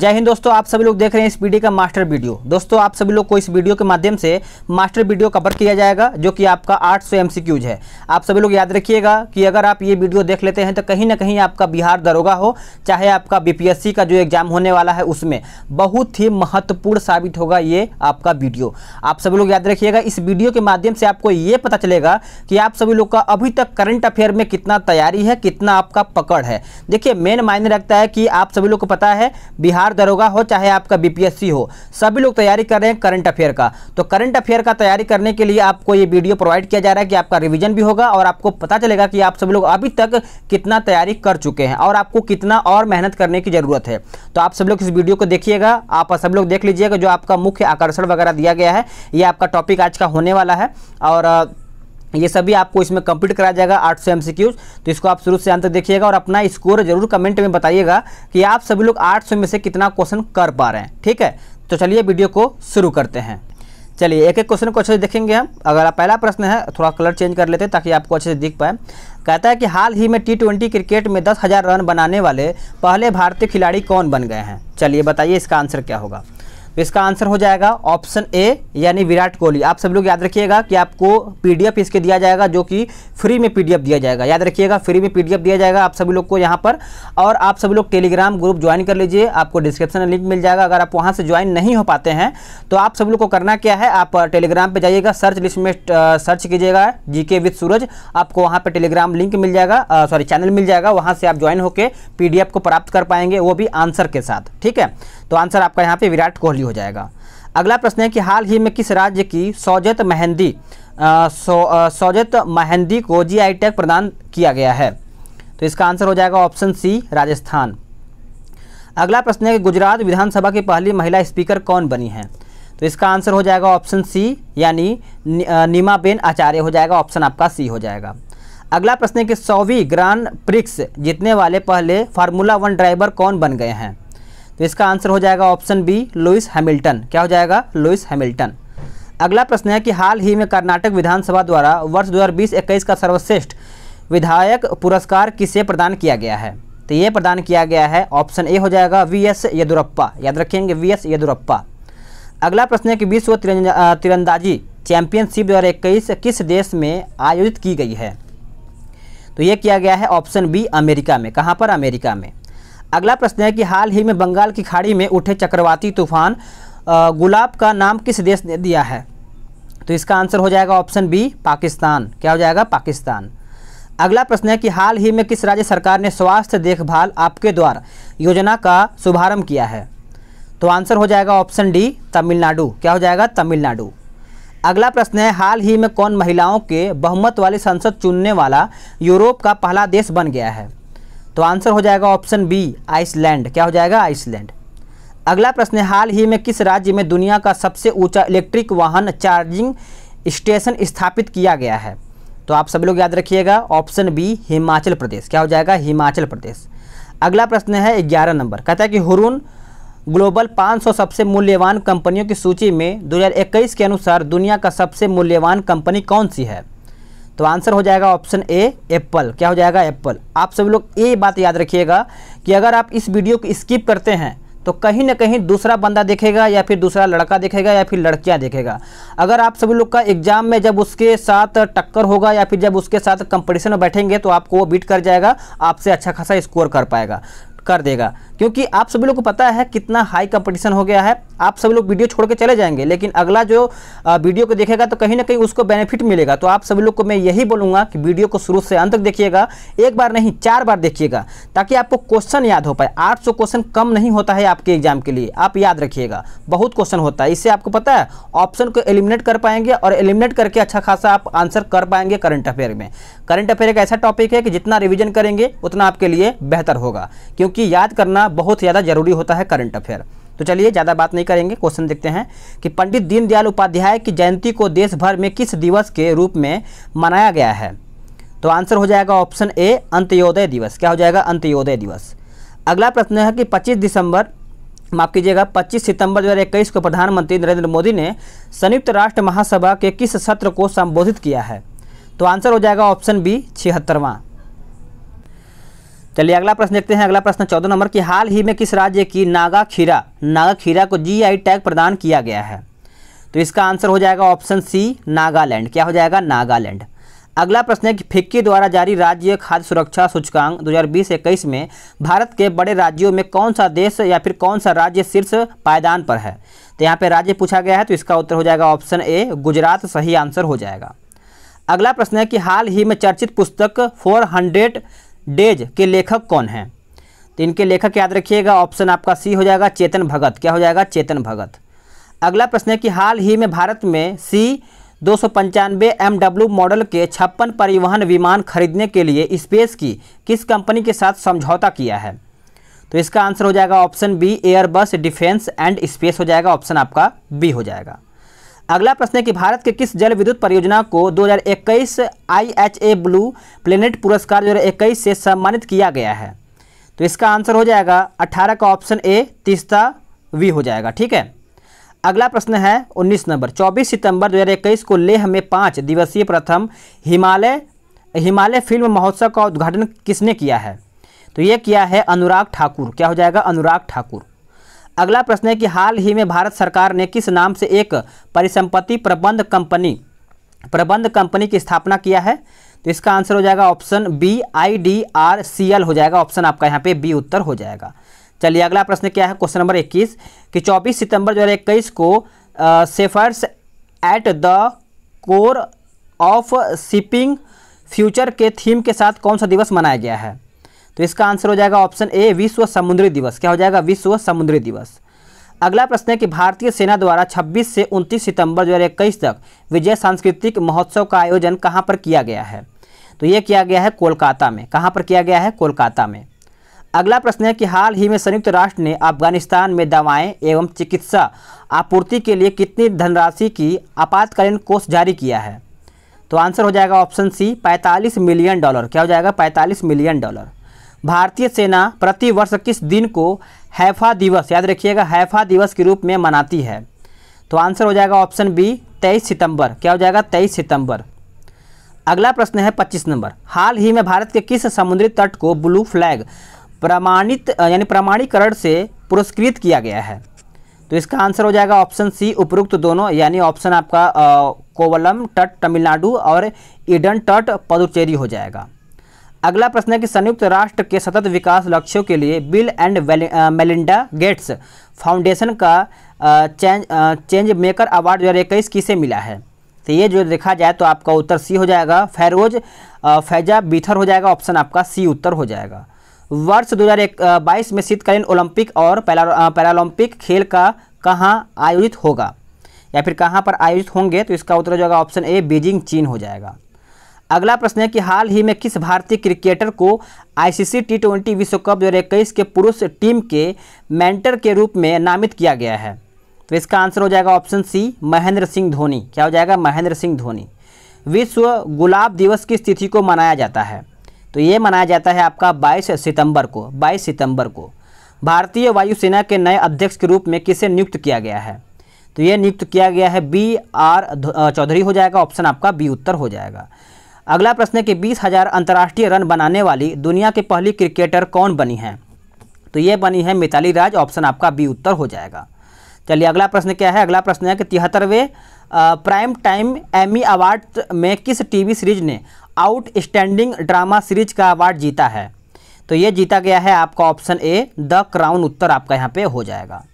जय हिंद दोस्तों आप सभी लोग देख रहे हैं इस वीडियो का मास्टर वीडियो दोस्तों आप सभी लोग को इस वीडियो के माध्यम से मास्टर वीडियो कवर किया जाएगा जो कि आपका 800 सौ है आप सभी लोग याद रखिएगा कि अगर आप ये वीडियो देख लेते हैं तो कहीं ना कहीं आपका बिहार दरोगा हो चाहे आपका बीपीएससी का जो एग्जाम होने वाला है उसमें बहुत ही महत्वपूर्ण साबित होगा ये आपका वीडियो आप सभी लोग याद रखिएगा इस वीडियो के माध्यम से आपको ये पता चलेगा कि आप सभी लोग का अभी तक करंट अफेयर में कितना तैयारी है कितना आपका पकड़ है देखिए मेन मायने रखता है कि आप सभी लोग को पता है बिहार बिहार दरोगा हो चाहे आपका बीपीएससी हो सभी लोग तैयारी कर रहे हैं करंट अफेयर का तो करंट अफेयर का तैयारी करने के लिए आपको ये वीडियो प्रोवाइड किया जा रहा है कि आपका रिविजन भी होगा और आपको पता चलेगा कि आप सभी लोग अभी तक कितना तैयारी कर चुके हैं और आपको कितना और मेहनत करने की ज़रूरत है तो आप सब लोग इस वीडियो को देखिएगा आप सब लोग देख लीजिएगा जो आपका मुख्य आकर्षण वगैरह दिया गया है ये आपका टॉपिक आज का होने वाला है और ये सभी आपको इसमें कंप्लीट कराया जाएगा 800 सौ एमसीक्यूज तो इसको आप शुरू से अंत तक देखिएगा और अपना स्कोर जरूर कमेंट में बताइएगा कि आप सभी लोग 800 में से कितना क्वेश्चन कर पा रहे हैं ठीक है तो चलिए वीडियो को शुरू करते हैं चलिए एक एक क्वेश्चन को अच्छे से देखेंगे हम अगर आप पहला प्रश्न है थोड़ा कलर चेंज कर लेते हैं ताकि आपको अच्छे से दिख पाए कहता है कि हाल ही में टी ट्वेंटी क्रिकेट में दस हज़ार रन बनाने वाले पहले भारतीय खिलाड़ी कौन बन गए हैं चलिए बताइए इसका आंसर क्या होगा तो इसका आंसर हो जाएगा ऑप्शन ए यानी विराट कोहली आप सब लोग याद रखिएगा कि आपको पीडीएफ इसके दिया जाएगा जो कि फ्री में पीडीएफ दिया जाएगा याद रखिएगा फ्री में पीडीएफ दिया जाएगा आप सभी लोग को यहाँ पर और आप सभी लोग टेलीग्राम ग्रुप ज्वाइन कर लीजिए आपको डिस्क्रिप्शन में लिंक मिल जाएगा अगर आप वहाँ से ज्वाइन नहीं हो पाते हैं तो आप सभी लोग को करना क्या है आप टेलीग्राम पर जाइएगा सर्च लिस्ट में सर्च कीजिएगा जी विथ सूरज आपको वहाँ पर टेलीग्राम लिंक मिल जाएगा सॉरी चैनल मिल जाएगा वहाँ से आप ज्वाइन होकर पी को प्राप्त कर पाएंगे वो भी आंसर के साथ ठीक है तो आंसर आपका यहाँ पर विराट कोहली हो जाएगा अगला प्रश्न है कि हाल ही में किस राज्य की सौजत मेहंदी सौजत मेहंदी को जी आई टैग प्रदान किया गया है तो इसका आंसर हो जाएगा ऑप्शन सी राजस्थान अगला प्रश्न है कि गुजरात विधानसभा की पहली महिला स्पीकर कौन बनी है तो इसका आंसर हो जाएगा ऑप्शन सी यानी नीमाबेन आचार्य हो जाएगा ऑप्शन आपका सी हो जाएगा अगला प्रश्न है कि सौवी ग्रांड प्रिक्स जीतने वाले पहले फार्मूला वन ड्राइवर कौन बन गए हैं तो इसका आंसर हो जाएगा ऑप्शन बी लुइस हैमिल्टन क्या हो जाएगा लुइस हैमिल्टन अगला प्रश्न है कि हाल ही में कर्नाटक विधानसभा द्वारा वर्ष 2020-21 का सर्वश्रेष्ठ विधायक पुरस्कार किसे प्रदान किया गया है तो ये प्रदान किया गया है ऑप्शन ए हो जाएगा वी एस येदुरप्पा याद रखेंगे वी एस येदुरप्पा अगला प्रश्न है कि विश्व तिरंदाजी चैंपियनशिप दो किस देश में आयोजित की गई है तो ये किया गया है ऑप्शन बी अमेरिका में कहाँ पर अमेरिका में अगला प्रश्न है कि हाल ही में बंगाल की खाड़ी में उठे चक्रवाती तूफान गुलाब का नाम किस देश ने दिया है तो इसका आंसर हो जाएगा ऑप्शन बी पाकिस्तान क्या हो जाएगा पाकिस्तान अगला प्रश्न है कि हाल ही में किस राज्य सरकार ने स्वास्थ्य देखभाल आपके द्वार योजना का शुभारंभ किया है तो आंसर हो जाएगा ऑप्शन डी तमिलनाडु क्या हो जाएगा तमिलनाडु अगला प्रश्न है हाल ही में कौन महिलाओं के बहुमत वाली संसद चुनने वाला यूरोप का पहला देश बन गया है तो आंसर हो जाएगा ऑप्शन बी आइसलैंड क्या हो जाएगा आइसलैंड अगला प्रश्न है हाल ही में किस राज्य में दुनिया का सबसे ऊंचा इलेक्ट्रिक वाहन चार्जिंग स्टेशन स्थापित किया गया है तो आप सभी लोग याद रखिएगा ऑप्शन बी हिमाचल प्रदेश क्या हो जाएगा हिमाचल प्रदेश अगला प्रश्न है ग्यारह नंबर कहता है कि हुरून ग्लोबल 500 सबसे मूल्यवान कंपनियों की सूची में 2021 के अनुसार दुनिया का सबसे मूल्यवान कंपनी कौन सी है तो आंसर हो जाएगा ऑप्शन ए एप्पल क्या हो जाएगा एप्पल आप सभी लोग ये बात याद रखिएगा कि अगर आप इस वीडियो को स्किप करते हैं तो कहीं ना कहीं दूसरा बंदा देखेगा या फिर दूसरा लड़का देखेगा या फिर लड़कियां देखेगा अगर आप सभी लोग का एग्जाम में जब उसके साथ टक्कर होगा या फिर जब उसके साथ कंपटीशन में बैठेंगे तो आपको वो बीट कर जाएगा आपसे अच्छा खासा स्कोर कर पाएगा कर देगा क्योंकि आप सभी लोग को पता है कितना हाई कंपटीशन हो गया है आप सभी लोग वीडियो छोड़ के चले जाएंगे लेकिन अगला जो वीडियो को देखेगा तो कहीं ना कहीं उसको बेनिफिट मिलेगा तो आप सभी लोग को मैं यही बोलूँगा कि वीडियो को शुरू से अंत तक देखिएगा एक बार नहीं चार बार देखिएगा ताकि आपको क्वेश्चन याद हो पाए आठ सौ क्वेश्चन कम नहीं होता है आपके एग्जाम के लिए आप याद रखिएगा बहुत क्वेश्चन होता है इससे आपको पता है ऑप्शन को एलिमिनेट कर पाएंगे और एलिमिनेट करके अच्छा खासा आप आंसर कर पाएंगे करंट अफेयर में करंट अफेयर एक ऐसा टॉपिक है कि जितना रिविजन करेंगे उतना आपके लिए बेहतर होगा क्योंकि याद करना होना बहुत ज़्यादा जरूरी होता है करंट अफेयर तो चलिए ज़्यादा बात नहीं करेंगे क्वेश्चन देखते हैं कि पंडित दीनदयाल उपाध्याय की जयंती को देश भर में किस दिवस के रूप में मनाया गया है तो आंसर हो जाएगा ऑप्शन ए अंत्योदय दिवस क्या हो जाएगा अंत्योदय दिवस अगला प्रश्न है कि 25 दिसंबर माफ कीजिएगा 25 सितंबर 2021 को प्रधानमंत्री नरेंद्र मोदी ने संयुक्त राष्ट्र महासभा के किस सत्र को संबोधित किया है तो आंसर हो जाएगा ऑप्शन बी छिहत्तरवां चलिए अगला प्रश्न देखते हैं अगला प्रश्न चौदह नंबर की हाल ही में किस राज्य की नागा खीरा नागा खीरा को जीआई टैग प्रदान किया गया है तो इसका आंसर हो जाएगा ऑप्शन सी नागालैंड क्या हो जाएगा नागालैंड अगला प्रश्न है कि फिक्की द्वारा जारी राज्य खाद्य सुरक्षा सूचकांक 2020-21 में भारत के बड़े राज्यों में कौन सा देश या फिर कौन सा राज्य शीर्ष पायदान पर है तो यहाँ पे राज्य पूछा गया है तो इसका उत्तर हो जाएगा ऑप्शन ए गुजरात सही आंसर हो जाएगा अगला प्रश्न है कि हाल ही में चर्चित पुस्तक फोर डेज के लेखक कौन हैं तो इनके लेखक याद रखिएगा ऑप्शन आपका सी हो जाएगा चेतन भगत क्या हो जाएगा चेतन भगत अगला प्रश्न है कि हाल ही में भारत में सी दो सौ मॉडल के छप्पन परिवहन विमान खरीदने के लिए स्पेस की किस कंपनी के साथ समझौता किया है तो इसका आंसर हो जाएगा option B Airbus Defence and Space हो जाएगा ऑप्शन आपका बी हो जाएगा अगला प्रश्न है कि भारत के किस जल विद्युत परियोजना को 2021 आईएचए ब्लू प्लेनेट पुरस्कार 2021 से सम्मानित किया गया है तो इसका आंसर हो जाएगा 18 का ऑप्शन ए तीसता वी हो जाएगा ठीक है अगला प्रश्न है 19 नंबर 24 सितंबर 2021 को लेह में पाँच दिवसीय प्रथम हिमालय हिमालय फिल्म महोत्सव का उद्घाटन किसने किया है तो ये किया है अनुराग ठाकुर क्या हो जाएगा अनुराग ठाकुर अगला प्रश्न है कि हाल ही में भारत सरकार ने किस नाम से एक परिसंपत्ति प्रबंध कंपनी प्रबंध कंपनी की स्थापना किया है तो इसका आंसर हो जाएगा option B I D R C L हो जाएगा ऑप्शन आपका यहाँ पे बी उत्तर हो जाएगा चलिए अगला प्रश्न क्या है क्वेश्चन नंबर 21 कि 24 सितंबर दो हज़ार इक्कीस को seafarers at the core of shipping future के थीम के साथ कौन सा दिवस मनाया गया है तो इसका आंसर हो जाएगा ऑप्शन ए विश्व समुद्री दिवस क्या हो जाएगा विश्व समुद्री दिवस अगला प्रश्न है कि भारतीय सेना द्वारा 26 से 29 सितंबर दो तक विजय सांस्कृतिक महोत्सव का आयोजन कहाँ पर किया गया है तो ये किया गया है कोलकाता में कहाँ पर किया गया है कोलकाता में अगला प्रश्न है कि हाल ही में संयुक्त राष्ट्र ने अफगानिस्तान में दवाएं एवं चिकित्सा आपूर्ति के लिए कितनी धनराशि की आपातकालीन कोष जारी किया है तो आंसर हो जाएगा ऑप्शन सी 45 मिलियन डॉलर क्या हो जाएगा 45 मिलियन डॉलर भारतीय सेना प्रति वर्ष किस दिन को हैफा दिवस याद रखिएगा हैफा दिवस के रूप में मनाती है तो आंसर हो जाएगा ऑप्शन बी तेईस सितंबर क्या हो जाएगा तेईस सितंबर अगला प्रश्न है पच्चीस नंबर हाल ही में भारत के किस समुद्री तट को ब्लू फ्लैग प्रमाणित यानी प्रमाणीकरण से पुरस्कृत किया गया है तो इसका आंसर हो जाएगा ऑप्शन सी उपरोक्त दोनों यानी ऑप्शन आपका कोवलम तट तमिलनाडु और ईडन तट पदुचेरी हो जाएगा अगला प्रश्न है कि संयुक्त राष्ट्र के सतत विकास लक्ष्यों के लिए Bill and Melinda Gates Foundation का चेंज चेंज मेकर अवार्ड दो हज़ार इक्कीस किसे मिला है तो ये जो देखा जाए तो आपका उत्तर सी हो जाएगा फैरोज फैजा बीथर हो जाएगा ऑप्शन आपका सी उत्तर हो जाएगा वर्ष 2022 में शीतकालीन ओलंपिक और पैरालंपिक खेल का कहाँ आयोजित होगा या फिर कहाँ पर आयोजित होंगे तो इसका उत्तर हो जाएगा ऑप्शन ए बीजिंग चीन हो जाएगा अगला प्रश्न है कि हाल ही में किस भारतीय क्रिकेटर को आईसीसी टी ट्वेंटी विश्व कप दो के पुरुष टीम के मेंटर के रूप में नामित किया गया है तो इसका आंसर हो जाएगा ऑप्शन सी महेंद्र सिंह धोनी क्या हो जाएगा महेंद्र सिंह धोनी विश्व गुलाब दिवस की स्थिति को मनाया जाता है तो ये मनाया जाता है आपका 22 सितंबर को 22 सितंबर को भारतीय वायुसेना के नए अध्यक्ष के रूप में किसे नियुक्त किया गया है तो ये नियुक्त किया गया है बी आर चौधरी हो जाएगा ऑप्शन आपका बी उत्तर हो जाएगा अगला प्रश्न है कि बीस हज़ार अंतर्राष्ट्रीय रन बनाने वाली दुनिया की पहली क्रिकेटर कौन बनी है तो ये बनी है मिताली राज ऑप्शन आपका बी उत्तर हो जाएगा चलिए अगला प्रश्न क्या है अगला प्रश्न है कि तिहत्तरवें प्राइम टाइम एमी अवार्ड में किस टीवी सीरीज ने आउटस्टैंडिंग ड्रामा सीरीज का अवार्ड जीता है तो ये जीता गया है आपका ऑप्शन ए द क्राउन उत्तर आपका यहाँ पे हो जाएगा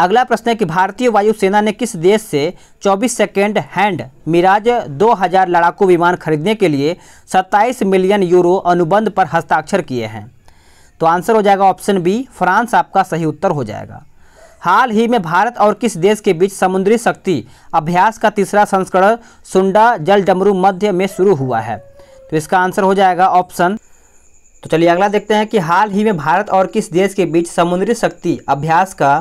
अगला प्रश्न है कि भारतीय वायुसेना ने किस देश से 24 सेकेंड हैंड मिराज 2000 लड़ाकू विमान खरीदने के लिए 27 मिलियन यूरो अनुबंध पर हस्ताक्षर किए हैं तो आंसर हो जाएगा ऑप्शन बी फ्रांस आपका सही उत्तर हो जाएगा हाल ही में भारत और किस देश के बीच समुद्री शक्ति अभ्यास का तीसरा संस्करण सुंडा जल डमरू मध्य में शुरू हुआ है तो इसका आंसर हो जाएगा ऑप्शन तो चलिए अगला देखते हैं कि हाल ही में भारत और किस देश के बीच समुद्री शक्ति अभ्यास का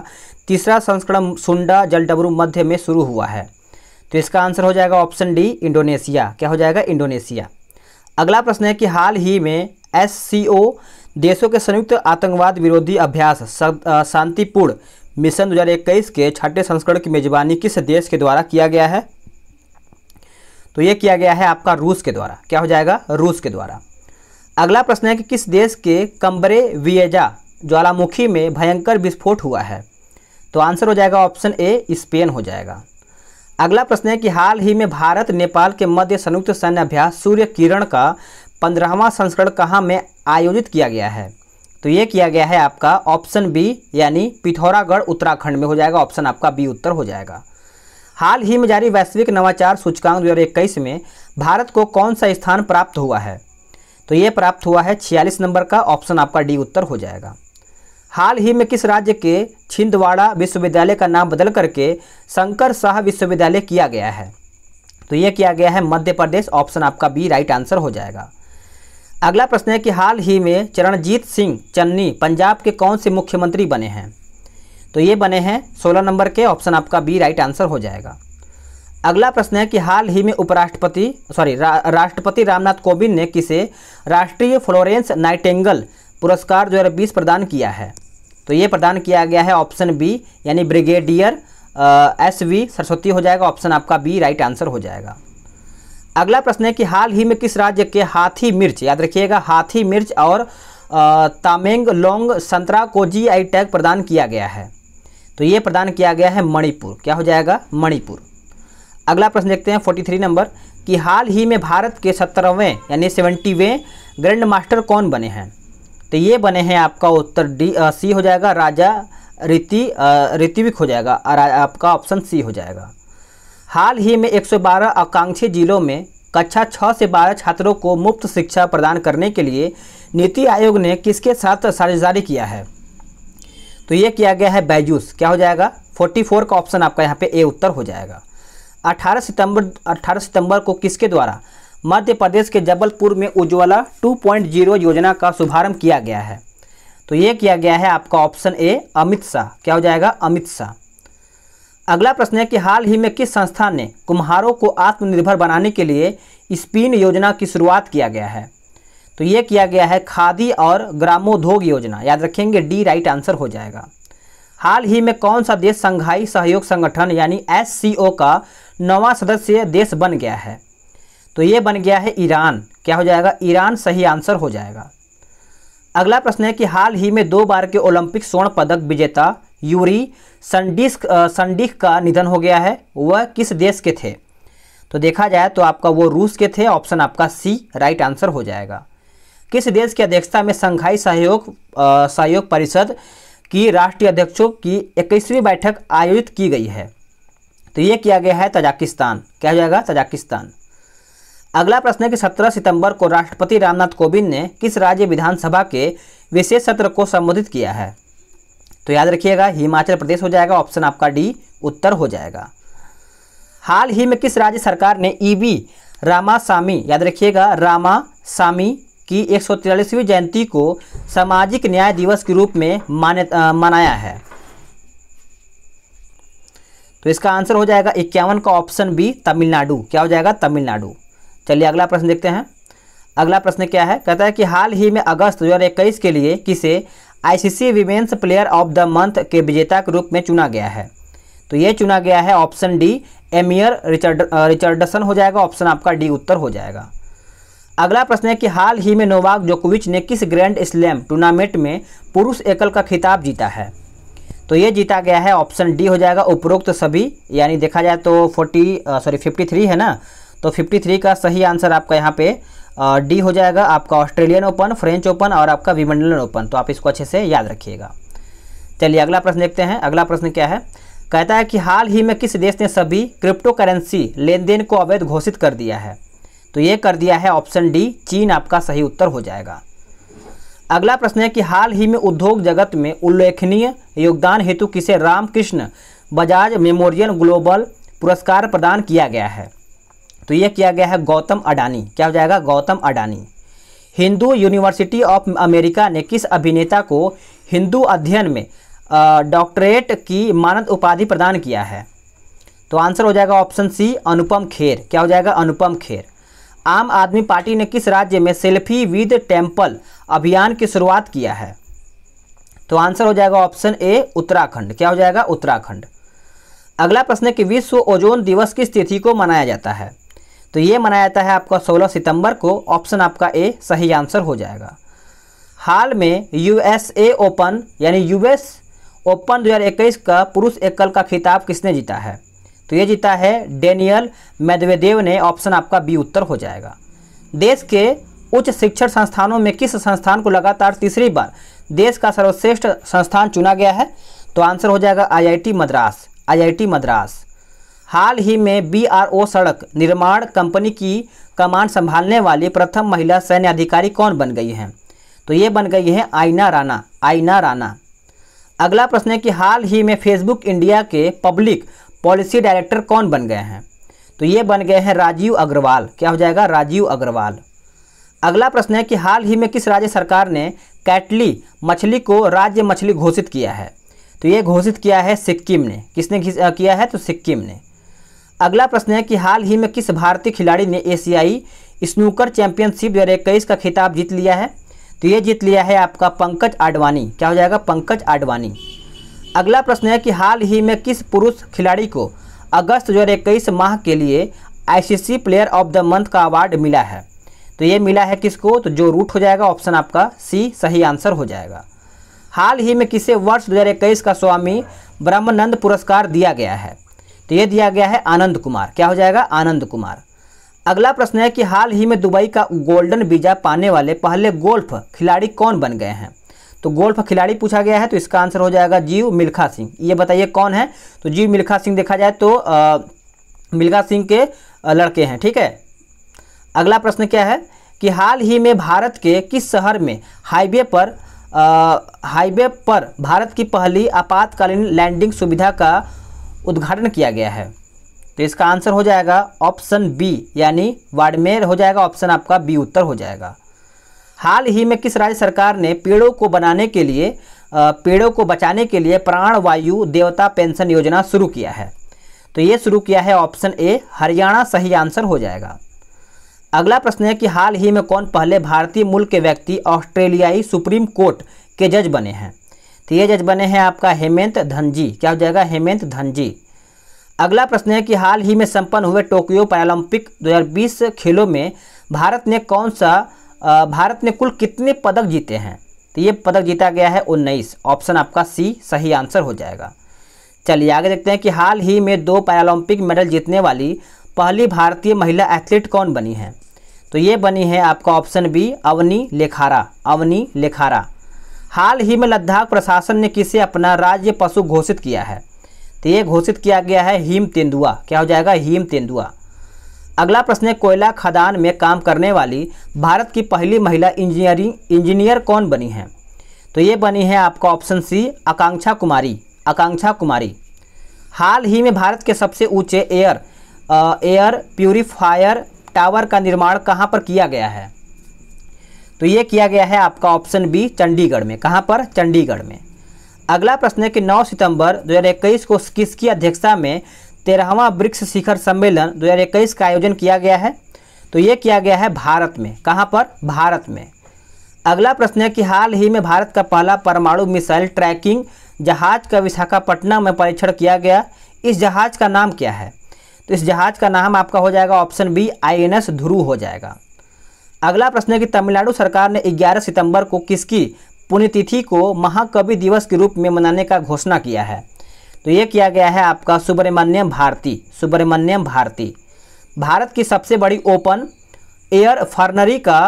तीसरा संस्करण सुंडा जलडबरू मध्य में शुरू हुआ है तो इसका आंसर हो जाएगा ऑप्शन डी इंडोनेशिया क्या हो जाएगा इंडोनेशिया अगला प्रश्न है कि हाल ही में एस देशों के संयुक्त आतंकवाद विरोधी अभ्यास शांतिपूर्ण मिशन 2021 के छठे संस्करण की मेजबानी किस देश के द्वारा किया गया है तो यह किया गया है आपका रूस के द्वारा क्या हो जाएगा रूस के द्वारा अगला प्रश्न है कि किस देश के कम्बरे वियजा ज्वालामुखी में भयंकर विस्फोट हुआ है तो आंसर हो जाएगा ऑप्शन ए स्पेन हो जाएगा अगला प्रश्न है कि हाल ही में भारत नेपाल के मध्य संयुक्त सैन्य अभ्यास सूर्य किरण का पंद्रहवा संस्करण कहाँ में आयोजित किया गया है तो ये किया गया है आपका ऑप्शन बी यानी पिथौरागढ़ उत्तराखंड में हो जाएगा ऑप्शन आपका बी उत्तर हो जाएगा हाल ही में जारी वैश्विक नवाचार सूचकांक दो में भारत को कौन सा स्थान प्राप्त हुआ है तो ये प्राप्त हुआ है छियालीस नंबर का ऑप्शन आपका डी उत्तर हो जाएगा हाल ही में किस राज्य के छिंदवाड़ा विश्वविद्यालय का नाम बदल करके शंकर शाह विश्वविद्यालय किया गया है तो यह किया गया है मध्य प्रदेश ऑप्शन आपका बी राइट आंसर हो जाएगा अगला प्रश्न है कि हाल ही में चरणजीत सिंह चन्नी पंजाब के कौन से मुख्यमंत्री बने हैं तो ये बने हैं सोलह नंबर के ऑप्शन आपका बी राइट आंसर हो जाएगा अगला प्रश्न है कि हाल ही में उपराष्ट्रपति सॉरी रा, राष्ट्रपति रामनाथ कोविंद ने किसे राष्ट्रीय फ्लोरेंस नाइटेंगल पुरस्कार 2020 प्रदान किया है तो ये प्रदान किया गया है ऑप्शन बी यानी ब्रिगेडियर एस वी सरस्वती हो जाएगा ऑप्शन आपका बी राइट आंसर हो जाएगा अगला प्रश्न है कि हाल ही में किस राज्य के हाथी मिर्च याद रखिएगा हाथी मिर्च और तामेंग लोंग संतरा को जी आई टैग प्रदान किया गया है तो ये प्रदान किया गया है मणिपुर क्या हो जाएगा मणिपुर अगला प्रश्न देखते हैं 43 नंबर कि हाल ही में भारत के सत्रहवें यानी सेवेंटीवें ग्रैंड मास्टर कौन बने हैं तो ये बने हैं आपका उत्तर डी सी हो जाएगा राजा रीति ऋतिविक हो जाएगा और आपका ऑप्शन सी हो जाएगा हाल ही में 112 आकांक्षी जिलों में कक्षा 6 से 12 छात्रों को मुफ्त शिक्षा प्रदान करने के लिए नीति आयोग ने किसके साथ साझेदारी किया है तो ये किया गया है बैजूस क्या हो जाएगा 44 का ऑप्शन आपका यहाँ पे ए उत्तर हो जाएगा 18 सितंबर 18 सितंबर को किसके द्वारा मध्य प्रदेश के जबलपुर में उज्ज्वला 2.0 योजना का शुभारंभ किया गया है तो ये किया गया है आपका ऑप्शन ए अमित शाह क्या हो जाएगा अमित शाह अगला प्रश्न है कि हाल ही में किस संस्था ने कुम्हारों को आत्मनिर्भर बनाने के लिए स्पिन योजना की शुरुआत किया गया है तो ये किया गया है खादी और ग्रामोद्योग योजना याद रखेंगे डी राइट आंसर हो जाएगा हाल ही में कौन सा देश संघाई सहयोग संगठन यानी एस का नवा सदस्य देश बन गया है तो ये बन गया है ईरान क्या हो जाएगा ईरान सही आंसर हो जाएगा अगला प्रश्न है कि हाल ही में दो बार के ओलंपिक स्वर्ण पदक विजेता यूरी संडिस संडिक का निधन हो गया है वह किस देश के थे तो देखा जाए तो आपका वो रूस के थे ऑप्शन आपका सी राइट आंसर हो जाएगा किस देश की अध्यक्षता में संघाई सहयोग सहयोग परिषद की राष्ट्रीय अध्यक्षों की इक्कीसवीं बैठक आयोजित की गई है तो ये किया गया है तजाकिस्तान क्या हो जाएगा तजाकिस्तान अगला प्रश्न है कि 17 सितंबर को राष्ट्रपति रामनाथ कोविंद ने किस राज्य विधानसभा के विशेष सत्र को संबोधित किया है तो याद रखिएगा हिमाचल प्रदेश हो जाएगा ऑप्शन आपका डी उत्तर हो जाएगा हाल ही में किस राज्य सरकार ने ईवी रामासामी याद रखिएगा रामासामी की एक जयंती को सामाजिक न्याय दिवस के रूप में माने मनाया है तो इसका आंसर हो जाएगा इक्यावन का ऑप्शन बी तमिलनाडु क्या हो जाएगा तमिलनाडु चलिए अगला प्रश्न देखते हैं अगला प्रश्न क्या है कहता है कि हाल ही में अगस्त दो के लिए किसे ICC women's player of the month के विजेता के रूप में चुना गया है तो यह चुना गया है ऑप्शन डी एमियर रिचर्ड रिचर्डसन हो जाएगा ऑप्शन आपका डी उत्तर हो जाएगा अगला प्रश्न है कि हाल ही में नोवाक जोकोविच ने किस ग्रैंड स्लैम टूर्नामेंट में पुरुष एकल का खिताब जीता है तो ये जीता गया है ऑप्शन डी हो जाएगा उपरोक्त सभी यानी देखा जाए तो फोर्टी सॉरी फिफ्टी थ्री है ना तो 53 का सही आंसर आपका यहाँ पे डी हो जाएगा आपका ऑस्ट्रेलियन ओपन फ्रेंच ओपन और आपका विमंडलन ओपन तो आप इसको अच्छे से याद रखिएगा चलिए अगला प्रश्न देखते हैं अगला प्रश्न क्या है कहता है कि हाल ही में किस देश ने सभी क्रिप्टो करेंसी लेन देन को अवैध घोषित कर दिया है तो ये कर दिया है ऑप्शन डी चीन आपका सही उत्तर हो जाएगा अगला प्रश्न है कि हाल ही में उद्योग जगत में उल्लेखनीय योगदान हेतु किसे रामकृष्ण बजाज मेमोरियल ग्लोबल पुरस्कार प्रदान किया गया है तो ये किया गया है गौतम अडानी क्या हो जाएगा Gautam Adani Hindu University of America ने किस अभिनेता को हिंदू अध्ययन में डॉक्टरेट की मानद उपाधि प्रदान किया है तो आंसर हो जाएगा ऑप्शन सी अनुपम खेर क्या हो जाएगा अनुपम खेर आम आदमी पार्टी ने किस राज्य में सेल्फी विद टेम्पल अभियान की शुरुआत किया है तो आंसर हो जाएगा ऑप्शन ए उत्तराखंड क्या हो जाएगा उत्तराखंड अगला प्रश्न है कि विश्व ओजोन दिवस किस तिथि को मनाया जाता है तो ये मनाया जाता है आपका 16 सितंबर को ऑप्शन आपका ए सही आंसर हो जाएगा हाल में यूएसए ओपन यानी यूएस ओपन 2021 का पुरुष एकल का खिताब किसने जीता है तो ये जीता है डेनियल मेदवेदेव ने ऑप्शन आपका बी उत्तर हो जाएगा देश के उच्च शिक्षण संस्थानों में किस संस्थान को लगातार तीसरी बार देश का सर्वश्रेष्ठ संस्थान चुना गया है तो आंसर हो जाएगा आईआईटी मद्रास आईआईटी मद्रास हाल ही में बीआरओ सड़क निर्माण कंपनी की कमान संभालने वाली प्रथम महिला सैन्य अधिकारी कौन बन गई हैं तो ये बन गई हैं आइना राना आइना राना अगला प्रश्न है कि हाल ही में फेसबुक इंडिया के पब्लिक पॉलिसी डायरेक्टर कौन बन गए हैं तो ये बन गए हैं राजीव अग्रवाल क्या हो जाएगा राजीव अग्रवाल अगला प्रश्न है कि हाल ही में किस राज्य सरकार ने कैटली मछली को राज्य मछली घोषित किया है तो ये घोषित किया है सिक्किम ने किसने किया है तो सिक्किम ने अगला प्रश्न है कि हाल ही में किस भारतीय खिलाड़ी ने एशियाई स्नूकर चैंपियनशिप दो इक्कीस का खिताब जीत लिया है तो ये जीत लिया है आपका पंकज आडवाणी क्या हो जाएगा पंकज आडवाणी अगला प्रश्न है कि हाल ही में किस पुरुष खिलाड़ी को अगस्त दो इक्कीस माह के लिए I player of the month का अवार्ड मिला है तो ये मिला है किसको तो जो रूट हो जाएगा ऑप्शन आपका सी सही आंसर हो जाएगा हाल ही में किसे वर्ष 2021 का स्वामी ब्रह्मानंद पुरस्कार दिया गया है तो ये दिया गया है आनंद कुमार क्या हो जाएगा आनंद कुमार अगला प्रश्न है कि हाल ही में दुबई का गोल्डन वीज़ा पाने वाले पहले गोल्फ खिलाड़ी कौन बन गए हैं तो गोल्फ खिलाड़ी पूछा गया है तो इसका आंसर हो जाएगा जीव मिल्खा सिंह ये बताइए कौन है तो जीव मिल्खा सिंह देखा जाए तो आ, मिल्खा सिंह के लड़के हैं ठीक है अगला प्रश्न क्या है कि हाल ही में भारत के किस शहर में हाईवे पर हाईवे पर भारत की पहली आपातकालीन लैंडिंग सुविधा का उद्घाटन किया गया है तो इसका आंसर हो जाएगा ऑप्शन बी यानी वाडमेर हो जाएगा ऑप्शन आपका बी उत्तर हो जाएगा हाल ही में किस राज्य सरकार ने पेड़ों को बनाने के लिए पेड़ों को बचाने के लिए प्राण वायु देवता पेंशन योजना शुरू किया है तो ये शुरू किया है ऑप्शन ए हरियाणा सही आंसर हो जाएगा अगला प्रश्न है कि हाल ही में कौन पहले भारतीय मूल के व्यक्ति ऑस्ट्रेलियाई सुप्रीम कोर्ट के जज बने हैं तो ये जज बने हैं आपका हेमंत धनजी क्या हो जाएगा हेमंत धनजी अगला प्रश्न है कि हाल ही में संपन्न हुए टोक्यो पैरालंपिक 2020 खेलों में भारत ने कौन सा भारत ने कुल कितने पदक जीते हैं तो ये पदक जीता गया है उन्नीस ऑप्शन आपका सी सही आंसर हो जाएगा चलिए आगे देखते हैं कि हाल ही में दो पैरालंपिक मेडल जीतने वाली पहली भारतीय महिला एथलीट कौन बनी है तो ये बनी है आपका ऑप्शन बी अवनी लेखारा अवनी लेखारा हाल ही में लद्दाख प्रशासन ने किसे अपना राज्य पशु घोषित किया है तो ये घोषित किया गया है हीम तेंदुआ क्या हो जाएगा हीम तेंदुआ अगला प्रश्न है कोयला खदान में काम करने वाली भारत की पहली महिला इंजीनियरिंग इंजीनियर कौन बनी है तो ये बनी है आपका ऑप्शन सी आकांक्षा कुमारी आकांक्षा कुमारी हाल ही में भारत के सबसे ऊंचे एयर एयर प्यूरीफायर टावर का निर्माण कहाँ पर किया गया है तो ये किया गया है आपका ऑप्शन बी चंडीगढ़ में कहाँ पर चंडीगढ़ में अगला प्रश्न है कि 9 सितंबर 2021 को किसकी अध्यक्षता में तेरहवां ब्रिक्स शिखर सम्मेलन 2021 का आयोजन किया गया है तो ये किया गया है भारत में कहाँ पर भारत में अगला प्रश्न है कि हाल ही में भारत का पहला परमाणु मिसाइल ट्रैकिंग जहाज का विशाखापट्टनम में परीक्षण किया गया इस जहाज का नाम क्या है तो इस जहाज का नाम आपका हो जाएगा ऑप्शन बी एस ध्रुव हो जाएगा अगला प्रश्न है कि तमिलनाडु सरकार ने 11 सितंबर को किसकी पुण्यतिथि को महाकवि दिवस के रूप में मनाने का घोषणा किया है तो ये किया गया है आपका सुब्रमण्यम भारती सुब्रमण्यम भारती भारत की सबसे बड़ी ओपन एयर फर्नरी का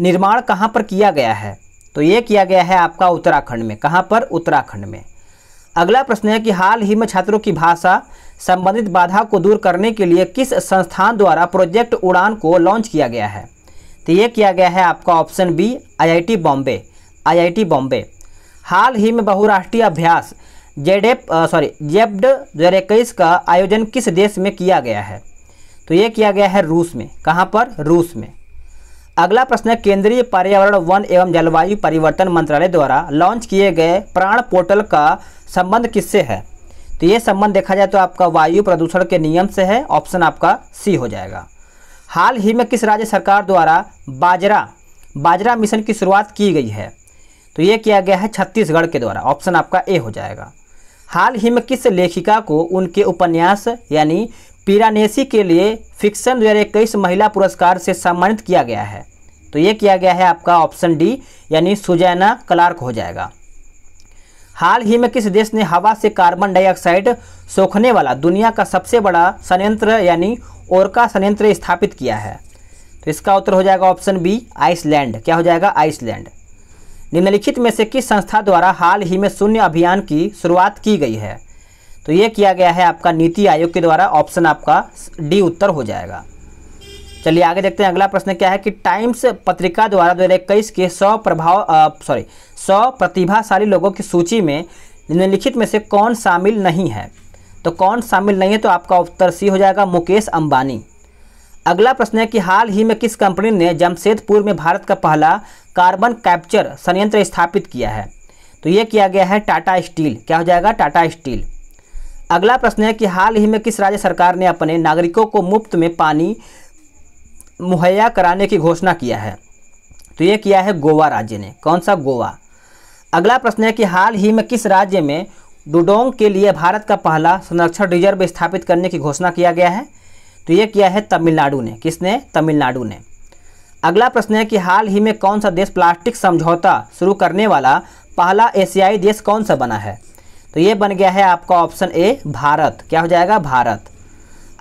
निर्माण कहाँ पर किया गया है तो ये किया गया है आपका उत्तराखंड में कहाँ पर उत्तराखंड में अगला प्रश्न है कि हाल ही में छात्रों की भाषा संबंधित बाधा को दूर करने के लिए किस संस्थान द्वारा प्रोजेक्ट उड़ान को लॉन्च किया गया है तो ये किया गया है आपका option B IIT Bombay IIT Bombay हाल ही में बहुराष्ट्रीय अभ्यास जेड सॉरी जेब्ड दो हज़ार इक्कीस का आयोजन किस देश में किया गया है तो ये किया गया है रूस में कहाँ पर रूस में अगला प्रश्न है केंद्रीय पर्यावरण वन एवं जलवायु परिवर्तन मंत्रालय द्वारा लॉन्च किए गए प्राण पोर्टल का संबंध किससे है तो ये संबंध देखा जाए तो आपका वायु प्रदूषण के नियम से है ऑप्शन आपका सी हो जाएगा हाल ही में किस राज्य सरकार द्वारा बाजरा बाजरा मिशन की शुरुआत की गई है तो ये किया गया है छत्तीसगढ़ के द्वारा ऑप्शन आपका ए हो जाएगा हाल ही में किस लेखिका को उनके उपन्यास यानी पीरानेसी के लिए फिक्शन दो हज़ार महिला पुरस्कार से सम्मानित किया गया है तो ये किया गया है आपका ऑप्शन डी यानी सुजैना क्लार्क हो जाएगा हाल ही में किस देश ने हवा से कार्बन डाइऑक्साइड सोखने वाला दुनिया का सबसे बड़ा संयंत्र यानी ओरका संयंत्र स्थापित किया है तो इसका उत्तर हो जाएगा ऑप्शन बी आइसलैंड क्या हो जाएगा आइसलैंड निम्नलिखित में से किस संस्था द्वारा हाल ही में शून्य अभियान की शुरुआत की गई है तो ये किया गया है आपका नीति आयोग के द्वारा ऑप्शन आपका डी उत्तर हो जाएगा चलिए आगे देखते हैं अगला प्रश्न क्या है कि टाइम्स पत्रिका द्वारा दो इक्कीस के सौ प्रभाव सॉरी सौ प्रतिभाशाली लोगों की सूची में निम्नलिखित में से कौन शामिल नहीं है तो कौन शामिल नहीं है तो आपका उत्तर सी हो जाएगा मुकेश अंबानी अगला प्रश्न है कि हाल ही में किस कंपनी ने जमशेदपुर में भारत का पहला कार्बन कैप्चर संयंत्र स्थापित किया है तो ये किया गया है टाटा स्टील क्या हो जाएगा टाटा स्टील अगला प्रश्न है कि हाल ही में किस राज्य सरकार ने अपने नागरिकों को मुफ्त में पानी मुहैया कराने की घोषणा किया है तो ये किया है गोवा राज्य ने कौन सा गोवा अगला प्रश्न है कि हाल ही में किस राज्य में डुडोंग के लिए भारत का पहला संरक्षण रिजर्व स्थापित करने की घोषणा किया गया है तो ये किया है तमिलनाडु ने किसने तमिलनाडु ने अगला प्रश्न है कि हाल ही में कौन सा देश प्लास्टिक समझौता शुरू करने वाला पहला एशियाई देश कौन सा बना है तो ये बन गया है आपका ऑप्शन ए भारत क्या हो जाएगा भारत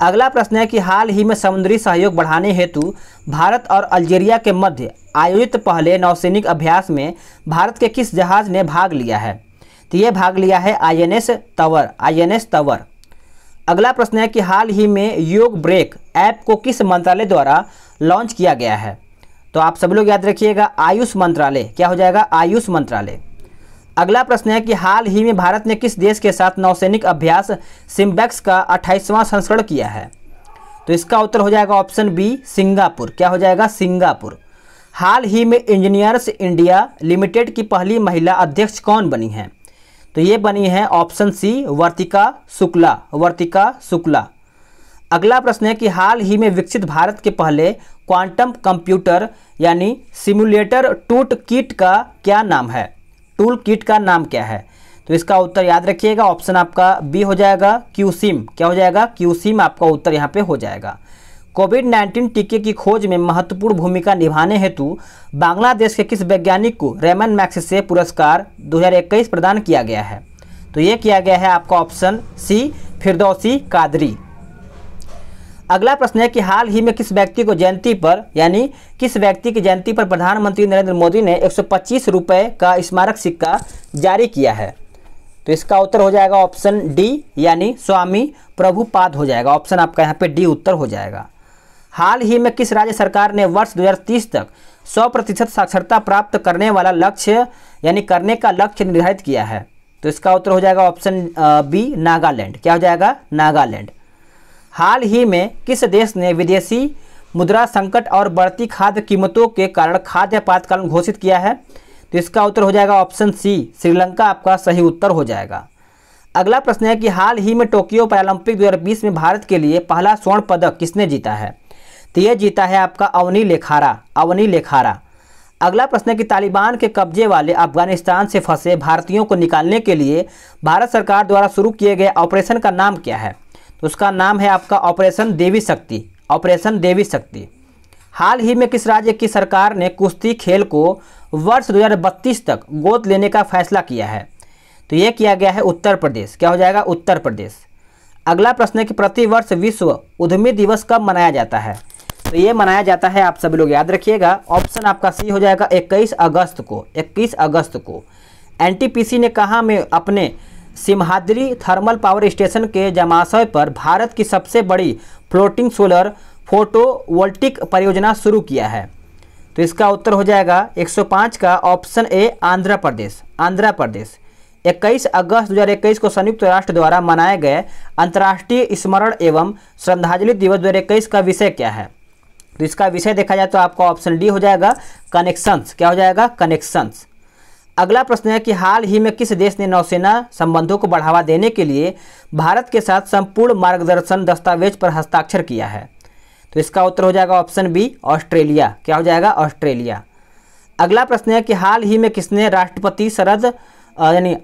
अगला प्रश्न है कि हाल ही में समुद्री सहयोग बढ़ाने हेतु भारत और अल्जीरिया के मध्य आयोजित पहले नौसैनिक अभ्यास में भारत के किस जहाज ने भाग लिया है तो ये भाग लिया है आईएनएस तवर आईएनएस तवर अगला प्रश्न है कि हाल ही में योग ब्रेक ऐप को किस मंत्रालय द्वारा लॉन्च किया गया है तो आप सभी लोग याद रखिएगा आयुष मंत्रालय क्या हो जाएगा आयुष मंत्रालय अगला प्रश्न है कि हाल ही में भारत ने किस देश के साथ नौसैनिक अभ्यास सिम्बैक्स का अट्ठाईसवां संस्करण किया है तो इसका उत्तर हो जाएगा ऑप्शन बी सिंगापुर क्या हो जाएगा सिंगापुर हाल ही में इंजीनियर्स इंडिया लिमिटेड की पहली महिला अध्यक्ष कौन बनी है तो ये बनी है ऑप्शन सी वर्तिका शुक्ला वर्तिका शुक्ला अगला प्रश्न है कि हाल ही में विकसित भारत के पहले क्वांटम कंप्यूटर यानी सिमुलेटर टूट किट का क्या नाम है टूल किट का नाम क्या है तो इसका उत्तर याद रखिएगा ऑप्शन आपका बी हो जाएगा क्यूसिम क्या हो जाएगा क्यूसिम आपका उत्तर यहाँ पे हो जाएगा कोविड 19 टीके की खोज में महत्वपूर्ण भूमिका निभाने हेतु बांग्लादेश के किस वैज्ञानिक को रेमन मैक्स से पुरस्कार दो प्रदान किया गया है तो ये किया गया है आपका ऑप्शन सी फिरदौसी कादरी अगला प्रश्न है कि हाल ही में किस व्यक्ति को जयंती पर यानी किस व्यक्ति की जयंती पर प्रधानमंत्री नरेंद्र मोदी ने एक सौ का स्मारक सिक्का जारी किया है तो इसका उत्तर हो जाएगा ऑप्शन डी यानी स्वामी प्रभुपाद हो जाएगा ऑप्शन आपका यहाँ पे डी उत्तर हो जाएगा हाल ही में किस राज्य सरकार ने वर्ष 2030 तक 100 प्रतिशत साक्षरता प्राप्त करने वाला लक्ष्य यानी करने का लक्ष्य निर्धारित किया है तो इसका उत्तर हो जाएगा ऑप्शन बी नागालैंड क्या हो जाएगा नागालैंड हाल ही में किस देश ने विदेशी मुद्रा संकट और बढ़ती खाद्य कीमतों के कारण खाद्य आपातकाल घोषित किया है तो इसका उत्तर हो जाएगा ऑप्शन सी श्रीलंका आपका सही उत्तर हो जाएगा अगला प्रश्न है कि हाल ही में टोक्यो पैरालंपिक 2020 में भारत के लिए पहला स्वर्ण पदक किसने जीता है तो यह जीता है आपका अवनी लेखारा अवनी लेखारा अगला प्रश्न है कि तालिबान के कब्जे वाले अफगानिस्तान से फंसे भारतीयों को निकालने के लिए भारत सरकार द्वारा शुरू किए गए ऑपरेशन का नाम क्या है उसका नाम है आपका ऑपरेशन देवी शक्ति ऑपरेशन देवी शक्ति हाल ही में किस राज्य की सरकार ने कुश्ती खेल को वर्ष दो तक गोद लेने का फैसला किया है तो ये किया गया है उत्तर प्रदेश क्या हो जाएगा उत्तर प्रदेश अगला प्रश्न है कि प्रतिवर्ष विश्व उद्यमी दिवस कब मनाया जाता है तो ये मनाया जाता है आप सभी लोग याद रखिएगा ऑप्शन आपका सी हो जाएगा 21 अगस्त को 21 अगस्त को एनटीपीसी ने कहा में अपने सिमहाद्री थर्मल पावर स्टेशन के जमाशय पर भारत की सबसे बड़ी फ्लोटिंग सोलर फोटोवोल्टिक परियोजना शुरू किया है तो इसका उत्तर हो जाएगा 105 का ऑप्शन ए आंध्र प्रदेश आंध्र प्रदेश 21 अगस्त 2021 को संयुक्त राष्ट्र द्वारा मनाए गए अंतर्राष्ट्रीय स्मरण एवं श्रद्धांजलि दिवस दो का विषय क्या है तो इसका विषय देखा जाए तो आपका ऑप्शन डी हो जाएगा कनेक्शंस क्या हो जाएगा कनेक्शंस अगला प्रश्न है कि हाल ही में किस देश ने नौसेना संबंधों को बढ़ावा देने के लिए भारत के साथ संपूर्ण मार्गदर्शन दस्तावेज पर हस्ताक्षर किया है तो इसका उत्तर हो जाएगा ऑप्शन बी ऑस्ट्रेलिया क्या हो जाएगा ऑस्ट्रेलिया अगला प्रश्न है कि हाल ही में किसने राष्ट्रपति शरद यानी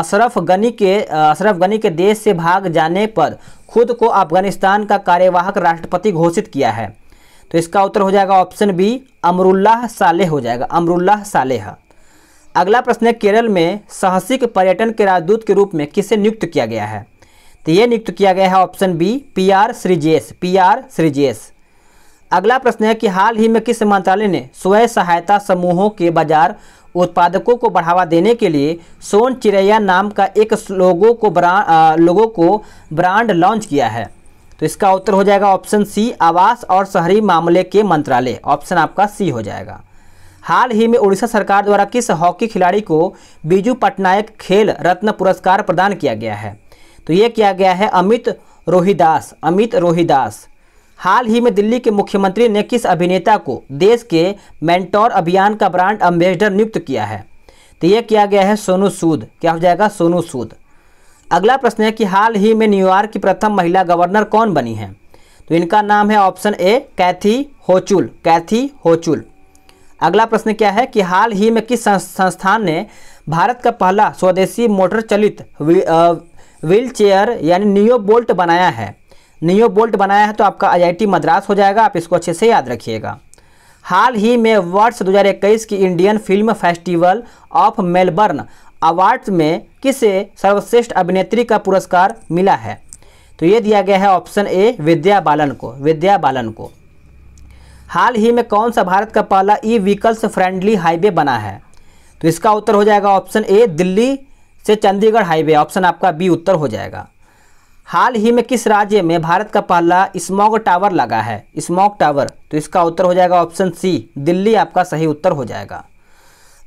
अशरफ गनी के अशरफ गनी के देश से भाग जाने पर खुद को अफगानिस्तान का कार्यवाहक राष्ट्रपति घोषित किया है तो इसका उत्तर हो जाएगा ऑप्शन बी अमरुल्लाह सालेह हो जाएगा अमरुल्लाह सालेह अगला प्रश्न है केरल में साहसिक पर्यटन के राजदूत के रूप में किसे नियुक्त किया गया है तो ये नियुक्त किया गया है option B P R Sreejesh P R Sreejesh अगला प्रश्न है कि हाल ही में किस मंत्रालय ने स्वयं सहायता समूहों के बाजार उत्पादकों को बढ़ावा देने के लिए सोन चिरैया नाम का एक लोगों को ब्रांड लोगों को ब्रांड लॉन्च किया है तो इसका उत्तर हो जाएगा ऑप्शन सी आवास और शहरी मामले के मंत्रालय ऑप्शन आपका सी हो जाएगा हाल ही में उड़ीसा सरकार द्वारा किस हॉकी खिलाड़ी को बीजू पटनायक खेल रत्न पुरस्कार प्रदान किया गया है तो ये किया गया है अमित रोहिदास अमित रोहिदास हाल ही में दिल्ली के मुख्यमंत्री ने किस अभिनेता को देश के मेंटोर अभियान का ब्रांड एम्बेसडर नियुक्त किया है तो यह किया गया है सोनू सूद क्या हो जाएगा सोनू सूद अगला प्रश्न है कि हाल ही में न्यूयॉर्क की प्रथम महिला गवर्नर कौन बनी है तो इनका नाम है ऑप्शन ए कैथी होचुल कैथी होचुल अगला प्रश्न क्या है कि हाल ही में किस संस्थान ने भारत का पहला स्वदेशी मोटर चलित व्हील चेयर यानी नियो बोल्ट बनाया है नियो बोल्ट बनाया है तो आपका आईआईटी मद्रास हो जाएगा आप इसको अच्छे से याद रखिएगा हाल ही में वर्ष दो की Indian film festival of Melbourne award में किसे सर्वश्रेष्ठ अभिनेत्री का पुरस्कार मिला है तो ये दिया गया है ऑप्शन ए विद्या बालन को विद्या बालन को हाल ही में कौन सा भारत का पहला ई व्हीकल्स फ्रेंडली हाईवे बना है तो इसका उत्तर हो जाएगा ऑप्शन ए दिल्ली से चंडीगढ़ हाईवे ऑप्शन आपका बी उत्तर हो जाएगा हाल ही में किस राज्य में भारत का पहला स्मॉग टावर लगा है स्मॉग टावर तो इसका उत्तर हो जाएगा ऑप्शन सी दिल्ली आपका सही उत्तर हो जाएगा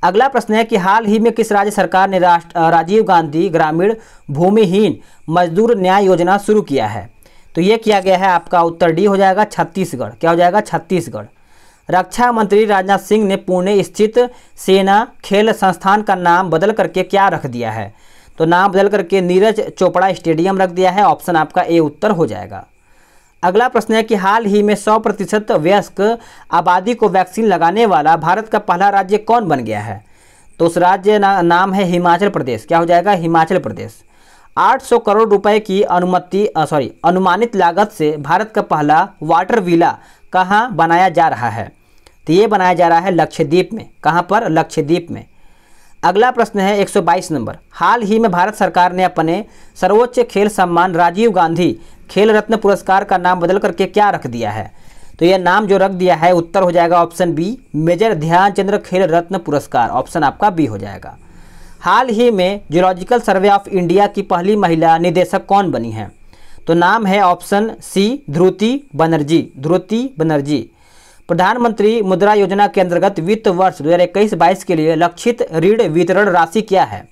अगला प्रश्न है कि हाल ही में किस राज्य सरकार ने राष्ट्र राजीव गांधी ग्रामीण भूमिहीन मजदूर न्याय योजना शुरू किया है तो ये किया गया है आपका उत्तर डी हो जाएगा छत्तीसगढ़ क्या हो जाएगा छत्तीसगढ़ रक्षा मंत्री राजनाथ सिंह ने पुणे स्थित सेना खेल संस्थान का नाम बदल करके क्या रख दिया है तो नाम बदल करके नीरज चोपड़ा स्टेडियम रख दिया है ऑप्शन आपका ए उत्तर हो जाएगा अगला प्रश्न है कि हाल ही में 100 प्रतिशत वयस्क आबादी को वैक्सीन लगाने वाला भारत का पहला राज्य कौन बन गया है तो उस राज्य ना, नाम है हिमाचल प्रदेश क्या हो जाएगा हिमाचल प्रदेश 800 करोड़ रुपए की अनुमति सॉरी अनुमानित लागत से भारत का पहला वाटर विला कहाँ बनाया जा रहा है तो ये बनाया जा रहा है लक्षद्वीप में कहाँ पर लक्षद्वीप में अगला प्रश्न है 122 नंबर हाल ही में भारत सरकार ने अपने सर्वोच्च खेल सम्मान राजीव गांधी खेल रत्न पुरस्कार का नाम बदल करके क्या रख दिया है तो यह नाम जो रख दिया है उत्तर हो जाएगा ऑप्शन बी मेजर ध्यानचंद्र खेल रत्न पुरस्कार ऑप्शन आपका बी हो जाएगा हाल ही में जियोलॉजिकल सर्वे ऑफ इंडिया की पहली महिला निदेशक कौन बनी हैं तो नाम है ऑप्शन सी ध्रुति बनर्जी ध्रुति बनर्जी प्रधानमंत्री मुद्रा योजना के अंतर्गत वित्त वर्ष दो हज़ार इक्कीस बाईस के लिए लक्षित ऋण वितरण राशि क्या है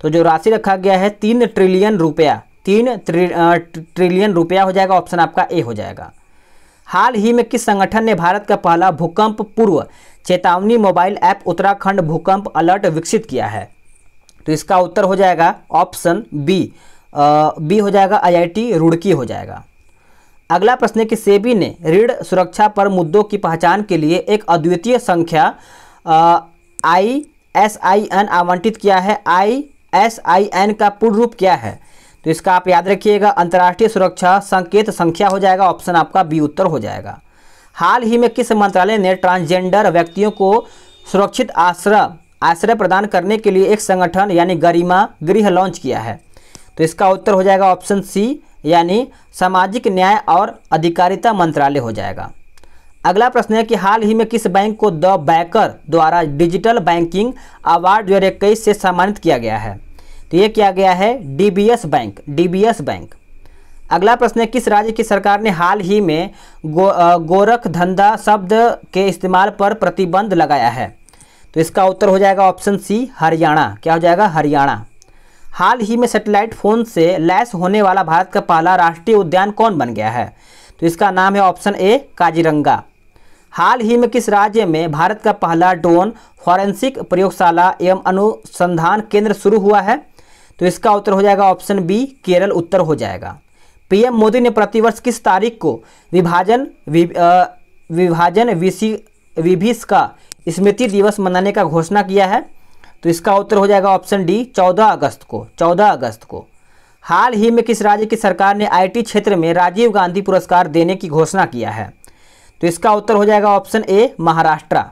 तो जो राशि रखा गया है तीन ट्रिलियन रुपया तीन ट्रिलियन रुपया हो जाएगा ऑप्शन आपका ए हो जाएगा हाल ही में किस संगठन ने भारत का पहला भूकंप पूर्व चेतावनी मोबाइल ऐप उत्तराखंड भूकंप अलर्ट विकसित किया है तो इसका उत्तर हो जाएगा ऑप्शन बी बी हो जाएगा आईआईटी रुड़की हो जाएगा अगला प्रश्न है कि सेबी ने ऋण सुरक्षा पर मुद्दों की पहचान के लिए एक अद्वितीय संख्या आई एस आई एन आवंटित किया है आई एस आई एन का पूर्ण रूप क्या है तो इसका आप याद रखिएगा अंतर्राष्ट्रीय सुरक्षा संकेत संख्या हो जाएगा ऑप्शन आपका बी उत्तर हो जाएगा हाल ही में किस मंत्रालय ने ट्रांसजेंडर व्यक्तियों को सुरक्षित आश्रय आश्रय प्रदान करने के लिए एक संगठन यानी गरिमा गृह लॉन्च किया है तो इसका उत्तर हो जाएगा ऑप्शन सी यानी सामाजिक न्याय और अधिकारिता मंत्रालय हो जाएगा अगला प्रश्न है कि हाल ही में किस बैंक को द बैकर द्वारा डिजिटल बैंकिंग अवार्ड दो हज़ार से सम्मानित किया गया है तो ये किया गया है डी बैंक डी बैंक अगला प्रश्न है किस राज्य की सरकार ने हाल ही में गो, गोरख धंधा शब्द के इस्तेमाल पर प्रतिबंध लगाया है तो इसका उत्तर हो जाएगा ऑप्शन सी हरियाणा क्या हो जाएगा हरियाणा हाल ही में सैटेलाइट फ़ोन से लैस होने वाला भारत का पहला राष्ट्रीय उद्यान कौन बन गया है तो इसका नाम है ऑप्शन ए काजीरंगा हाल ही में किस राज्य में भारत का पहला ड्रोन फॉरेंसिक प्रयोगशाला एवं अनुसंधान केंद्र शुरू हुआ है तो इसका उत्तर हो जाएगा ऑप्शन बी केरल उत्तर हो जाएगा पीएम मोदी ने प्रतिवर्ष किस तारीख को विभाजन विभाजन विभिष का स्मृति दिवस मनाने का घोषणा किया है तो इसका उत्तर हो जाएगा ऑप्शन डी चौदह अगस्त को चौदह अगस्त को हाल ही में किस राज्य की सरकार ने आईटी क्षेत्र में राजीव गांधी पुरस्कार देने की घोषणा किया है तो इसका उत्तर हो जाएगा ऑप्शन ए महाराष्ट्र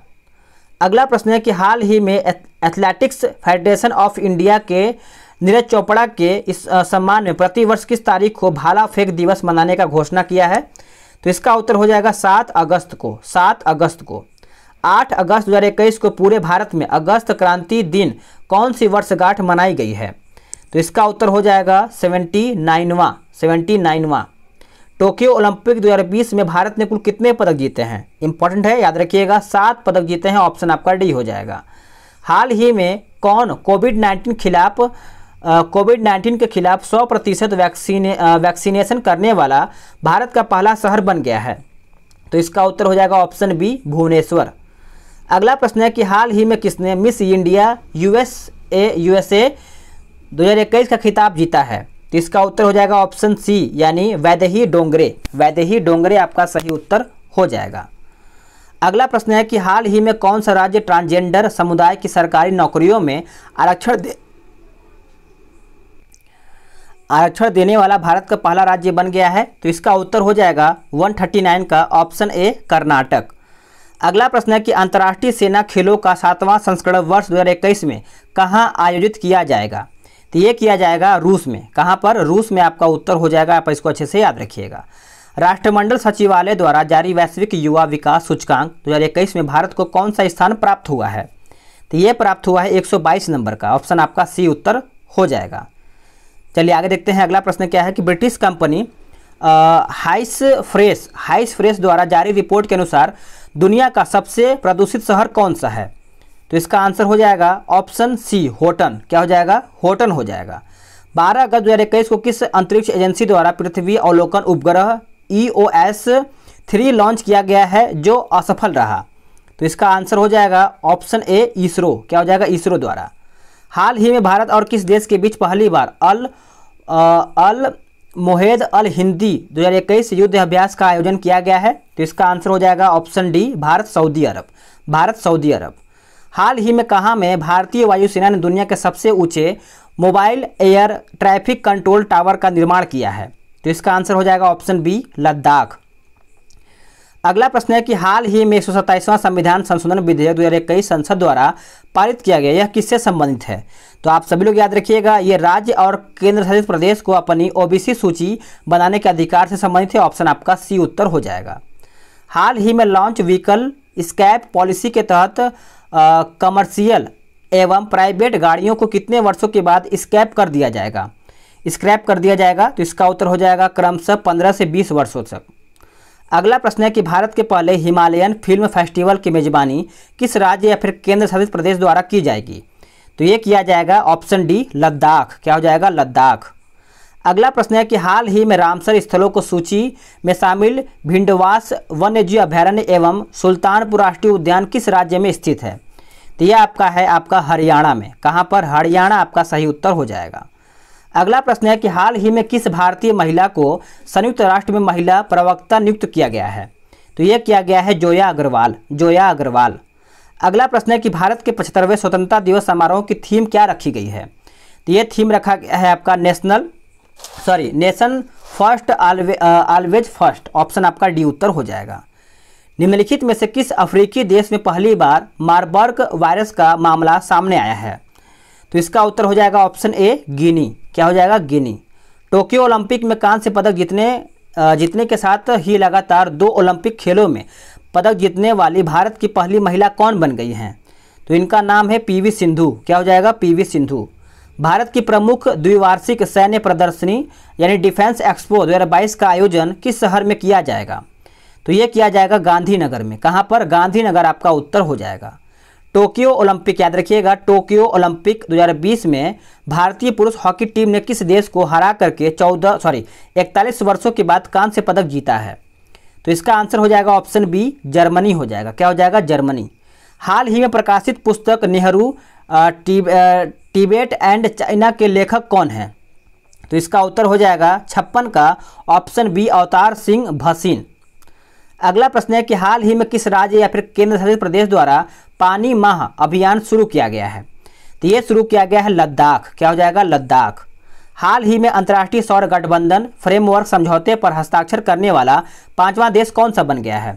अगला प्रश्न है कि हाल ही में एथलेटिक्स फेडरेशन ऑफ इंडिया के नीरज चोपड़ा के इस सम्मान में प्रतिवर्ष किस तारीख को भाला फेंक दिवस मनाने का घोषणा किया है तो इसका उत्तर हो जाएगा सात अगस्त को सात अगस्त को आठ अगस्त 2021 को पूरे भारत में अगस्त क्रांति दिन कौन सी वर्षगांठ मनाई गई है तो इसका उत्तर हो जाएगा सेवेंटी नाइनवा सेवेंटी नाइनवा टोक्यो ओलंपिक 2020 में भारत ने कुल कितने पदक जीते हैं इंपॉर्टेंट है याद रखिएगा सात पदक जीते हैं ऑप्शन आपका डी हो जाएगा हाल ही में कौन कोविड नाइन्टीन खिलाफ कोविड नाइन्टीन के खिलाफ सौ प्रतिशत वैक्सीने वैक्सीनेशन करने वाला भारत का पहला शहर बन गया है तो इसका उत्तर हो जाएगा ऑप्शन बी भुवनेश्वर अगला प्रश्न है कि हाल ही में किसने Miss India US A USA 2021 का खिताब जीता है तो इसका उत्तर हो जाएगा ऑप्शन सी यानी वैदेही डोंगरे वैदेही डोंगरे आपका सही उत्तर हो जाएगा अगला प्रश्न है कि हाल ही में कौन सा राज्य ट्रांसजेंडर समुदाय की सरकारी नौकरियों में आरक्षण दे आरक्षण देने वाला भारत का पहला राज्य बन गया है तो इसका उत्तर हो जाएगा 139 का ऑप्शन ए कर्नाटक अगला प्रश्न है कि अंतर्राष्ट्रीय सेना खेलों का सातवां संस्करण वर्ष 2021 में कहाँ आयोजित किया जाएगा तो ये किया जाएगा रूस में कहाँ पर रूस में आपका उत्तर हो जाएगा आप इसको अच्छे से याद रखिएगा राष्ट्रमंडल सचिवालय द्वारा जारी वैश्विक युवा विकास सूचकांक इक्कीस में भारत को कौन सा स्थान प्राप्त हुआ है तो ये प्राप्त हुआ है 122 नंबर का ऑप्शन आपका सी उत्तर हो जाएगा चलिए आगे देखते हैं अगला प्रश्न क्या है कि ब्रिटिश कंपनी हाइस फ्रेश हाइस फ्रेश द्वारा जारी रिपोर्ट के अनुसार दुनिया का सबसे प्रदूषित शहर कौन सा है तो इसका आंसर हो जाएगा ऑप्शन सी होटन क्या हो जाएगा होटन हो जाएगा बारह अगस्त दो हज़ार इक्कीस को किस अंतरिक्ष एजेंसी द्वारा पृथ्वी अवलोकन उपग्रह E O S three launch किया गया है जो असफल रहा तो इसका आंसर हो जाएगा ऑप्शन ए इसरो क्या हो जाएगा इसरो द्वारा हाल ही में भारत और किस देश के बीच पहली बार अल आ, अल मोहेद अल हिंदी 2021 युद्ध अभ्यास का आयोजन किया गया है तो इसका आंसर हो जाएगा option D Bharat Saudi Arab Bharat Saudi Arab हाल ही में कहाँ में भारतीय वायुसेना ने दुनिया के सबसे ऊंचे mobile air traffic control tower का निर्माण किया है तो इसका आंसर हो जाएगा ऑप्शन बी लद्दाख अगला प्रश्न है कि हाल ही में एक संविधान संशोधन विधेयक दो संसद द्वारा पारित किया गया यह किससे संबंधित है तो आप सभी लोग याद रखिएगा ये राज्य और केंद्र शासित प्रदेश को अपनी ओबीसी सूची बनाने के अधिकार से संबंधित है ऑप्शन आपका सी उत्तर हो जाएगा हाल ही में लॉन्च व्हीकल स्कैप पॉलिसी के तहत कमर्शियल एवं प्राइवेट गाड़ियों को कितने वर्षों के बाद स्कैप कर दिया जाएगा स्क्रैप कर दिया जाएगा तो इसका उत्तर हो जाएगा क्रमशः पंद्रह से बीस वर्षों तक अगला प्रश्न है कि भारत के पहले हिमालयन फिल्म फेस्टिवल की मेजबानी किस राज्य या फिर केंद्र शासित प्रदेश द्वारा की जाएगी तो ये किया जाएगा ऑप्शन डी लद्दाख क्या हो जाएगा लद्दाख अगला प्रश्न है कि हाल ही में रामसर स्थलों को सूची में शामिल भिंडवास वन्यजीव अभ्यारण्य एवं सुल्तानपुर राष्ट्रीय उद्यान किस राज्य में स्थित है तो यह आपका है आपका हरियाणा में कहाँ पर हरियाणा आपका सही उत्तर हो जाएगा अगला प्रश्न है कि हाल ही में किस भारतीय महिला को संयुक्त राष्ट्र में महिला प्रवक्ता नियुक्त किया गया है तो यह किया गया है जोया अग्रवाल जोया अग्रवाल अगला प्रश्न है कि भारत के पचहत्तरवें स्वतंत्रता दिवस समारोह की थीम क्या रखी गई है तो ये थीम रखा गया है आपका national sorry nation first always first option आपका डी उत्तर हो जाएगा निम्नलिखित में से किस अफ्रीकी देश में पहली बार मारबर्ग वायरस का मामला सामने आया है तो इसका उत्तर हो जाएगा ऑप्शन ए गिनी क्या हो जाएगा गिनी टोक्यो ओलंपिक में कांस्य पदक जीतने जीतने के साथ ही लगातार दो ओलंपिक खेलों में पदक जीतने वाली भारत की पहली महिला कौन बन गई हैं तो इनका नाम है पीवी सिंधु क्या हो जाएगा पीवी सिंधु भारत की प्रमुख द्विवार्षिक सैन्य प्रदर्शनी यानी डिफेंस एक्सपो 2022 का आयोजन किस शहर में किया जाएगा तो ये किया जाएगा गांधीनगर में कहाँ पर गांधीनगर आपका उत्तर हो जाएगा टोक्यो ओलंपिक याद रखिएगा टोक्यो ओलंपिक 2020 में भारतीय पुरुष हॉकी टीम ने किस देश को हरा करके 14 सॉरी 41 वर्षों के बाद कांस्य पदक जीता है तो इसका आंसर हो जाएगा ऑप्शन बी जर्मनी हो जाएगा क्या हो जाएगा जर्मनी हाल ही में प्रकाशित पुस्तक Nehru Tibet Tibet and China के लेखक कौन हैं तो इसका उत्तर हो जाएगा छप्पन का ऑप्शन बी अवतार सिंह भसीन अगला प्रश्न है कि हाल ही में किस राज्य या फिर केंद्र शासित प्रदेश द्वारा पानी माह अभियान शुरू किया गया है तो ये शुरू किया गया है लद्दाख क्या हो जाएगा लद्दाख हाल ही में अंतर्राष्ट्रीय सौर गठबंधन फ्रेमवर्क समझौते पर हस्ताक्षर करने वाला पांचवा देश कौन सा बन गया है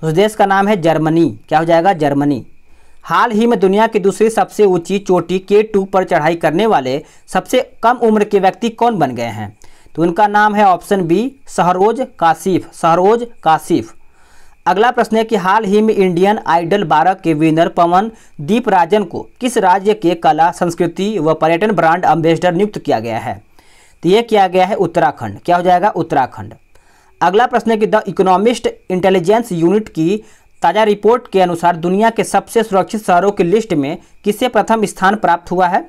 तो उस देश का नाम है जर्मनी क्या हो जाएगा जर्मनी हाल ही में दुनिया की दूसरी सबसे ऊंची चोटी के टू पर चढ़ाई करने वाले सबसे कम उम्र के व्यक्ति कौन बन गए हैं तो उनका नाम है ऑप्शन बी सहरोज काशिफ सहरोज काशिफ अगला प्रश्न है कि हाल ही में इंडियन आइडल 12 के विनर पवन दीप राजन को किस राज्य के कला संस्कृति व पर्यटन ब्रांड एम्बेसडर नियुक्त किया गया है तो यह किया गया है उत्तराखंड क्या हो जाएगा उत्तराखंड अगला प्रश्न है कि द इकोनॉमिस्ट इंटेलिजेंस यूनिट की ताज़ा रिपोर्ट के अनुसार दुनिया के सबसे सुरक्षित शहरों की लिस्ट में किसे प्रथम स्थान प्राप्त हुआ है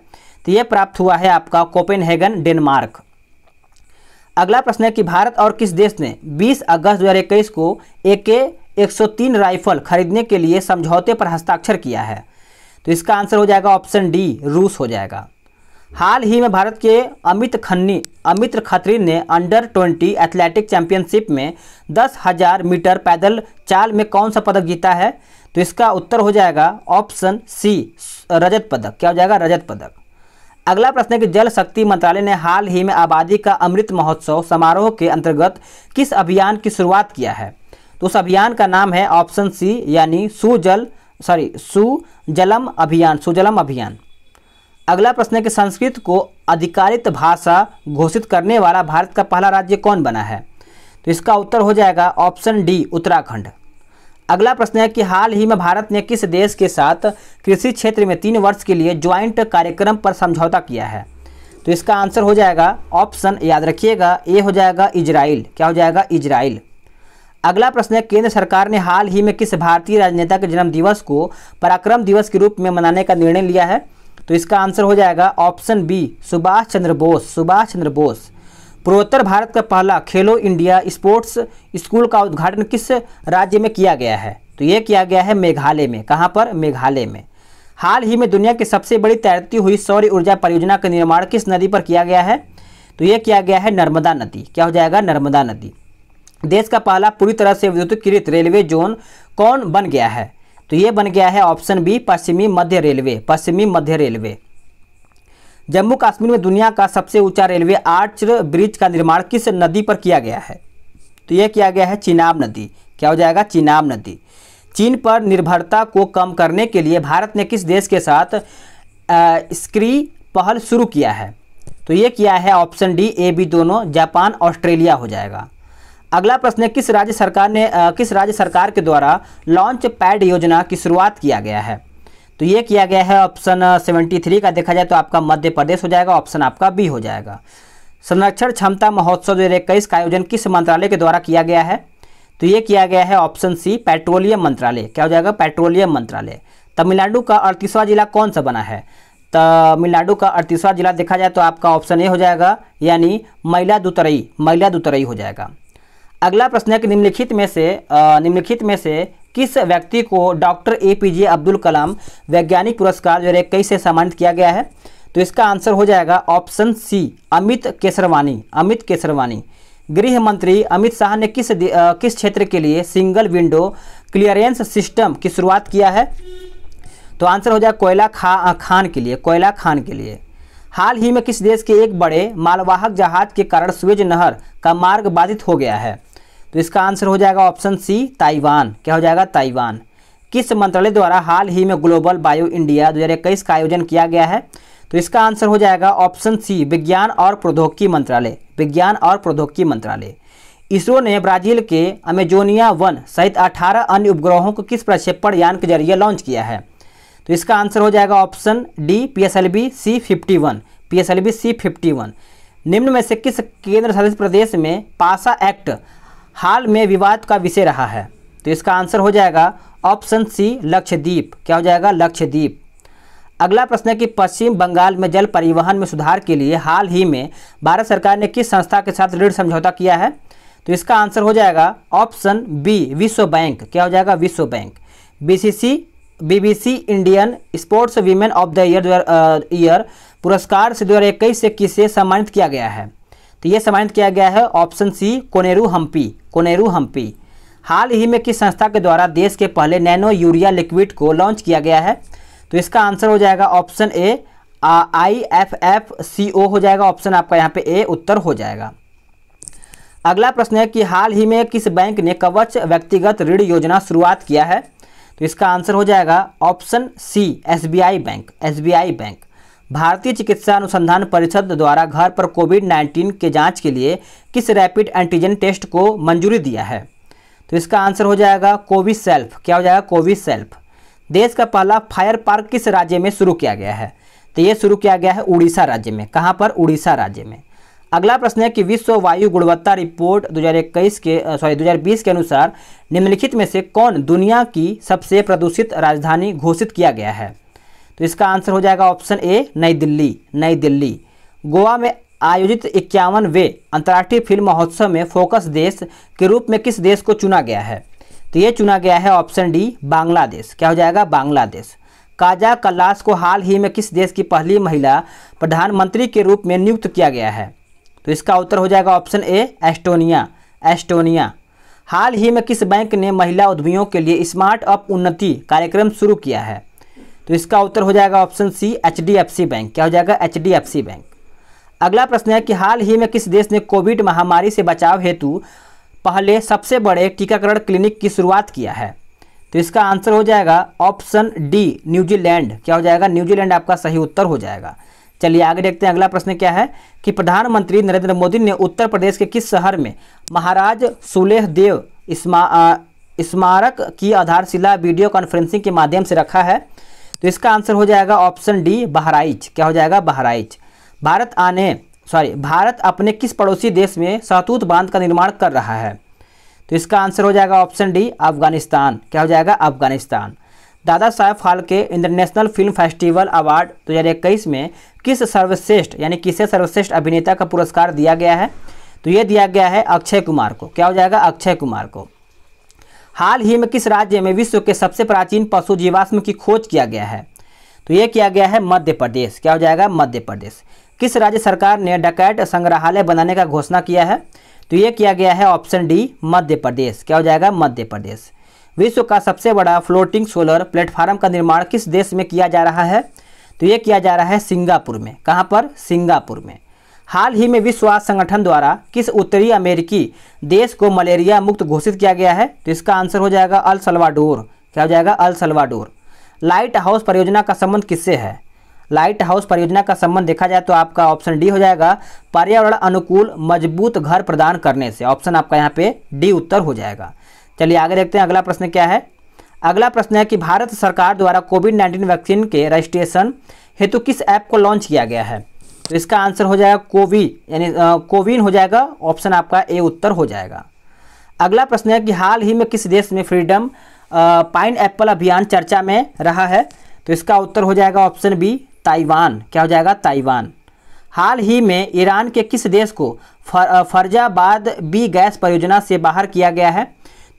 तो यह प्राप्त हुआ है आपका कोपेनहेगन डेनमार्क अगला प्रश्न है कि भारत और किस देश ने 20 अगस्त 2021 को ए के 103 राइफल खरीदने के लिए समझौते पर हस्ताक्षर किया है तो इसका आंसर हो जाएगा ऑप्शन डी रूस हो जाएगा हाल ही में भारत के अमित खन्नी अमित खत्री ने अंडर 20 एथलेटिक चैंपियनशिप में दस हज़ार मीटर पैदल चाल में कौन सा पदक जीता है तो इसका उत्तर हो जाएगा ऑप्शन सी रजत पदक क्या हो जाएगा रजत पदक अगला प्रश्न है कि जल शक्ति मंत्रालय ने हाल ही में आबादी का अमृत महोत्सव समारोह के अंतर्गत किस अभियान की शुरुआत किया है तो उस अभियान का नाम है ऑप्शन सी यानी सुजल सॉरी सुजलम अभियान सुजलम अभियान अगला प्रश्न है कि संस्कृत को अधिकारित भाषा घोषित करने वाला भारत का पहला राज्य कौन बना है तो इसका उत्तर हो जाएगा ऑप्शन डी उत्तराखंड अगला प्रश्न है कि हाल ही में भारत ने किस देश के साथ कृषि क्षेत्र में तीन वर्ष के लिए ज्वाइंट कार्यक्रम पर समझौता किया है तो इसका आंसर हो जाएगा ऑप्शन याद रखिएगा ए हो जाएगा इजराइल क्या हो जाएगा इजराइल अगला प्रश्न है केंद्र सरकार ने हाल ही में किस भारतीय राजनेता के जन्म दिवस को पराक्रम दिवस के रूप में मनाने का निर्णय लिया है तो इसका आंसर हो जाएगा ऑप्शन बी सुभाष चंद्र बोस सुभाष चंद्र बोस पूर्वोत्तर भारत का पहला खेलो इंडिया स्पोर्ट्स स्कूल का उद्घाटन किस राज्य में किया गया है तो यह किया गया है मेघालय में कहाँ पर मेघालय में हाल ही में दुनिया की सबसे बड़ी तैरती हुई सौर ऊर्जा परियोजना का निर्माण किस नदी पर किया गया है तो यह किया गया है नर्मदा नदी क्या हो जाएगा नर्मदा नदी देश का पहला पूरी तरह से विद्युतीकृत रेलवे जोन कौन बन गया है तो ये बन गया है ऑप्शन बी पश्चिमी मध्य रेलवे पश्चिमी मध्य रेलवे जम्मू कश्मीर में दुनिया का सबसे ऊंचा रेलवे आर्च ब्रिज का निर्माण किस नदी पर किया गया है तो यह किया गया है चिनाब नदी क्या हो जाएगा चिनाब नदी चीन पर निर्भरता को कम करने के लिए भारत ने किस देश के साथ स्क्री पहल शुरू किया है तो ये किया है ऑप्शन डी ए बी दोनों जापान ऑस्ट्रेलिया हो जाएगा अगला प्रश्न है किस राज्य सरकार ने आ, किस राज्य सरकार के द्वारा लॉन्च पैड योजना की शुरुआत किया गया है तो ये किया गया है ऑप्शन सेवेंटी थ्री का देखा जाए तो आपका मध्य प्रदेश हो जाएगा ऑप्शन आपका बी हो जाएगा संरक्षण क्षमता महोत्सव दो हज़ार का आयोजन किस मंत्रालय के द्वारा किया गया है तो ये किया गया है ऑप्शन सी पेट्रोलियम मंत्रालय क्या हो जाएगा पेट्रोलियम मंत्रालय तमिलनाडु का अड़तीसवां जिला कौन सा बना है तमिलनाडु का अड़तीसवां जिला देखा जाए तो आपका ऑप्शन ए हो जाएगा यानी महिला महिला दुतरई हो जाएगा अगला प्रश्न है कि निम्नलिखित में से निम्नलिखित में से किस व्यक्ति को doctor A P J Abdul Kalam वैज्ञानिक पुरस्कार जो है कई से सम्मानित किया गया है तो इसका आंसर हो जाएगा ऑप्शन सी अमित केसरवानी अमित केसरवानी गृह मंत्री अमित शाह ने किस आ, किस क्षेत्र के लिए सिंगल विंडो क्लियरेंस सिस्टम की शुरुआत किया है तो आंसर हो जाएगा कोयला खा खान के लिए कोयला खान के लिए हाल ही में किस देश के एक बड़े मालवाहक जहाज के कारण स्वेज नहर का मार्ग बाधित हो गया है तो इसका आंसर हो जाएगा ऑप्शन सी ताइवान क्या हो जाएगा ताइवान किस मंत्रालय द्वारा हाल ही में ग्लोबल बायो इंडिया दो का आयोजन किया गया है तो इसका आंसर हो जाएगा ऑप्शन सी विज्ञान और प्रौद्योगिकी मंत्रालय विज्ञान और प्रौद्योगिकी मंत्रालय इसरो ने ब्राजील के अमेजोनिया वन सहित 18 अन्य उपग्रहों को किस प्रक्षेपण यान के जरिए लॉन्च किया है तो इसका आंसर हो जाएगा option D P S L B C fifty one P S L B C fifty one निम्न में से किस केंद्र शासित प्रदेश में पासा एक्ट हाल में विवाद का विषय रहा है तो इसका आंसर हो जाएगा ऑप्शन सी लक्षद्वीप क्या हो जाएगा लक्षद्वीप अगला प्रश्न है कि पश्चिम बंगाल में जल परिवहन में सुधार के लिए हाल ही में भारत सरकार ने किस संस्था के साथ ऋण समझौता किया है तो इसका आंसर हो जाएगा ऑप्शन बी विश्व बैंक क्या हो जाएगा विश्व bank BCC BBC Indian sports women of the year year पुरस्कार से दो हज़ार इक्कीस से किसे सम्मानित किया गया है तो ये समाहित किया गया है ऑप्शन सी कोनेरू हम्पी कोनेरू हम्पी हाल ही में किस संस्था के द्वारा देश के पहले नैनो यूरिया लिक्विड को लॉन्च किया गया है तो इसका आंसर हो जाएगा option A I F F C O हो जाएगा ऑप्शन आपका यहाँ पे ए उत्तर हो जाएगा अगला प्रश्न है कि हाल ही में किस बैंक ने कवच व्यक्तिगत ऋण योजना शुरुआत किया है तो इसका आंसर हो जाएगा option C S bank S bank भारतीय चिकित्सा अनुसंधान परिषद द्वारा घर पर कोविड 19 के जांच के लिए किस रैपिड एंटीजन टेस्ट को मंजूरी दिया है तो इसका आंसर हो जाएगा कोविड सेल्फ क्या हो जाएगा कोविड सेल्फ देश का पहला फायर पार्क किस राज्य में शुरू किया गया है तो ये शुरू किया गया है उड़ीसा राज्य में कहाँ पर उड़ीसा राज्य में अगला प्रश्न है कि विश्व वायु गुणवत्ता रिपोर्ट 2021 के सॉरी 2020 के अनुसार निम्नलिखित में से कौन दुनिया की सबसे प्रदूषित राजधानी घोषित किया गया है तो इसका आंसर हो जाएगा ऑप्शन ए नई दिल्ली नई दिल्ली गोवा में आयोजित इक्यावनवे अंतर्राष्ट्रीय फिल्म महोत्सव में फोकस देश के रूप में किस देश को चुना गया है तो ये चुना गया है ऑप्शन डी बांग्लादेश क्या हो जाएगा बांग्लादेश काजा कलास को हाल ही में किस देश की पहली महिला प्रधानमंत्री के रूप में नियुक्त किया गया है तो इसका उत्तर हो जाएगा ऑप्शन ए एस्टोनिया एस्टोनिया हाल ही में किस बैंक ने महिला उद्यमियों के लिए स्मार्ट अप उन्नति कार्यक्रम शुरू किया है तो इसका उत्तर हो जाएगा ऑप्शन सी एच बैंक क्या हो जाएगा एच बैंक अगला प्रश्न है कि हाल ही में किस देश ने कोविड महामारी से बचाव हेतु पहले सबसे बड़े टीकाकरण क्लिनिक की शुरुआत किया है तो इसका आंसर हो जाएगा ऑप्शन डी न्यूजीलैंड क्या हो जाएगा न्यूजीलैंड आपका सही उत्तर हो जाएगा चलिए आगे देखते हैं अगला प्रश्न क्या है कि प्रधानमंत्री नरेंद्र मोदी ने उत्तर प्रदेश के किस शहर में महाराज सुलेह देव स्मारक की आधारशिला वीडियो कॉन्फ्रेंसिंग के माध्यम से रखा है तो इसका आंसर हो जाएगा ऑप्शन डी बहराइच क्या हो जाएगा बहराइच भारत आने सॉरी भारत अपने किस पड़ोसी देश में सातूत बांध का निर्माण कर रहा है तो इसका आंसर हो जाएगा ऑप्शन डी अफगानिस्तान क्या हो जाएगा Afghanistan Dada Saheb Phalke international film festival award दो हज़ार इक्कीस में किस सर्वश्रेष्ठ यानी किसे सर्वश्रेष्ठ अभिनेता का पुरस्कार दिया गया है तो ये दिया गया है अक्षय कुमार को क्या हो जाएगा अक्षय कुमार को हाल ही में किस राज्य में विश्व के सबसे प्राचीन पशु जीवाश्म की खोज किया गया है तो ये किया गया है मध्य प्रदेश क्या हो जाएगा मध्य प्रदेश किस राज्य सरकार ने डकैट संग्रहालय बनाने का घोषणा किया है तो ये किया गया है ऑप्शन डी मध्य प्रदेश क्या हो जाएगा मध्य प्रदेश विश्व का सबसे बड़ा फ्लोटिंग सोलर प्लेटफार्म का निर्माण किस देश में किया जा रहा है तो ये किया जा रहा है सिंगापुर में कहाँ पर सिंगापुर में हाल ही में विश्व स्वास्थ्य संगठन द्वारा किस उत्तरी अमेरिकी देश को मलेरिया मुक्त घोषित किया गया है तो इसका आंसर हो जाएगा अल सलवाडोर क्या हो जाएगा अल सलवाडोर लाइट हाउस परियोजना का संबंध किससे है लाइट हाउस परियोजना का संबंध देखा जाए तो आपका ऑप्शन डी हो जाएगा पर्यावरण अनुकूल मजबूत घर प्रदान करने से ऑप्शन आपका यहाँ पे डी उत्तर हो जाएगा चलिए आगे देखते हैं अगला प्रश्न क्या है अगला प्रश्न है कि भारत सरकार द्वारा कोविड नाइन्टीन वैक्सीन के रजिस्ट्रेशन हेतु किस ऐप को लॉन्च किया गया है तो इसका आंसर हो जाएगा कोवी यानी कोविन हो जाएगा ऑप्शन आपका ए उत्तर हो जाएगा अगला प्रश्न है कि हाल ही में किस देश में फ्रीडम पाइन एप्पल अभियान चर्चा में रहा है तो इसका उत्तर हो जाएगा ऑप्शन बी ताइवान क्या हो जाएगा ताइवान हाल ही में ईरान के किस देश को फर, फर्जाबाद बी गैस परियोजना से बाहर किया गया है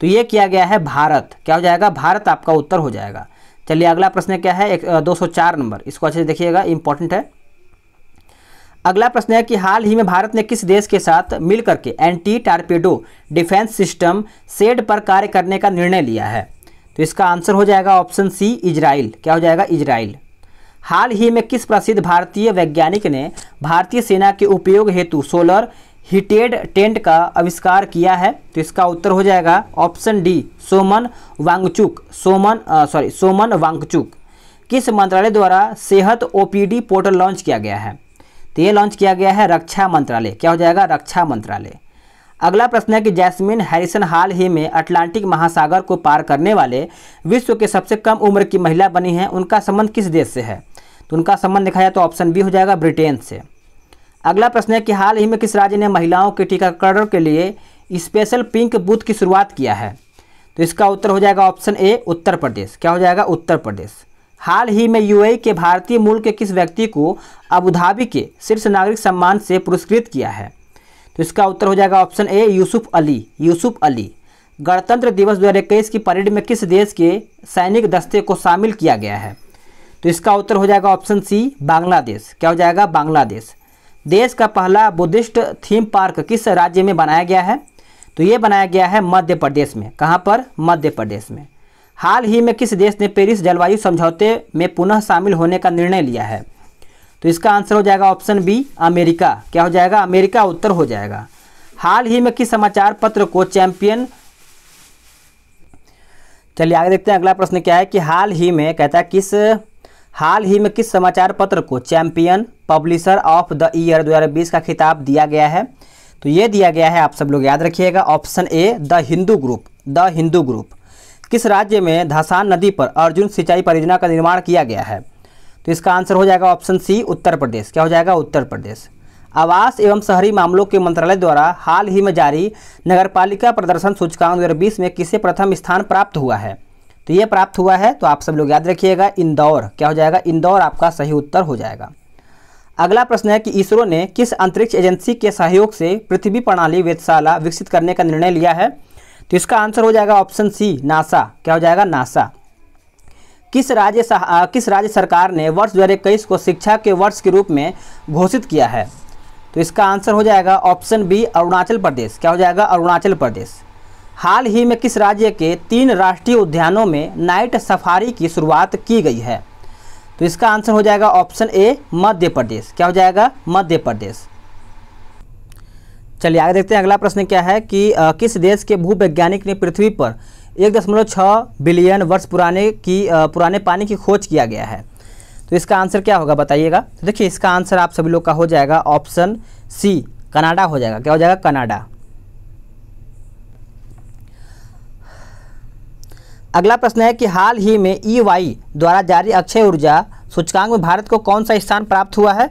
तो ये किया गया है भारत क्या हो जाएगा भारत आपका उत्तर हो जाएगा चलिए अगला प्रश्न क्या है एक दो सौ नंबर इसको अच्छे से देखिएगा इंपॉर्टेंट है अगला प्रश्न है कि हाल ही में भारत ने किस देश के साथ मिलकर के एंटी टारपेडो डिफेंस सिस्टम सेड पर कार्य करने का निर्णय लिया है तो इसका आंसर हो जाएगा ऑप्शन सी इजराइल क्या हो जाएगा इजराइल हाल ही में किस प्रसिद्ध भारतीय वैज्ञानिक ने भारतीय सेना के उपयोग हेतु सोलर हीटेड टेंट का आविष्कार किया है तो इसका उत्तर हो जाएगा option D Sonam Wangchuk Sonam sorry Sonam Wangchuk किस मंत्रालय द्वारा सेहत ओपीडी पोर्टल लॉन्च किया गया है तो ये लॉन्च किया गया है रक्षा मंत्रालय क्या हो जाएगा रक्षा मंत्रालय अगला प्रश्न है कि जैस्मिन हैरिसन हाल ही में अटलांटिक महासागर को पार करने वाले विश्व के सबसे कम उम्र की महिला बनी हैं उनका संबंध किस देश से है तो उनका संबंध देखा जाए तो ऑप्शन बी हो जाएगा ब्रिटेन से अगला प्रश्न है कि हाल ही में किस राज्य ने महिलाओं के टीकाकरण के लिए स्पेशल पिंक बूथ की शुरुआत किया है तो इसका उत्तर हो जाएगा ऑप्शन ए उत्तर प्रदेश क्या हो जाएगा उत्तर प्रदेश हाल ही में यूएई के भारतीय मूल के किस व्यक्ति को अबुधाबी के शीर्ष नागरिक सम्मान से पुरस्कृत किया है तो इसका उत्तर हो जाएगा ऑप्शन ए यूसुफ अली यूसुफ अली गणतंत्र दिवस दो की परेड में किस देश के सैनिक दस्ते को शामिल किया गया है तो इसका उत्तर हो जाएगा ऑप्शन सी बांग्लादेश क्या हो जाएगा बांग्लादेश देश का पहला बुद्धिस्ट थीम पार्क किस राज्य में बनाया गया है तो ये बनाया गया है मध्य प्रदेश में कहाँ पर मध्य प्रदेश में हाल ही में किस देश ने पेरिस जलवायु समझौते में पुनः शामिल होने का निर्णय लिया है तो इसका आंसर हो जाएगा ऑप्शन बी अमेरिका क्या हो जाएगा अमेरिका उत्तर हो जाएगा हाल ही में किस समाचार पत्र को चैंपियन चलिए आगे देखते हैं अगला प्रश्न क्या है कि हाल ही में कहता है किस हाल ही में किस समाचार पत्र को champion publisher of the year 2020 का खिताब दिया गया है तो ये दिया गया है आप सब लोग याद रखिएगा option A the Hindu group the Hindu group किस राज्य में धासान नदी पर अर्जुन सिंचाई परियोजना का निर्माण किया गया है तो इसका आंसर हो जाएगा ऑप्शन सी उत्तर प्रदेश क्या हो जाएगा उत्तर प्रदेश आवास एवं शहरी मामलों के मंत्रालय द्वारा हाल ही में जारी नगरपालिका प्रदर्शन सूचकांक दो में किसे प्रथम स्थान प्राप्त हुआ है तो ये प्राप्त हुआ है तो आप सब लोग याद रखिएगा इंदौर क्या हो जाएगा इंदौर आपका सही उत्तर हो जाएगा अगला प्रश्न है कि इसरो ने किस अंतरिक्ष एजेंसी के सहयोग से पृथ्वी प्रणाली वेधशाला विकसित करने का निर्णय लिया है तो इसका आंसर हो जाएगा ऑप्शन सी नासा क्या हो जाएगा नासा किस राज्य किस राज्य सरकार ने वर्ष दो को शिक्षा के वर्ष के रूप में घोषित किया है तो इसका आंसर हो जाएगा ऑप्शन बी अरुणाचल प्रदेश क्या हो जाएगा अरुणाचल प्रदेश हाल ही में किस राज्य के तीन राष्ट्रीय उद्यानों में नाइट सफारी की शुरुआत की गई है तो इसका आंसर हो जाएगा ऑप्शन ए मध्य प्रदेश क्या हो जाएगा मध्य प्रदेश चलिए आगे देखते हैं अगला प्रश्न क्या है कि आ, किस देश के भूवैज्ञानिक ने पृथ्वी पर एक दशमलव छः बिलियन वर्ष पुराने की आ, पुराने पानी की खोज किया गया है तो इसका आंसर क्या होगा बताइएगा तो देखिए इसका आंसर आप सभी लोग का हो जाएगा ऑप्शन सी कनाडा हो जाएगा क्या हो जाएगा कनाडा अगला प्रश्न है कि हाल ही में ई e वाई द्वारा जारी अक्षय ऊर्जा सूचकांक में भारत को कौन सा स्थान प्राप्त हुआ है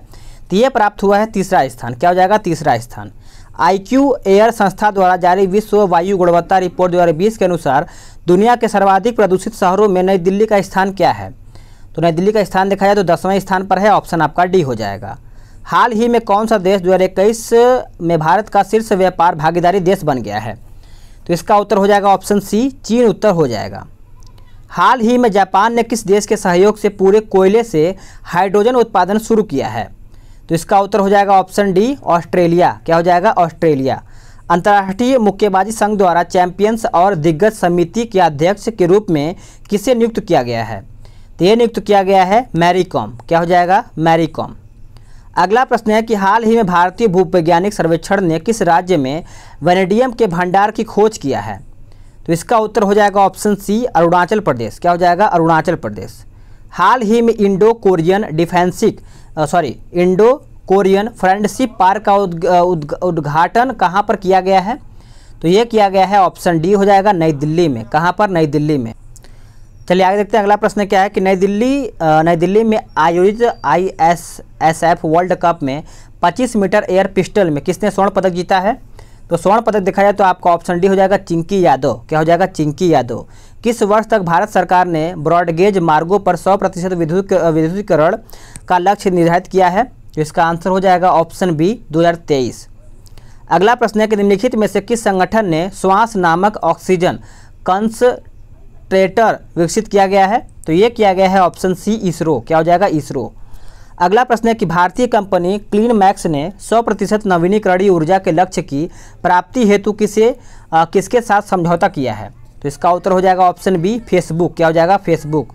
तो ये प्राप्त हुआ है तीसरा स्थान क्या हो जाएगा तीसरा स्थान आईक्यू एयर संस्था द्वारा जारी विश्व वायु गुणवत्ता रिपोर्ट 2020 के अनुसार दुनिया के सर्वाधिक प्रदूषित शहरों में नई दिल्ली का स्थान क्या है तो नई दिल्ली का स्थान देखा जाए तो दसवें स्थान पर है ऑप्शन आपका डी हो जाएगा हाल ही में कौन सा देश दो में भारत का शीर्ष व्यापार भागीदारी देश बन गया है तो इसका उत्तर हो जाएगा ऑप्शन सी चीन उत्तर हो जाएगा हाल ही में जापान ने किस देश के सहयोग से पूरे कोयले से हाइड्रोजन उत्पादन शुरू किया है तो इसका उत्तर हो जाएगा ऑप्शन डी ऑस्ट्रेलिया क्या हो जाएगा ऑस्ट्रेलिया अंतर्राष्ट्रीय मुक्केबाजी संघ द्वारा चैंपियंस और दिग्गज समिति के अध्यक्ष के रूप में किसे नियुक्त किया गया है तो ये नियुक्त किया गया है मैरीकॉम क्या हो जाएगा मैरीकॉम अगला प्रश्न है कि हाल ही में भारतीय भूवैज्ञानिक सर्वेक्षण ने किस राज्य में वेनेडियम के भंडार की खोज किया है तो इसका उत्तर हो जाएगा ऑप्शन सी अरुणाचल प्रदेश क्या हो जाएगा अरुणाचल प्रदेश हाल ही में इंडो कोरियन डिफेंसिक sorry Indo Korean friendship park का उद्घाटन कहाँ पर किया गया है तो ये किया गया है ऑप्शन डी हो जाएगा नई दिल्ली में कहाँ पर नई दिल्ली में चलिए आगे देखते हैं अगला प्रश्न क्या है कि नई दिल्ली नई दिल्ली में आयोजित I S S F world cup में 25 मीटर एयर पिस्टल में किसने स्वर्ण पदक जीता है तो स्वर्ण पदक देखा जाए तो आपका ऑप्शन डी हो जाएगा चिंकी यादव क्या हो जाएगा चिंकी यादव किस वर्ष तक भारत सरकार ने ब्रॉडगेज मार्गों पर 100 प्रतिशत विद्युत विद्युतीकरण का लक्ष्य निर्धारित किया है तो इसका आंसर हो जाएगा ऑप्शन बी 2023 अगला प्रश्न है कि निम्नलिखित में से किस संगठन ने श्वास नामक ऑक्सीजन कंसट्रेटर विकसित किया गया है तो ये किया गया है ऑप्शन सी इसरो क्या हो जाएगा इसरो अगला प्रश्न है कि भारतीय कंपनी क्लीन मैक्स ने 100 प्रतिशत नवीनीकरणीय ऊर्जा के लक्ष्य की प्राप्ति हेतु किसे आ, किसके साथ समझौता किया है तो इसका उत्तर हो जाएगा ऑप्शन बी फेसबुक क्या हो जाएगा फेसबुक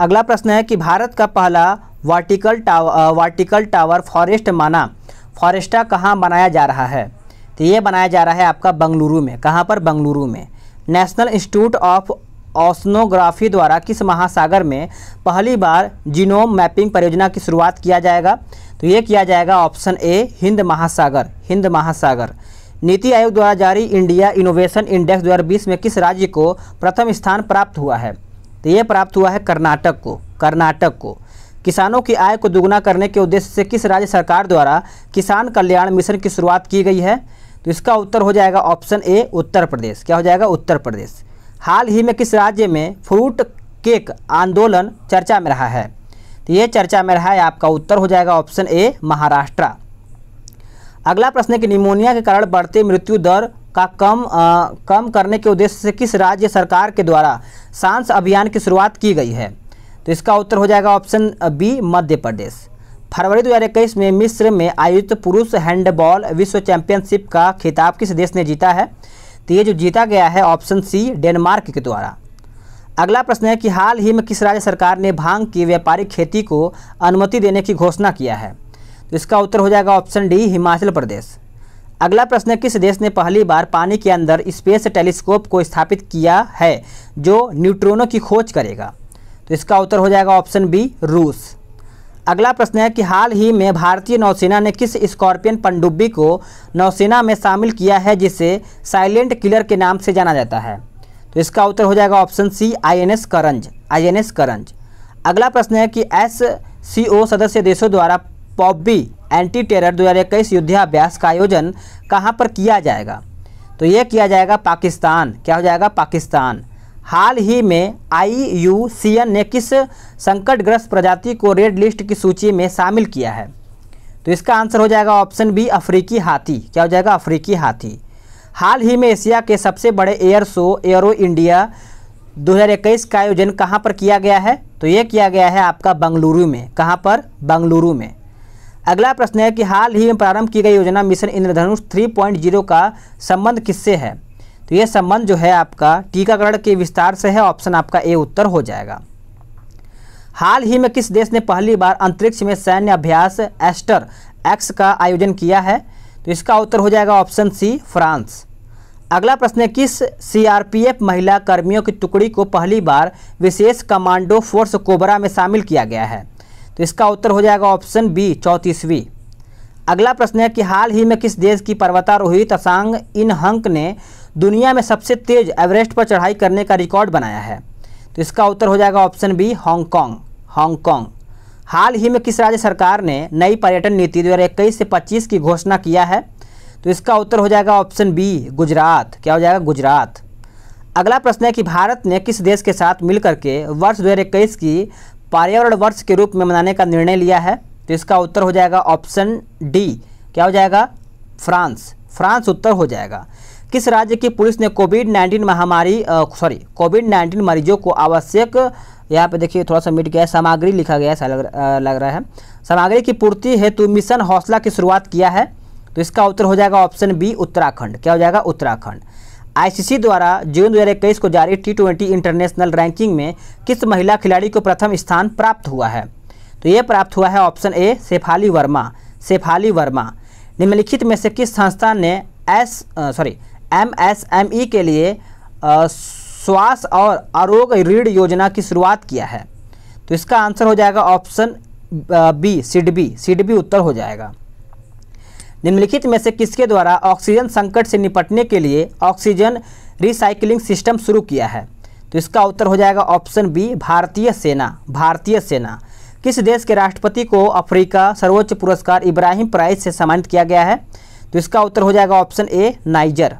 अगला प्रश्न है कि भारत का पहला vertical tower vertical tower forest माना फॉरेस्टा कहाँ बनाया जा रहा है तो ये बनाया जा रहा है आपका बंगलुरु में कहाँ पर बंगलुरु में नेशनल इंस्टीट्यूट ऑफ ऑस्नोग्राफी द्वारा किस महासागर में पहली बार जीनोम मैपिंग परियोजना की शुरुआत किया जाएगा तो ये किया जाएगा ऑप्शन ए हिंद महासागर हिंद महासागर नीति आयोग द्वारा जारी इंडिया इनोवेशन इंडेक्स 2020 में किस राज्य को प्रथम स्थान प्राप्त हुआ है तो ये प्राप्त हुआ है कर्नाटक को कर्नाटक को किसानों की आय को दुगुना करने के उद्देश्य से किस राज्य सरकार द्वारा किसान कल्याण मिशन की शुरुआत की गई है तो इसका उत्तर हो जाएगा ऑप्शन ए उत्तर प्रदेश क्या हो जाएगा उत्तर प्रदेश हाल ही में किस राज्य में फ्रूट केक आंदोलन चर्चा में रहा है तो ये चर्चा में रहा है आपका उत्तर हो जाएगा ऑप्शन ए महाराष्ट्र अगला प्रश्न है कि निमोनिया के कारण बढ़ते मृत्यु दर का कम आ, कम करने के उद्देश्य से किस राज्य सरकार के द्वारा सांस अभियान की शुरुआत की गई है तो इसका उत्तर हो जाएगा ऑप्शन बी मध्य प्रदेश फरवरी 2021 में मिस्र में आयोजित पुरुष हैंडबॉल विश्व चैंपियनशिप का खिताब किस देश ने जीता है तो ये जो जीता गया है ऑप्शन सी डेनमार्क के द्वारा अगला प्रश्न है कि हाल ही में किस राज्य सरकार ने भांग की व्यापारिक खेती को अनुमति देने की घोषणा किया है इसका उत्तर हो जाएगा ऑप्शन डी हिमाचल प्रदेश अगला प्रश्न किस देश ने पहली बार पानी के अंदर स्पेस टेलीस्कोप को स्थापित किया है जो न्यूट्रोनों की खोज करेगा तो इसका उत्तर हो जाएगा ऑप्शन बी रूस अगला प्रश्न है कि हाल ही में भारतीय नौसेना ने किस स्कॉर्पियन पनडुब्बी को नौसेना में शामिल किया है जिसे साइलेंट किलर के नाम से जाना जाता है तो इसका उत्तर हो जाएगा option C INS Karanj INS Karanj अगला प्रश्न है कि एस सी ओ सदस्य देशों द्वारा पॉबी एंटी टेरर दो हज़ार इक्कीस युद्धाभ्यास का आयोजन कहाँ पर किया जाएगा तो ये किया जाएगा पाकिस्तान क्या हो जाएगा पाकिस्तान हाल ही में आई ने किस संकटग्रस्त प्रजाति को रेड लिस्ट की सूची में शामिल किया है तो इसका आंसर हो जाएगा ऑप्शन बी अफ्रीकी हाथी क्या हो जाएगा अफ्रीकी हाथी हाल ही में एशिया के सबसे बड़े एयर शो एयरो इंडिया 2021 का आयोजन कहाँ पर किया गया है तो ये किया गया है आपका बंगलुरु में कहाँ पर बंगलुरु में अगला प्रश्न है कि हाल ही में प्रारंभ की गई योजना मिशन इंद्रधनुष 3.0 का संबंध किससे है तो यह संबंध जो है आपका टीकाकरण के विस्तार से है ऑप्शन आपका ए उत्तर हो जाएगा हाल ही में किस देश ने पहली बार अंतरिक्ष में सैन्य अभ्यास एस्टर एक्स का आयोजन किया है तो इसका उत्तर हो जाएगा ऑप्शन सी फ्रांस अगला प्रश्न है किस सीआरपीएफ महिला कर्मियों की टुकड़ी को पहली बार विशेष कमांडो फोर्स कोबरा में शामिल किया गया है तो इसका उत्तर हो जाएगा ऑप्शन बी चौंतीसवीं अगला प्रश्न है कि हाल ही में किस देश की पर्वतारोही तसांग हंक ने दुनिया में सबसे तेज एवरेस्ट पर चढ़ाई करने का रिकॉर्ड बनाया है तो इसका उत्तर हो जाएगा ऑप्शन बी हांगकॉन्ग हांगकॉन्ग हाल ही में किस राज्य सरकार ने नई पर्यटन नीति दो हज़ार से पच्चीस की घोषणा किया है तो इसका उत्तर हो जाएगा ऑप्शन बी गुजरात क्या हो जाएगा गुजरात अगला प्रश्न है कि भारत ने किस देश के साथ मिलकर के वर्ष दो की पर्यावरण वर्ष के रूप में मनाने का निर्णय लिया है तो इसका उत्तर हो जाएगा ऑप्शन डी क्या हो जाएगा फ्रांस फ्रांस उत्तर हो जाएगा किस राज्य की पुलिस ने कोविड नाइन्टीन महामारी सॉरी कोविड नाइन्टीन मरीजों को आवश्यक यहाँ पे देखिए थोड़ा सा मिट गया सामग्री लिखा गया ऐसा लग लग रहा है सामग्री की पूर्ति हेतु मिशन हौसला की शुरुआत किया है तो इसका उत्तर हो जाएगा ऑप्शन बी उत्तराखंड क्या हो जाएगा उत्तराखंड आईसीसी द्वारा जून दो को जारी टी ट्वेंटी इंटरनेशनल रैंकिंग में किस महिला खिलाड़ी को प्रथम स्थान प्राप्त हुआ है तो ये प्राप्त हुआ है ऑप्शन ए शेफाली वर्मा शेफाली वर्मा निम्नलिखित में से किस संस्था ने S sorry M S M E के लिए स्वास्थ्य और आरोग्य ऋण योजना की शुरुआत किया है तो इसका आंसर हो जाएगा ऑप्शन बी सिडबी सिडबी उत्तर हो जाएगा निम्नलिखित में से किसके द्वारा ऑक्सीजन संकट से निपटने के लिए ऑक्सीजन रिसाइकिलिंग सिस्टम शुरू किया है तो इसका उत्तर हो जाएगा ऑप्शन बी भारतीय सेना भारतीय सेना किस देश के राष्ट्रपति को अफ्रीका सर्वोच्च पुरस्कार इब्राहिम प्राइज से सम्मानित किया गया है तो इसका उत्तर हो जाएगा ऑप्शन ए नाइजर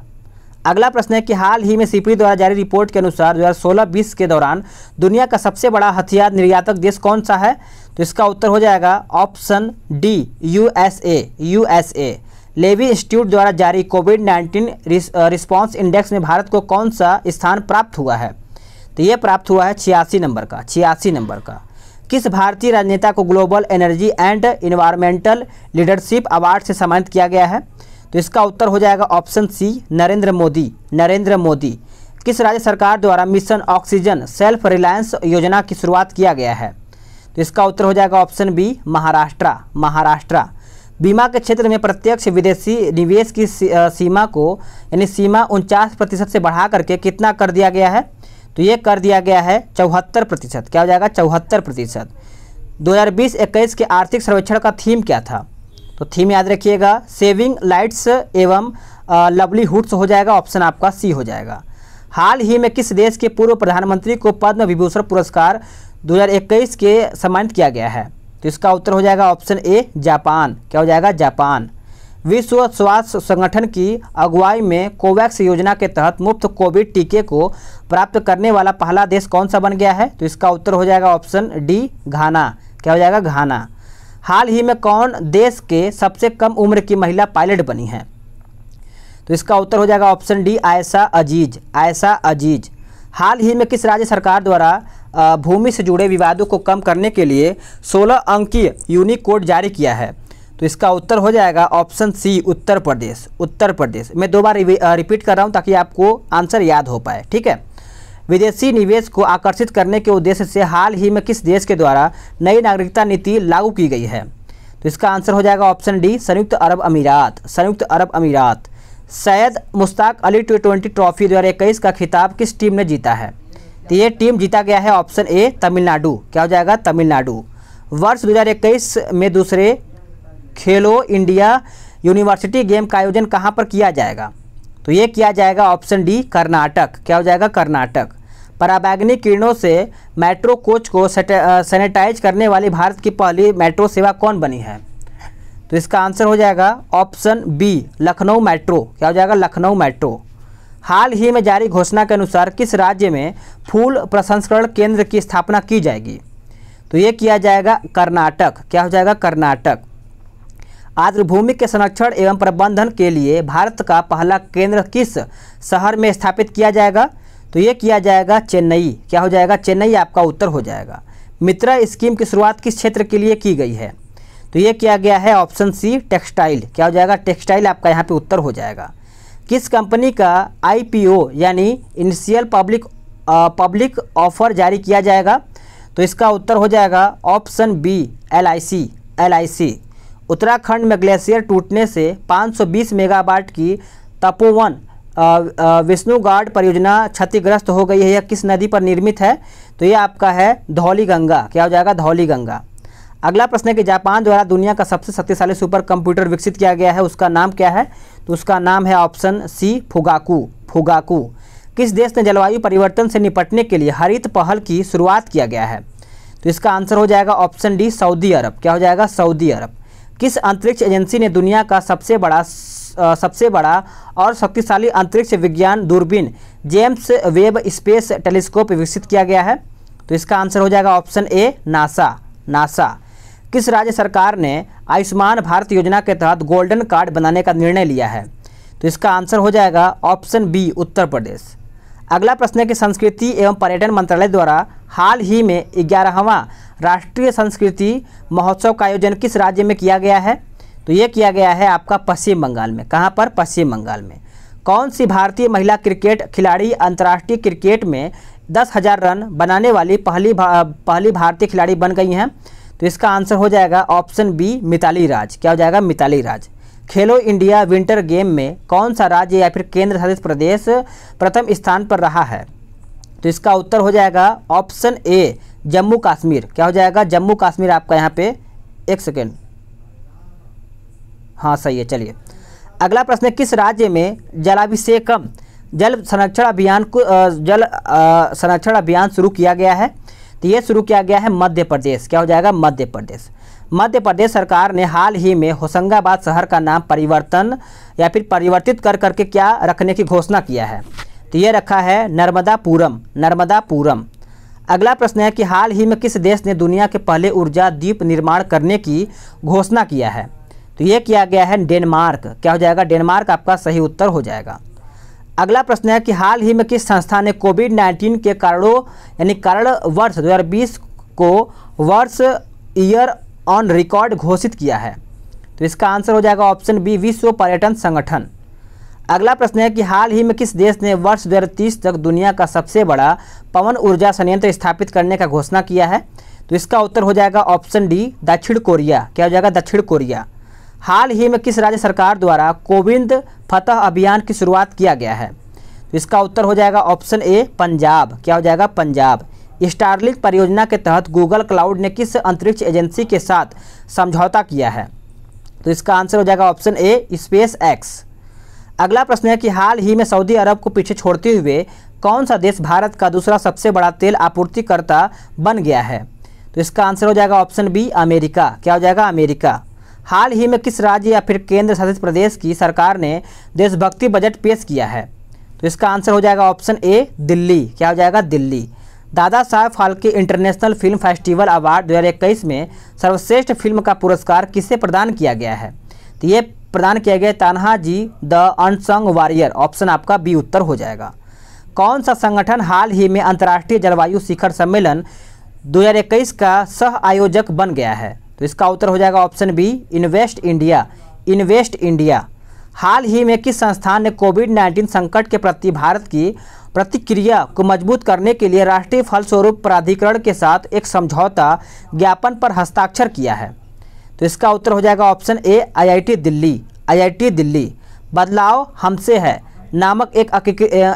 अगला प्रश्न है कि हाल ही में सीपी द्वारा जारी रिपोर्ट के अनुसार 2016-20 के दौरान दुनिया का सबसे बड़ा हथियार निर्यातक देश कौन सा है तो इसका उत्तर हो जाएगा option D USA USA Levy institute द्वारा जारी कोविड 19 रिस्पॉन्स इंडेक्स में भारत को कौन सा स्थान प्राप्त हुआ है तो ये प्राप्त हुआ है छियासी नंबर का छियासी नंबर का किस भारतीय राजनेता को global energy and environmental leadership award से सम्मानित किया गया है तो इसका उत्तर हो जाएगा ऑप्शन सी नरेंद्र मोदी नरेंद्र मोदी किस राज्य सरकार द्वारा मिशन ऑक्सीजन सेल्फ रिलायंस योजना की शुरुआत किया गया है तो इसका उत्तर हो जाएगा ऑप्शन बी महाराष्ट्र महाराष्ट्र बीमा के क्षेत्र में प्रत्यक्ष विदेशी निवेश की सीमा को यानी सीमा उनचास प्रतिशत से बढ़ा करके कितना कर दिया गया है तो ये कर दिया गया है चौहत्तर प्रतिशत क्या हो जाएगा चौहत्तर प्रतिशत दो हज़ार के आर्थिक सर्वेक्षण का थीम क्या था तो थीम याद रखिएगा सेविंग लाइट्स एवं लवलीहुड्स हो जाएगा ऑप्शन आपका सी हो जाएगा हाल ही में किस देश के पूर्व प्रधानमंत्री को पद्म विभूषण पुरस्कार 2021 के सम्मानित किया गया है तो इसका उत्तर हो जाएगा ऑप्शन ए जापान क्या हो जाएगा जापान विश्व स्वास्थ्य संगठन की अगुवाई में कोवैक्स योजना के तहत मुफ्त कोविड टीके को प्राप्त करने वाला पहला देश कौन सा बन गया है तो इसका उत्तर हो जाएगा ऑप्शन डी घाना क्या हो जाएगा घाना हाल ही में कौन देश के सबसे कम उम्र की महिला पायलट बनी है तो इसका उत्तर हो जाएगा ऑप्शन डी आयशा अजीज आयशा अजीज हाल ही में किस राज्य सरकार द्वारा भूमि से जुड़े विवादों को कम करने के लिए 16 अंकीय यूनिक कोड जारी किया है तो इसका उत्तर हो जाएगा ऑप्शन सी उत्तर प्रदेश उत्तर प्रदेश मैं दो बार रिपीट कर रहा हूँ ताकि आपको आंसर याद हो पाए ठीक है विदेशी निवेश को आकर्षित करने के उद्देश्य से हाल ही में किस देश के द्वारा नई नागरिकता नीति लागू की गई है तो इसका आंसर हो जाएगा ऑप्शन डी संयुक्त अरब अमीरात संयुक्त अरब अमीरात Syed Mushtaq Ali T twenty trophy दो इक्कीस का खिताब किस टीम ने जीता है तो ये टीम जीता गया है ऑप्शन ए तमिलनाडु क्या हो जाएगा तमिलनाडु वर्ष दो में दूसरे खेलो इंडिया यूनिवर्सिटी गेम का आयोजन कहाँ पर किया जाएगा तो ये किया जाएगा ऑप्शन डी कर्नाटक क्या हो जाएगा कर्नाटक पराबैगनी किरणों से मेट्रो कोच को सैनिटाइज करने वाली भारत की पहली मेट्रो सेवा कौन बनी है तो इसका आंसर हो जाएगा ऑप्शन बी लखनऊ मेट्रो क्या हो जाएगा लखनऊ मेट्रो हाल ही में जारी घोषणा के अनुसार किस राज्य में फूल प्रसंस्करण केंद्र की स्थापना की जाएगी तो ये किया जाएगा कर्नाटक क्या हो जाएगा कर्नाटक आर्द्रभूमि के संरक्षण एवं प्रबंधन के लिए भारत का पहला केंद्र किस शहर में स्थापित किया जाएगा तो ये किया जाएगा चेन्नई क्या हो जाएगा चेन्नई आपका उत्तर हो जाएगा मित्रा स्कीम की शुरुआत किस क्षेत्र के लिए की गई है तो ये किया गया है ऑप्शन सी टेक्सटाइल क्या हो जाएगा टेक्सटाइल आपका यहाँ पे उत्तर हो जाएगा किस कंपनी का आईपीओ यानी इनिशियल पब्लिक पब्लिक ऑफर जारी किया जाएगा तो इसका उत्तर हो जाएगा option B LIC LIC Uttarakhand में ग्लेशियर टूटने से 520 मेगावाट की तपोवन विष्णु गार्ड परियोजना क्षतिग्रस्त हो गई है यह किस नदी पर निर्मित है तो ये आपका है धौली गंगा क्या हो जाएगा धौली गंगा अगला प्रश्न है कि जापान द्वारा दुनिया का सबसे शक्तिशाली सुपर कंप्यूटर विकसित किया गया है उसका नाम क्या है तो उसका नाम है ऑप्शन सी फुगाकू फुगाकू किस देश ने जलवायु परिवर्तन से निपटने के लिए हरित पहल की शुरुआत किया गया है तो इसका आंसर हो जाएगा ऑप्शन डी सऊदी अरब क्या हो जाएगा सऊदी अरब किस अंतरिक्ष एजेंसी ने दुनिया का सबसे बड़ा सबसे बड़ा और शक्तिशाली अंतरिक्ष विज्ञान दूरबीन जेम्स वेब स्पेस टेलीस्कोप विकसित किया गया है तो इसका आंसर हो जाएगा ऑप्शन ए नासा नासा किस राज्य सरकार ने आयुष्मान भारत योजना के तहत गोल्डन कार्ड बनाने का निर्णय लिया है तो इसका आंसर हो जाएगा ऑप्शन बी उत्तर प्रदेश अगला प्रश्न है कि संस्कृति एवं पर्यटन मंत्रालय द्वारा हाल ही में ग्यारहवां राष्ट्रीय संस्कृति महोत्सव का आयोजन किस राज्य में किया गया है तो ये किया गया है आपका पश्चिम बंगाल में कहाँ पर पश्चिम बंगाल में कौन सी भारतीय महिला क्रिकेट खिलाड़ी अंतर्राष्ट्रीय क्रिकेट में दस हज़ार रन बनाने वाली पहली भा, पहली भारतीय खिलाड़ी बन गई हैं तो इसका आंसर हो जाएगा ऑप्शन बी मिताली राज क्या हो जाएगा मिताली राज खेलो इंडिया विंटर गेम में कौन सा राज्य या फिर केंद्र शासित प्रदेश प्रथम स्थान पर रहा है तो इसका उत्तर हो जाएगा ऑप्शन ए जम्मू कश्मीर क्या हो जाएगा जम्मू कश्मीर आपका यहाँ पे एक सेकेंड हाँ सही है चलिए अगला प्रश्न है किस राज्य में जलाभिषेकम जल संरक्षण अभियान को जल संरक्षण अभियान शुरू किया गया है तो ये शुरू किया गया है मध्य प्रदेश क्या हो जाएगा मध्य प्रदेश मध्य प्रदेश सरकार ने हाल ही में होशंगाबाद शहर का नाम परिवर्तन या फिर परिवर्तित कर करके क्या रखने की घोषणा किया है तो ये रखा है नर्मदापुरम नर्मदापुरम अगला प्रश्न है कि हाल ही में किस देश ने दुनिया के पहले ऊर्जा द्वीप निर्माण करने की घोषणा किया है तो ये किया गया है डेनमार्क क्या हो जाएगा डेनमार्क आपका सही उत्तर हो जाएगा अगला प्रश्न है कि हाल ही में किस संस्था ने कोविड 19 के कारणों यानी कारण वर्ष 2020 को वर्ष ईयर ऑन रिकॉर्ड घोषित किया है तो इसका आंसर हो जाएगा ऑप्शन बी विश्व पर्यटन संगठन अगला प्रश्न है कि हाल ही में किस देश ने वर्ष 2030 तक दुनिया का सबसे बड़ा पवन ऊर्जा संयंत्र स्थापित करने का घोषणा किया है तो इसका उत्तर हो जाएगा ऑप्शन डी दक्षिण कोरिया क्या हो जाएगा दक्षिण कोरिया हाल ही में किस राज्य सरकार द्वारा कोविंद फतह अभियान की शुरुआत किया गया है तो इसका उत्तर हो जाएगा ऑप्शन ए पंजाब क्या हो जाएगा पंजाब स्टारलिंक परियोजना के तहत गूगल क्लाउड ने किस अंतरिक्ष एजेंसी के साथ समझौता किया है तो इसका आंसर हो जाएगा ऑप्शन ए स्पेस एक्स अगला प्रश्न है कि हाल ही में सऊदी अरब को पीछे छोड़ते हुए कौन सा देश भारत का दूसरा सबसे बड़ा तेल आपूर्तिकर्ता बन गया है तो इसका आंसर हो जाएगा ऑप्शन बी अमेरिका क्या हो जाएगा अमेरिका हाल ही में किस राज्य या फिर केंद्र शासित प्रदेश की सरकार ने देशभक्ति बजट पेश किया है तो इसका आंसर हो जाएगा ऑप्शन ए दिल्ली क्या हो जाएगा Delhi Dada Saheb Phalke international film festival award दो में सर्वश्रेष्ठ फिल्म का पुरस्कार किसे प्रदान किया गया है तो ये प्रदान किया गया Tanhaji the unsung warrior option आपका बी उत्तर हो जाएगा कौन सा संगठन हाल ही में अंतर्राष्ट्रीय जलवायु शिखर सम्मेलन 2021 का सह आयोजक बन गया है तो इसका उत्तर हो जाएगा option B invest India invest India हाल ही में किस संस्थान ने कोविड 19 संकट के प्रति भारत की प्रतिक्रिया को मजबूत करने के लिए राष्ट्रीय फलस्वरूप प्राधिकरण के साथ एक समझौता ज्ञापन पर हस्ताक्षर किया है तो इसका उत्तर हो जाएगा option A IIT Delhi IIT Delhi बदलाव हमसे है नामक एक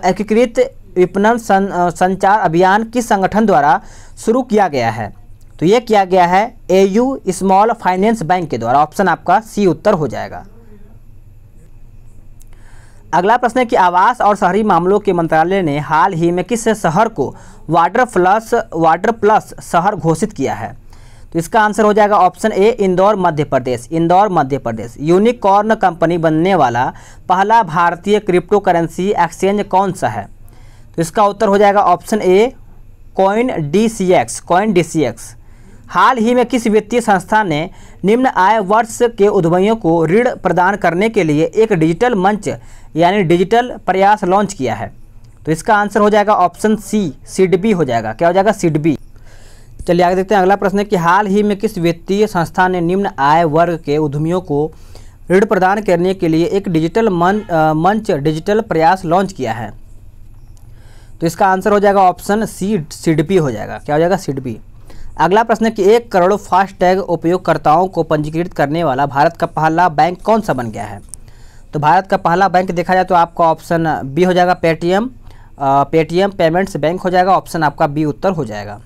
एकीकृत विपणन सं, संचार अभियान किस संगठन द्वारा शुरू किया गया है तो ये किया गया है A U small finance bank के द्वारा ऑप्शन आपका सी उत्तर हो जाएगा अगला प्रश्न है कि आवास और शहरी मामलों के मंत्रालय ने हाल ही में किस शहर को वाटर प्लस वाटर प्लस शहर घोषित किया है तो इसका आंसर हो जाएगा option A Indore Madhya Pradesh Indore Madhya Pradesh unicorn company बनने वाला पहला भारतीय क्रिप्टो करेंसी एक्सचेंज कौन सा है तो इसका उत्तर हो जाएगा option A coin D C X coin D C X हाल ही में किस वित्तीय संस्था ने निम्न आय वर्ष के उद्यमियों को ऋण प्रदान करने के लिए एक डिजिटल मंच यानी डिजिटल प्रयास लॉन्च किया है तो इसका आंसर हो जाएगा ऑप्शन सी बी हो जाएगा क्या हो जाएगा बी चलिए आगे देखते हैं अगला प्रश्न है कि हाल ही में किस वित्तीय संस्था ने निम्न आय वर्ग के उद्यमियों को ऋण प्रदान करने के लिए एक डिजिटल मन, आ, मंच डिजिटल प्रयास लॉन्च किया है तो इसका आंसर हो जाएगा ऑप्शन सी बी हो जाएगा क्या हो जाएगा बी अगला प्रश्न कि एक करोड़ फास्टैग उपयोगकर्ताओं को पंजीकृत करने वाला भारत का पहला बैंक कौन सा बन गया है तो भारत का पहला बैंक देखा जाए तो आपका ऑप्शन बी हो जाएगा पेटीएम पेटीएम पेमेंट्स बैंक हो जाएगा ऑप्शन आपका बी उत्तर हो जाएगा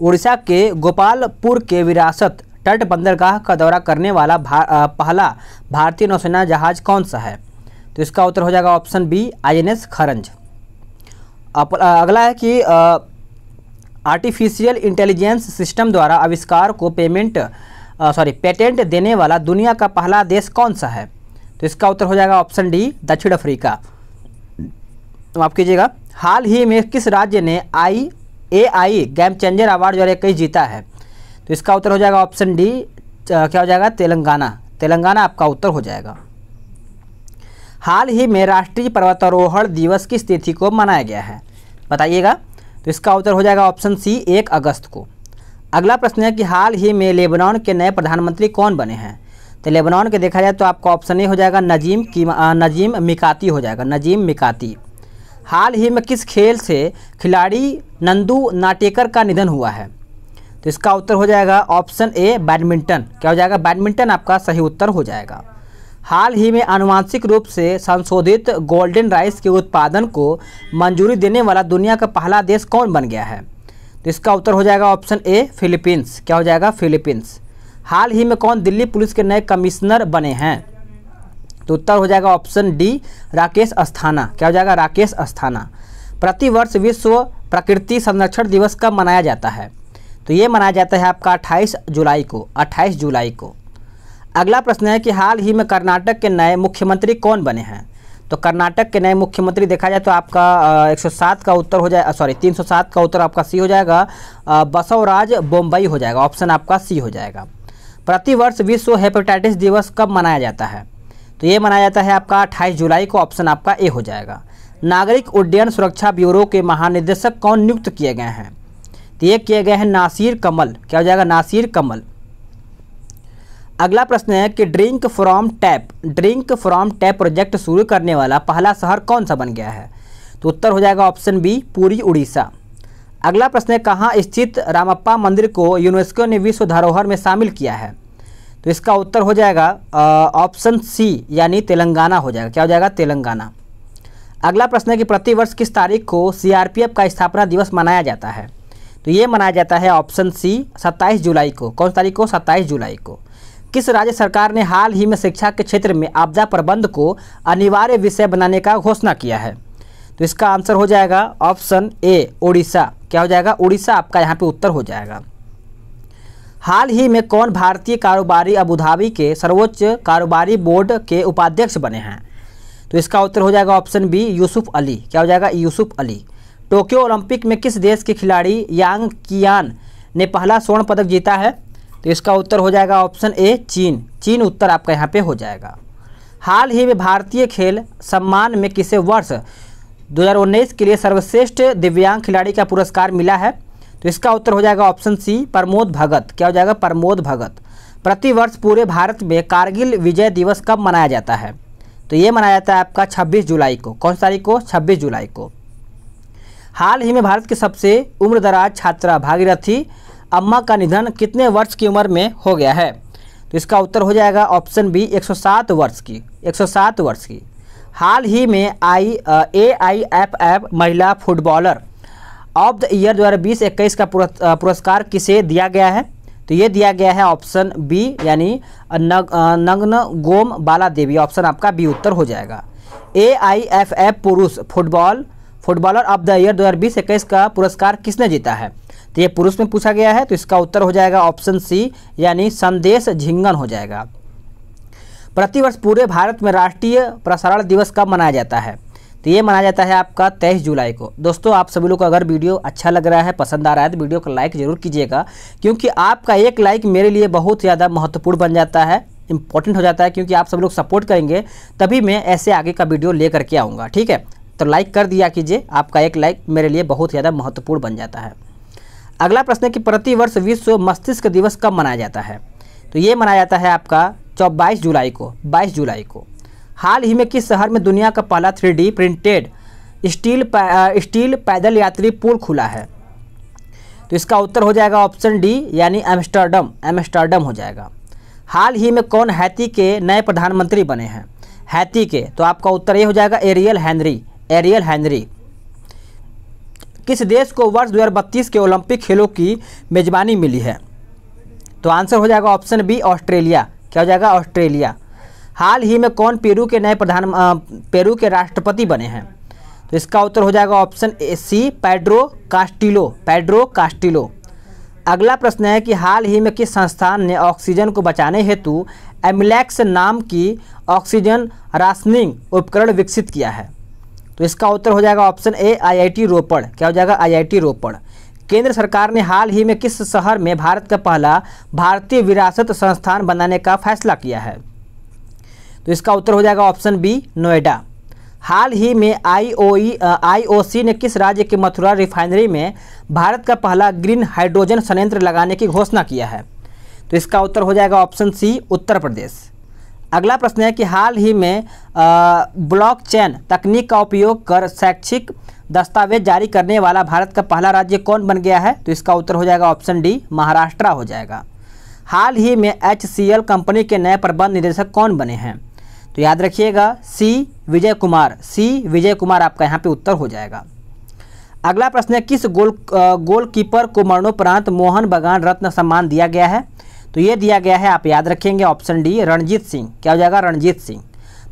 उड़ीसा के गोपालपुर के विरासत तट बंदरगाह का दौरा करने वाला भा, पहला भारतीय नौसेना जहाज कौन सा है तो इसका उत्तर हो जाएगा option B I N S खरंज अगला है कि आर्टिफिशियल इंटेलिजेंस सिस्टम द्वारा आविष्कार को पेमेंट सॉरी पेटेंट देने वाला दुनिया का पहला देश कौन सा है तो इसका उत्तर हो जाएगा ऑप्शन डी दक्षिण अफ्रीका माफ कीजिएगा हाल ही में किस राज्य ने I A I game changer award जो है जीता है तो इसका उत्तर हो जाएगा ऑप्शन डी क्या हो जाएगा तेलंगाना तेलंगाना आपका उत्तर हो जाएगा हाल ही में राष्ट्रीय पर्वतारोहण दिवस की तिथि को मनाया गया है बताइएगा तो इसका उत्तर हो जाएगा ऑप्शन सी एक अगस्त को अगला प्रश्न है कि हाल ही में लेबनान के नए प्रधानमंत्री कौन बने हैं तो लेबनान के देखा जाए तो आपका ऑप्शन ए हो जाएगा नजीम की नजीम मिकाती हो जाएगा नजीम मिकाती हाल ही में किस खेल से खिलाड़ी नंदू नाटेकर का निधन हुआ है तो इसका उत्तर हो जाएगा ऑप्शन ए बैडमिंटन क्या हो जाएगा बैडमिंटन आपका सही उत्तर हो जाएगा हाल ही में आनुवांशिक रूप से संशोधित गोल्डन राइस के उत्पादन को मंजूरी देने वाला दुनिया का पहला देश कौन बन गया है तो इसका उत्तर हो जाएगा ऑप्शन ए फिलीपींस क्या हो जाएगा फिलीपींस हाल ही में कौन दिल्ली पुलिस के नए कमिश्नर बने हैं तो उत्तर हो जाएगा ऑप्शन डी राकेश अस्थाना क्या हो जाएगा राकेश अस्थाना प्रतिवर्ष विश्व प्रकृति संरक्षण दिवस कब मनाया जाता है तो ये मनाया जाता है आपका 28 जुलाई को 28 जुलाई को अगला प्रश्न है कि हाल ही में कर्नाटक के नए मुख्यमंत्री कौन बने हैं तो कर्नाटक के नए मुख्यमंत्री देखा जाए तो आपका 107 का उत्तर हो जाए सॉरी 307 का उत्तर आपका सी हो जाएगा बसवराज बोम्बई हो जाएगा ऑप्शन आपका सी हो जाएगा प्रतिवर्ष विश्व हेपेटाइटिस दिवस कब मनाया जाता है तो ये मनाया जाता है आपका अट्ठाईस जुलाई को ऑप्शन आपका ए हो जाएगा नागरिक उड्डयन सुरक्षा ब्यूरो के महानिदेशक कौन नियुक्त किए गए हैं तो ये किए गए हैं नासिर कमल क्या हो जाएगा नासिर कमल अगला प्रश्न है कि drink from tap drink from tap project शुरू करने वाला पहला शहर कौन सा बन गया है तो उत्तर हो जाएगा ऑप्शन बी पूरी उड़ीसा अगला प्रश्न है कहाँ स्थित रामप्पा मंदिर को यूनेस्को ने विश्व धरोहर में शामिल किया है तो इसका उत्तर हो जाएगा ऑप्शन सी यानी तेलंगाना हो जाएगा क्या हो जाएगा तेलंगाना अगला प्रश्न है कि प्रतिवर्ष किस तारीख को सी का स्थापना दिवस मनाया जाता है तो ये मनाया जाता है ऑप्शन सी 27 जुलाई को कौन तारीख को 27 जुलाई को किस राज्य सरकार ने हाल ही में शिक्षा के क्षेत्र में आपदा प्रबंध को अनिवार्य विषय बनाने का घोषणा किया है तो इसका आंसर हो जाएगा ऑप्शन ए उड़ीसा क्या हो जाएगा उड़ीसा आपका यहाँ पे उत्तर हो जाएगा हाल ही में कौन भारतीय कारोबारी अबुधाबी के सर्वोच्च कारोबारी बोर्ड के उपाध्यक्ष बने हैं तो इसका उत्तर हो जाएगा ऑप्शन बी यूसुफ अली क्या हो जाएगा यूसुफ अली टोक्यो ओलंपिक में किस देश के खिलाड़ी यांग कियान ने पहला स्वर्ण पदक जीता है तो इसका उत्तर हो जाएगा ऑप्शन ए चीन चीन उत्तर आपका यहाँ पे हो जाएगा हाल ही में भारतीय खेल सम्मान में किसे वर्ष 2019 के लिए सर्वश्रेष्ठ दिव्यांग खिलाड़ी का पुरस्कार मिला है तो इसका उत्तर हो जाएगा ऑप्शन सी प्रमोद भगत क्या हो जाएगा प्रमोद भगत प्रतिवर्ष पूरे भारत में कारगिल विजय दिवस कब मनाया जाता है तो ये मनाया जाता है आपका 26 जुलाई को कौन सी तारीख को 26 जुलाई को हाल ही में भारत के सबसे उम्रदराज छात्रा भागीरथी अम्मा का निधन कितने वर्ष की उम्र में हो गया है तो इसका उत्तर हो जाएगा ऑप्शन बी 107 वर्ष की 107 वर्ष की हाल ही में आई ए आई एफ एफ महिला फुटबॉलर ऑफ द ईयर दो हज़ार बीस इक्कीस का पुरस्कार किसे दिया गया है तो ये दिया गया है ऑप्शन बी यानी नग, नग्न गोम बाला देवी ऑप्शन आपका बी उत्तर हो जाएगा ए आई एफ एफ पुरुष football footballer of the year दो हज़ार बीस इक्कीस का पुरस्कार किसने जीता है तो ये पुरुष में पूछा गया है तो इसका उत्तर हो जाएगा ऑप्शन सी यानी संदेश झिंगन हो जाएगा प्रतिवर्ष पूरे भारत में राष्ट्रीय प्रसारण दिवस कब मनाया जाता है तो ये मनाया जाता है आपका तेईस जुलाई को दोस्तों आप सभी लोग को अगर वीडियो अच्छा लग रहा है पसंद आ रहा है तो वीडियो को लाइक ज़रूर कीजिएगा क्योंकि आपका एक लाइक मेरे लिए बहुत ज़्यादा महत्वपूर्ण बन जाता है इंपॉर्टेंट हो जाता है क्योंकि आप सब लोग सपोर्ट करेंगे तभी मैं ऐसे आगे का वीडियो ले करके आऊँगा ठीक है तो लाइक कर दिया कीजिए आपका एक लाइक मेरे लिए बहुत ज़्यादा महत्वपूर्ण बन जाता है अगला प्रश्न है कि प्रतिवर्ष विश्व मस्तिष्क दिवस कब मनाया जाता है तो ये मनाया जाता है आपका चौबाईस जुलाई को बाईस जुलाई को हाल ही में किस शहर में दुनिया का पहला थ्री प्रिंटेड स्टील स्टील पैदल यात्री पुल खुला है तो इसका उत्तर हो जाएगा ऑप्शन डी यानी एम्स्टर्डम एम्स्टर्डम हो जाएगा हाल ही में कौन हैती के नए प्रधानमंत्री बने हैं हैती के तो आपका उत्तर ये हो जाएगा एरियल हैंनरी एरियल हैंनरी किस देश को वर्ष दो के ओलंपिक खेलों की मेजबानी मिली है तो आंसर हो जाएगा ऑप्शन बी ऑस्ट्रेलिया क्या हो जाएगा ऑस्ट्रेलिया हाल ही में कौन पेरू के नए प्रधान पेरू के राष्ट्रपति बने हैं तो इसका उत्तर हो जाएगा option A C Pedro Castillo Pedro Castillo अगला प्रश्न है कि हाल ही में किस संस्थान ने ऑक्सीजन को बचाने हेतु एमलैक्स नाम की ऑक्सीजन राशनिंग उपकरण विकसित किया है तो इसका उत्तर हो जाएगा ऑप्शन ए आईआईटी रोपड़ क्या हो जाएगा आईआईटी रोपड़ केंद्र सरकार ने हाल ही में किस शहर में भारत का पहला भारतीय विरासत संस्थान बनाने का फैसला किया है तो इसका उत्तर हो जाएगा ऑप्शन बी नोएडा हाल ही में आईओई आईओसी ने किस राज्य के मथुरा रिफाइनरी में भारत का पहला ग्रीन हाइड्रोजन संयंत्र लगाने की घोषणा किया है तो इसका उत्तर हो जाएगा ऑप्शन सी उत्तर प्रदेश अगला प्रश्न है कि हाल ही में ब्लॉकचेन तकनीक का उपयोग कर शैक्षिक दस्तावेज जारी करने वाला भारत का पहला राज्य कौन बन गया है तो इसका उत्तर हो जाएगा ऑप्शन डी महाराष्ट्र हो जाएगा हाल ही में एच कंपनी के नए प्रबंध निदेशक कौन बने हैं तो याद रखिएगा सी विजय कुमार सी विजय कुमार आपका यहाँ पे उत्तर हो जाएगा अगला प्रश्न है किस गोल गोलकीपर को मरणोपरांत मोहन बगान रत्न सम्मान दिया गया है तो ये दिया गया है आप याद रखेंगे ऑप्शन डी रणजीत सिंह क्या हो जाएगा रणजीत सिंह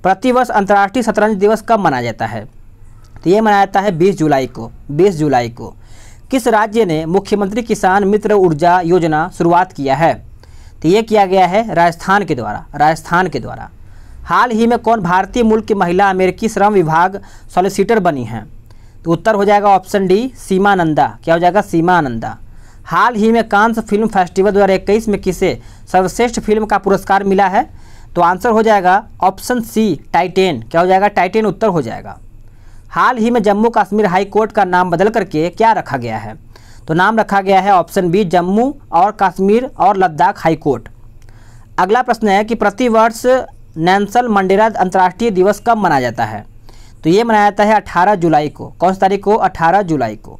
प्रतिवर्ष अंतर्राष्ट्रीय शतरंज दिवस कब मनाया जाता है तो ये मनाया जाता है बीस जुलाई को बीस जुलाई को किस राज्य ने मुख्यमंत्री किसान मित्र ऊर्जा योजना शुरुआत किया है तो ये किया गया है राजस्थान के द्वारा राजस्थान के द्वारा हाल ही में कौन भारतीय मूल की महिला अमेरिकी श्रम विभाग सॉलिसिटर बनी है तो उत्तर हो जाएगा ऑप्शन डी सीमा नंदा क्या हो जाएगा सीमा नंदा हाल ही में कांस फिल्म फेस्टिवल 2021 में किसे सर्वश्रेष्ठ फिल्म का पुरस्कार मिला है तो आंसर हो जाएगा ऑप्शन सी टाइटेन क्या हो जाएगा टाइटेन उत्तर हो जाएगा हाल ही में जम्मू कश्मीर हाई कोर्ट का नाम बदल करके क्या रखा गया है तो नाम रखा गया है ऑप्शन बी जम्मू और कश्मीर और लद्दाख हाई कोर्ट अगला प्रश्न है कि प्रतिवर्ष नैनसल मंडेरा अंतर्राष्ट्रीय दिवस कब मनाया जाता है तो ये मनाया जाता है 18 जुलाई को कौन सी तारीख को 18 जुलाई को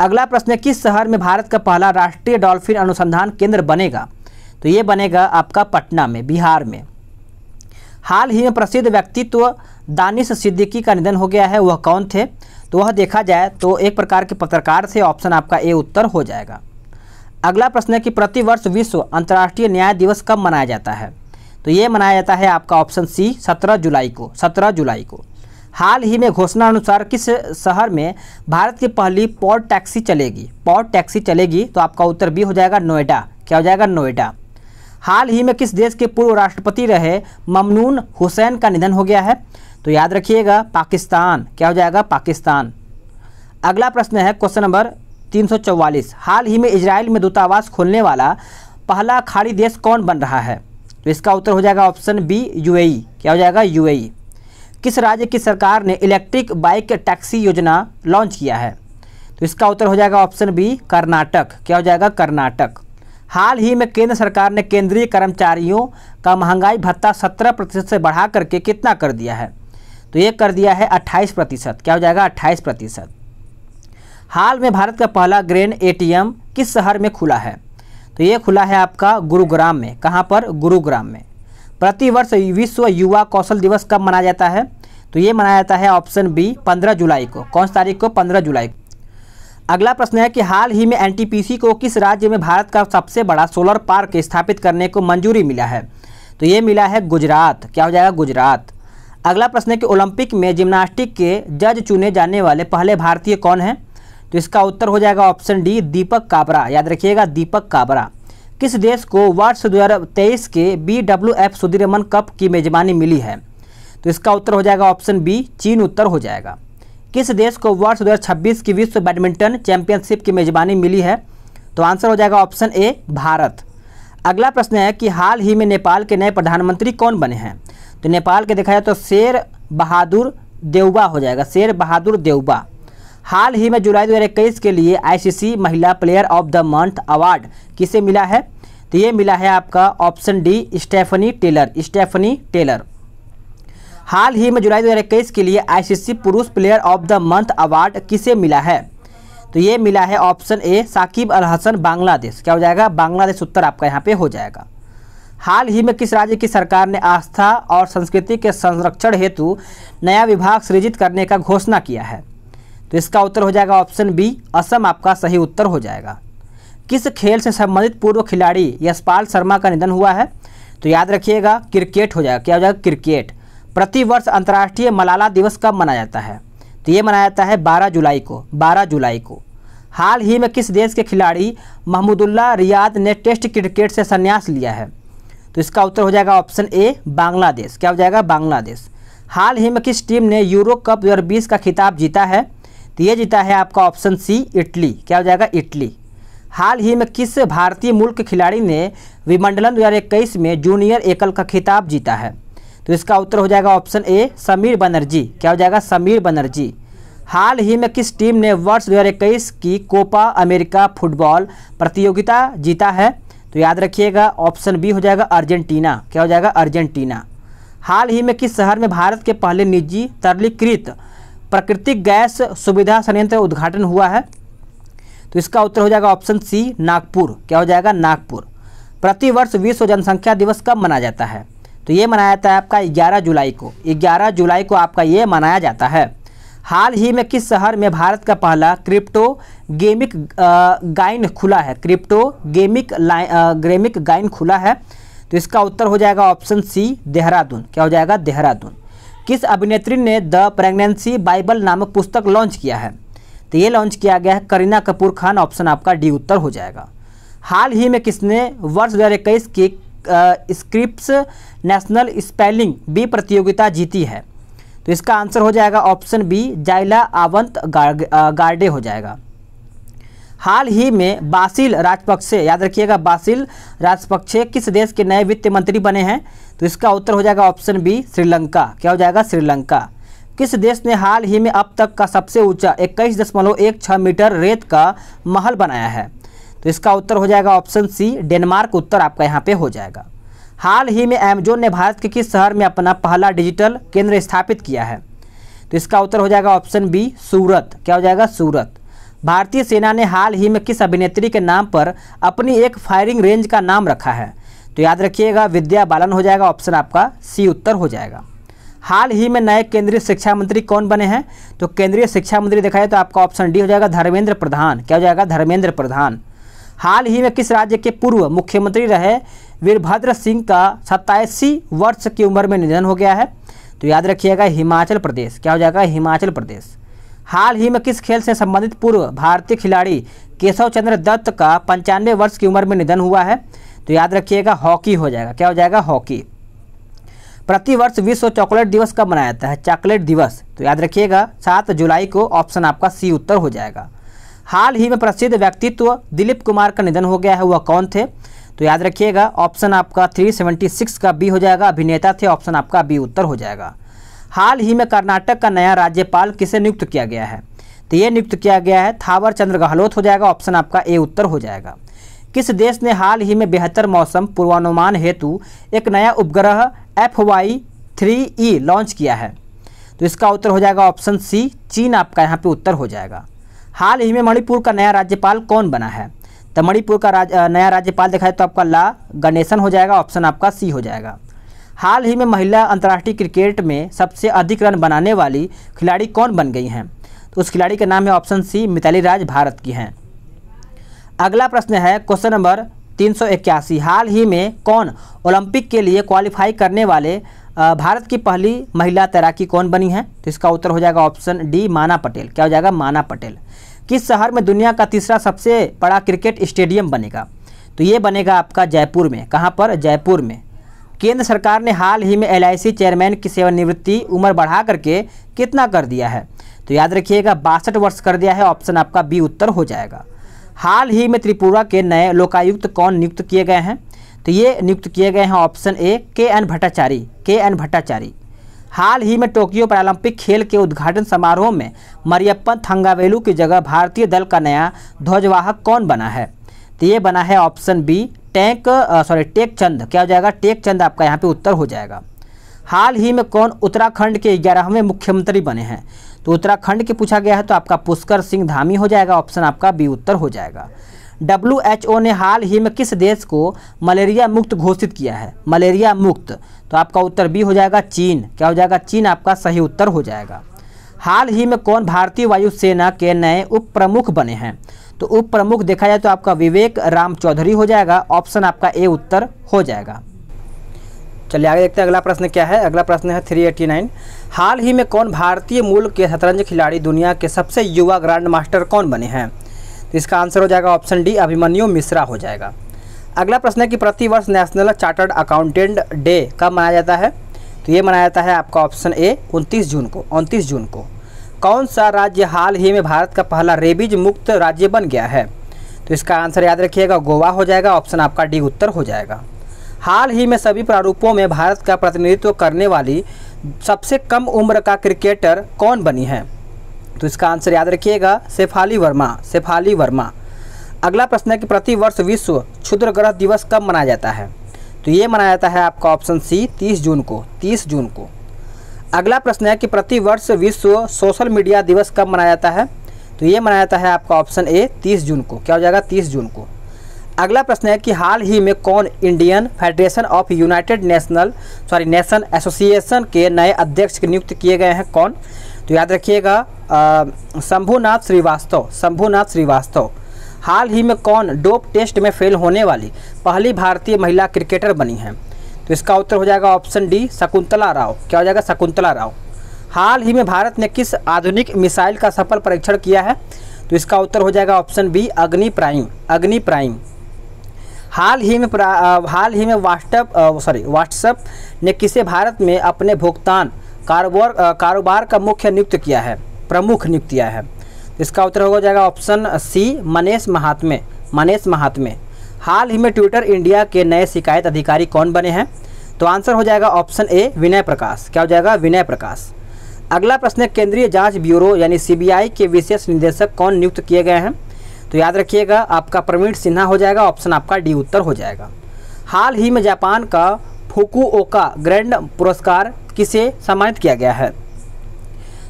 अगला प्रश्न है किस शहर में भारत का पहला राष्ट्रीय डॉल्फिन अनुसंधान केंद्र बनेगा तो ये बनेगा आपका पटना में बिहार में हाल ही में प्रसिद्ध व्यक्तित्व दानिश सिद्दीकी का निधन हो गया है वह कौन थे तो वह देखा जाए तो एक प्रकार के पत्रकार से ऑप्शन आपका ए उत्तर हो जाएगा अगला प्रश्न है कि प्रतिवर्ष विश्व अंतर्राष्ट्रीय न्याय दिवस कब मनाया जाता है तो ये मनाया जाता है आपका ऑप्शन सी सत्रह जुलाई को सत्रह जुलाई को हाल ही में घोषणा अनुसार किस शहर में भारत की पहली पॉड टैक्सी चलेगी पॉड टैक्सी चलेगी तो आपका उत्तर बी हो जाएगा नोएडा क्या हो जाएगा नोएडा हाल ही में किस देश के पूर्व राष्ट्रपति रहे ममनून हुसैन का निधन हो गया है तो याद रखिएगा पाकिस्तान क्या हो जाएगा पाकिस्तान अगला प्रश्न है क्वेश्चन नंबर 344 हाल ही में इसराइल में दूतावास खोलने वाला पहला खाड़ी देश कौन बन रहा है तो इसका उत्तर हो जाएगा ऑप्शन बी यूएई क्या हो जाएगा यूएई किस राज्य की सरकार ने इलेक्ट्रिक बाइक टैक्सी योजना लॉन्च किया है तो इसका उत्तर हो जाएगा ऑप्शन बी कर्नाटक क्या हो जाएगा कर्नाटक हाल ही में केंद्र सरकार ने केंद्रीय कर्मचारियों का महंगाई भत्ता 17 प्रतिशत से बढ़ा करके कितना कर दिया है तो ये कर दिया है 28 प्रतिशत क्या हो जाएगा 28 प्रतिशत हाल में भारत का पहला ग्रेन एटीएम किस शहर में खुला है तो ये खुला है आपका गुरुग्राम में कहाँ पर गुरुग्राम में प्रतिवर्ष विश्व युवा कौशल दिवस कब मनाया जाता है तो ये मनाया जाता है ऑप्शन बी पंद्रह जुलाई को कौन सी तारीख को पंद्रह जुलाई अगला प्रश्न है कि हाल ही में एनटीपीसी को किस राज्य में भारत का सबसे बड़ा सोलर पार्क स्थापित करने को मंजूरी मिला है तो ये मिला है गुजरात क्या हो जाएगा गुजरात अगला प्रश्न है कि ओलंपिक में जिम्नास्टिक के जज चुने जाने वाले पहले भारतीय कौन हैं तो इसका उत्तर हो जाएगा ऑप्शन डी दीपक काबरा याद रखिएगा दीपक काबरा किस देश को वर्ष तेईस के B W F Sudirman cup की मेजबानी मिली है तो इसका उत्तर हो जाएगा ऑप्शन बी चीन उत्तर हो जाएगा किस देश को वर्ष 2026 की विश्व बैडमिंटन चैंपियनशिप की मेजबानी मिली है तो आंसर हो जाएगा ऑप्शन ए भारत अगला प्रश्न है कि हाल ही में नेपाल के नए प्रधानमंत्री कौन बने हैं तो नेपाल के देखा जाए तो शेर बहादुर देवबा हो जाएगा शेर बहादुर देवबा हाल ही में जुलाई इक्कीस के लिए आईसीसी महिला player of the month award किसे मिला है तो ये मिला है आपका option D Stafanie Taylor Stafanie Taylor हाल ही में जुलाई इक्कीस के लिए आईसीसी पुरुष player of the month award किसे मिला है तो ये मिला है ऑप्शन ए साकिब अल हसन बांग्लादेश क्या हो जाएगा बांग्लादेश उत्तर आपका यहाँ पे हो जाएगा हाल ही में किस राज्य की सरकार ने आस्था और संस्कृति के संरक्षण हेतु नया विभाग सृजित करने का घोषणा किया है तो इसका उत्तर हो जाएगा ऑप्शन बी असम आपका सही उत्तर हो जाएगा किस खेल से संबंधित पूर्व खिलाड़ी यशपाल शर्मा का निधन हुआ है तो याद रखिएगा क्रिकेट हो जाएगा क्या हो जाएगा क्रिकेट प्रतिवर्ष अंतर्राष्ट्रीय मलाला दिवस कब मनाया जाता है तो ये मनाया जाता है 12 जुलाई को 12 जुलाई को हाल ही में किस देश के खिलाड़ी महमूदुल्ला रियाद ने टेस्ट क्रिकेट से संन्यास लिया है तो इसका उत्तर हो जाएगा ऑप्शन ए बांग्लादेश क्या हो जाएगा बांग्लादेश हाल ही में किस टीम ने यूरो कप दो का खिताब जीता है तो ये जीता है आपका ऑप्शन सी इटली क्या हो जाएगा इटली हाल ही में किस भारतीय मूल के खिलाड़ी ने विमंडलन दो में जूनियर एकल का खिताब जीता है तो इसका उत्तर हो जाएगा ऑप्शन ए समीर बनर्जी क्या हो जाएगा समीर बनर्जी हाल ही में किस टीम ने वर्ष दो की कोपा अमेरिका फुटबॉल प्रतियोगिता जीता है तो याद रखिएगा ऑप्शन बी हो जाएगा अर्जेंटीना क्या हो जाएगा अर्जेंटीना हाल ही में किस शहर में भारत के पहले निजी तरलीकृत प्राकृतिक गैस सुविधा संयंत्र उद्घाटन हुआ है तो इसका उत्तर हो जाएगा ऑप्शन सी नागपुर क्या हो जाएगा नागपुर प्रतिवर्ष विश्व जनसंख्या दिवस कब मनाया जाता है तो ये मनाया जाता है आपका 11 जुलाई को 11 जुलाई को आपका ये मनाया जाता है हाल ही में किस शहर में भारत का पहला क्रिप्टो गेमिक गाइन खुला है क्रिप्टो गेमिक गेमिक गाइन खुला है तो इसका उत्तर हो जाएगा ऑप्शन सी देहरादून क्या हो जाएगा देहरादून किस अभिनेत्री ने द प्रेगनेंसी बाइबल नामक पुस्तक लॉन्च किया है तो ये लॉन्च किया गया है करीना कपूर खान ऑप्शन आपका डी उत्तर हो जाएगा हाल ही में किसने वर्ष दो की स्क्रिप्स नेशनल स्पेलिंग बी प्रतियोगिता जीती है तो इसका आंसर हो जाएगा ऑप्शन बी जाइला आवंत गार्डे हो जाएगा हाल ही में बासिल राजपक्षे याद रखिएगा बासिल राजपक्षे किस देश के नए वित्त मंत्री बने हैं तो इसका उत्तर हो जाएगा ऑप्शन बी श्रीलंका क्या हो जाएगा श्रीलंका किस देश ने हाल ही में अब तक का सबसे ऊंचा इक्कीस दशमलव एक छः मीटर रेत का महल बनाया है तो इसका उत्तर हो जाएगा ऑप्शन सी डेनमार्क उत्तर आपका यहाँ पे हो जाएगा हाल ही में एमजोन ने भारत के किस शहर में अपना पहला डिजिटल केंद्र स्थापित किया है तो इसका उत्तर हो जाएगा ऑप्शन बी सूरत क्या हो जाएगा सूरत भारतीय सेना ने हाल ही में किस अभिनेत्री के नाम पर अपनी एक फायरिंग रेंज का नाम रखा है तो याद रखिएगा विद्या बालन हो जाएगा ऑप्शन आपका सी उत्तर हो जाएगा हाल ही में नए केंद्रीय शिक्षा मंत्री कौन बने हैं तो केंद्रीय शिक्षा मंत्री देखा जाए तो आपका ऑप्शन डी हो जाएगा धर्मेंद्र प्रधान क्या हो जाएगा धर्मेंद्र प्रधान हाल ही में किस राज्य के पूर्व मुख्यमंत्री रहे वीरभद्र सिंह का सत्ताईसी वर्ष की उम्र में निधन हो गया है तो याद रखिएगा हिमाचल प्रदेश क्या हो जाएगा हिमाचल प्रदेश हाल ही में किस खेल से संबंधित पूर्व भारतीय खिलाड़ी केशव चंद्र दत्त का पंचानवे वर्ष की उम्र में निधन हुआ है तो याद रखिएगा हॉकी हो जाएगा क्या हो जाएगा हॉकी प्रतिवर्ष विश्व चॉकलेट दिवस कब मनाया जाता है चॉकलेट दिवस तो याद रखिएगा सात जुलाई को ऑप्शन आपका सी उत्तर हो जाएगा हाल ही में प्रसिद्ध व्यक्तित्व दिलीप कुमार का निधन हो गया है वह कौन थे तो याद रखिएगा ऑप्शन आपका 376 का बी हो जाएगा अभिनेता थे ऑप्शन आपका बी उत्तर हो जाएगा हाल ही में कर्नाटक का नया राज्यपाल किसे नियुक्त किया गया है तो ये नियुक्त किया गया है थावर चंद्र गहलोत हो जाएगा ऑप्शन आपका ए उत्तर हो जाएगा किस देश ने हाल ही में बेहतर मौसम पूर्वानुमान हेतु एक नया उपग्रह F Y three E launch किया है तो इसका उत्तर हो जाएगा ऑप्शन सी चीन आपका यहाँ पे उत्तर हो जाएगा हाल ही में मणिपुर का नया राज्यपाल कौन बना है तो मणिपुर का राज, नया राज्यपाल देखा तो आपका ला गणेशन हो जाएगा ऑप्शन आपका सी हो जाएगा हाल ही में महिला अंतर्राष्ट्रीय क्रिकेट में सबसे अधिक रन बनाने वाली खिलाड़ी कौन बन गई हैं तो उस खिलाड़ी का नाम है ऑप्शन सी मिताली राज भारत की हैं अगला प्रश्न है क्वेश्चन नंबर तीन हाल ही में कौन ओलंपिक के लिए क्वालिफाई करने वाले भारत की पहली महिला तैराकी कौन बनी है तो इसका उत्तर हो जाएगा ऑप्शन डी माना पटेल क्या हो जाएगा माना पटेल किस शहर में दुनिया का तीसरा सबसे बड़ा क्रिकेट स्टेडियम बनेगा तो ये बनेगा आपका जयपुर में कहाँ पर जयपुर में केंद्र सरकार ने हाल ही में एल चेयरमैन की सेवानिवृत्ति उम्र बढ़ा करके कितना कर दिया है तो याद रखिएगा बासठ वर्ष कर दिया है ऑप्शन आपका बी उत्तर हो जाएगा हाल ही में त्रिपुरा के नए लोकायुक्त कौन नियुक्त किए गए हैं तो ये नियुक्त किए गए हैं ऑप्शन ए के एन भट्टाचारी के एन भट्टाचारी हाल ही में टोक्यो पैरालंपिक खेल के उद्घाटन समारोह में मरियप्पन थंगावेलू की जगह भारतीय दल का नया ध्वजवाहक कौन बना है तो ये बना है option B tank sorry Tek Chand क्या हो जाएगा टेक चंद आपका यहाँ पे उत्तर हो जाएगा हाल ही में कौन उत्तराखंड के ग्यारहवें मुख्यमंत्री बने हैं तो उत्तराखंड के पूछा गया है तो आपका पुष्कर सिंह धामी हो जाएगा ऑप्शन आपका बी उत्तर हो जाएगा डब्ल्यू ने हाल ही में किस देश को मलेरिया मुक्त घोषित किया है मलेरिया मुक्त तो आपका उत्तर बी हो जाएगा चीन क्या हो जाएगा चीन आपका सही उत्तर हो जाएगा हाल ही में कौन भारतीय वायुसेना के नए उप प्रमुख बने हैं तो उप प्रमुख देखा जाए तो आपका विवेक राम चौधरी हो जाएगा ऑप्शन आपका ए उत्तर हो जाएगा चलिए आगे देखते हैं अगला प्रश्न क्या है अगला प्रश्न है थ्री नाइन हाल ही में कौन भारतीय मूल के शतरंज खिलाड़ी दुनिया के सबसे युवा ग्रांड मास्टर कौन बने हैं तो इसका आंसर हो जाएगा ऑप्शन डी अभिमन्यु मिश्रा हो जाएगा अगला प्रश्न है कि प्रतिवर्ष नेशनल चार्टर्ड अकाउंटेंट डे कब मनाया जाता है तो ये मनाया जाता है आपका ऑप्शन ए उनतीस जून को उनतीस जून को कौन सा राज्य हाल ही में भारत का पहला रेबीज मुक्त राज्य बन गया है तो इसका आंसर याद रखिएगा गोवा हो जाएगा ऑप्शन आपका डी उत्तर हो जाएगा हाल ही में सभी प्रारूपों में भारत का प्रतिनिधित्व करने वाली सबसे कम उम्र का क्रिकेटर कौन बनी है तो इसका आंसर याद रखिएगा शेफाली वर्मा शेफाली वर्मा अगला प्रश्न है कि प्रतिवर्ष विश्व क्षुद्र ग्रह दिवस कब मनाया जाता है तो ये मनाया जाता है आपका ऑप्शन सी 30 जून को 30 जून को अगला प्रश्न है कि प्रतिवर्ष विश्व सोशल मीडिया दिवस कब मनाया जाता है तो ये मनाया जाता है आपका ऑप्शन ए 30 जून को क्या हो जाएगा 30 जून को अगला प्रश्न है कि हाल ही में कौन Indian federation of united national sorry nation association के नए अध्यक्ष नियुक्त किए गए हैं कौन तो याद रखिएगा शंभुनाथ श्रीवास्तव शंभुनाथ श्रीवास्तव हाल ही में कौन डोप टेस्ट में फेल होने वाली पहली भारतीय महिला क्रिकेटर बनी है तो इसका उत्तर हो जाएगा ऑप्शन डी शकुंतला राव क्या हो जाएगा शकुंतला राव हाल ही में भारत ने किस आधुनिक मिसाइल का सफल परीक्षण किया है तो इसका उत्तर हो जाएगा option B Agni prime Agni prime हाल ही में हाल ही में व्हाट्सएप सॉरी व्हाट्सएप ने किसे भारत में अपने भुगतान कारोबार कारोबार का मुख्य नियुक्त किया है प्रमुख नियुक्त किया है इसका उत्तर हो जाएगा ऑप्शन सी मनेश महात्मे मनेश महात्मे हाल ही में ट्विटर इंडिया के नए शिकायत अधिकारी कौन बने हैं तो आंसर हो जाएगा ऑप्शन ए विनय प्रकाश क्या हो जाएगा विनय प्रकाश अगला प्रश्न केंद्रीय जांच ब्यूरो यानी सीबीआई के विशेष निदेशक कौन नियुक्त किए गए हैं तो याद रखिएगा आपका प्रवीण सिन्हा हो जाएगा ऑप्शन आपका डी उत्तर हो जाएगा हाल ही में जापान का फुकुओका ग्रैंड पुरस्कार किसे सम्मानित किया गया है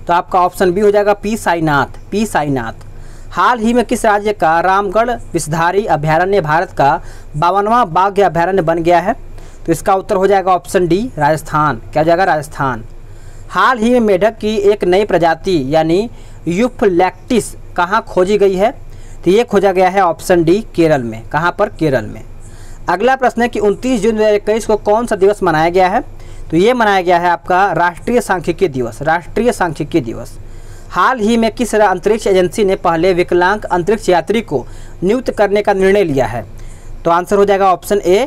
तो आपका ऑप्शन बी हो जाएगा पी साईनाथ पी साईनाथ हाल ही में किस राज्य का रामगढ़ विषधारी अभ्यारण्य भारत का बावनवा बाघ्य अभ्यारण्य बन गया है तो इसका उत्तर हो जाएगा ऑप्शन डी राजस्थान क्या हो जाएगा राजस्थान हाल ही में मेढक की एक नई प्रजाति यानी यूफलैक्टिस कहाँ खोजी गई है तो ये खोजा गया है ऑप्शन डी केरल में कहाँ पर केरल में अगला प्रश्न है कि 29 जून दो को कौन सा दिवस मनाया गया है तो ये मनाया गया है आपका राष्ट्रीय सांख्यिकी दिवस राष्ट्रीय सांख्यिकी दिवस हाल ही में किस अंतरिक्ष एजेंसी ने पहले विकलांग अंतरिक्ष यात्री को नियुक्त करने का निर्णय लिया है तो आंसर हो जाएगा ऑप्शन ए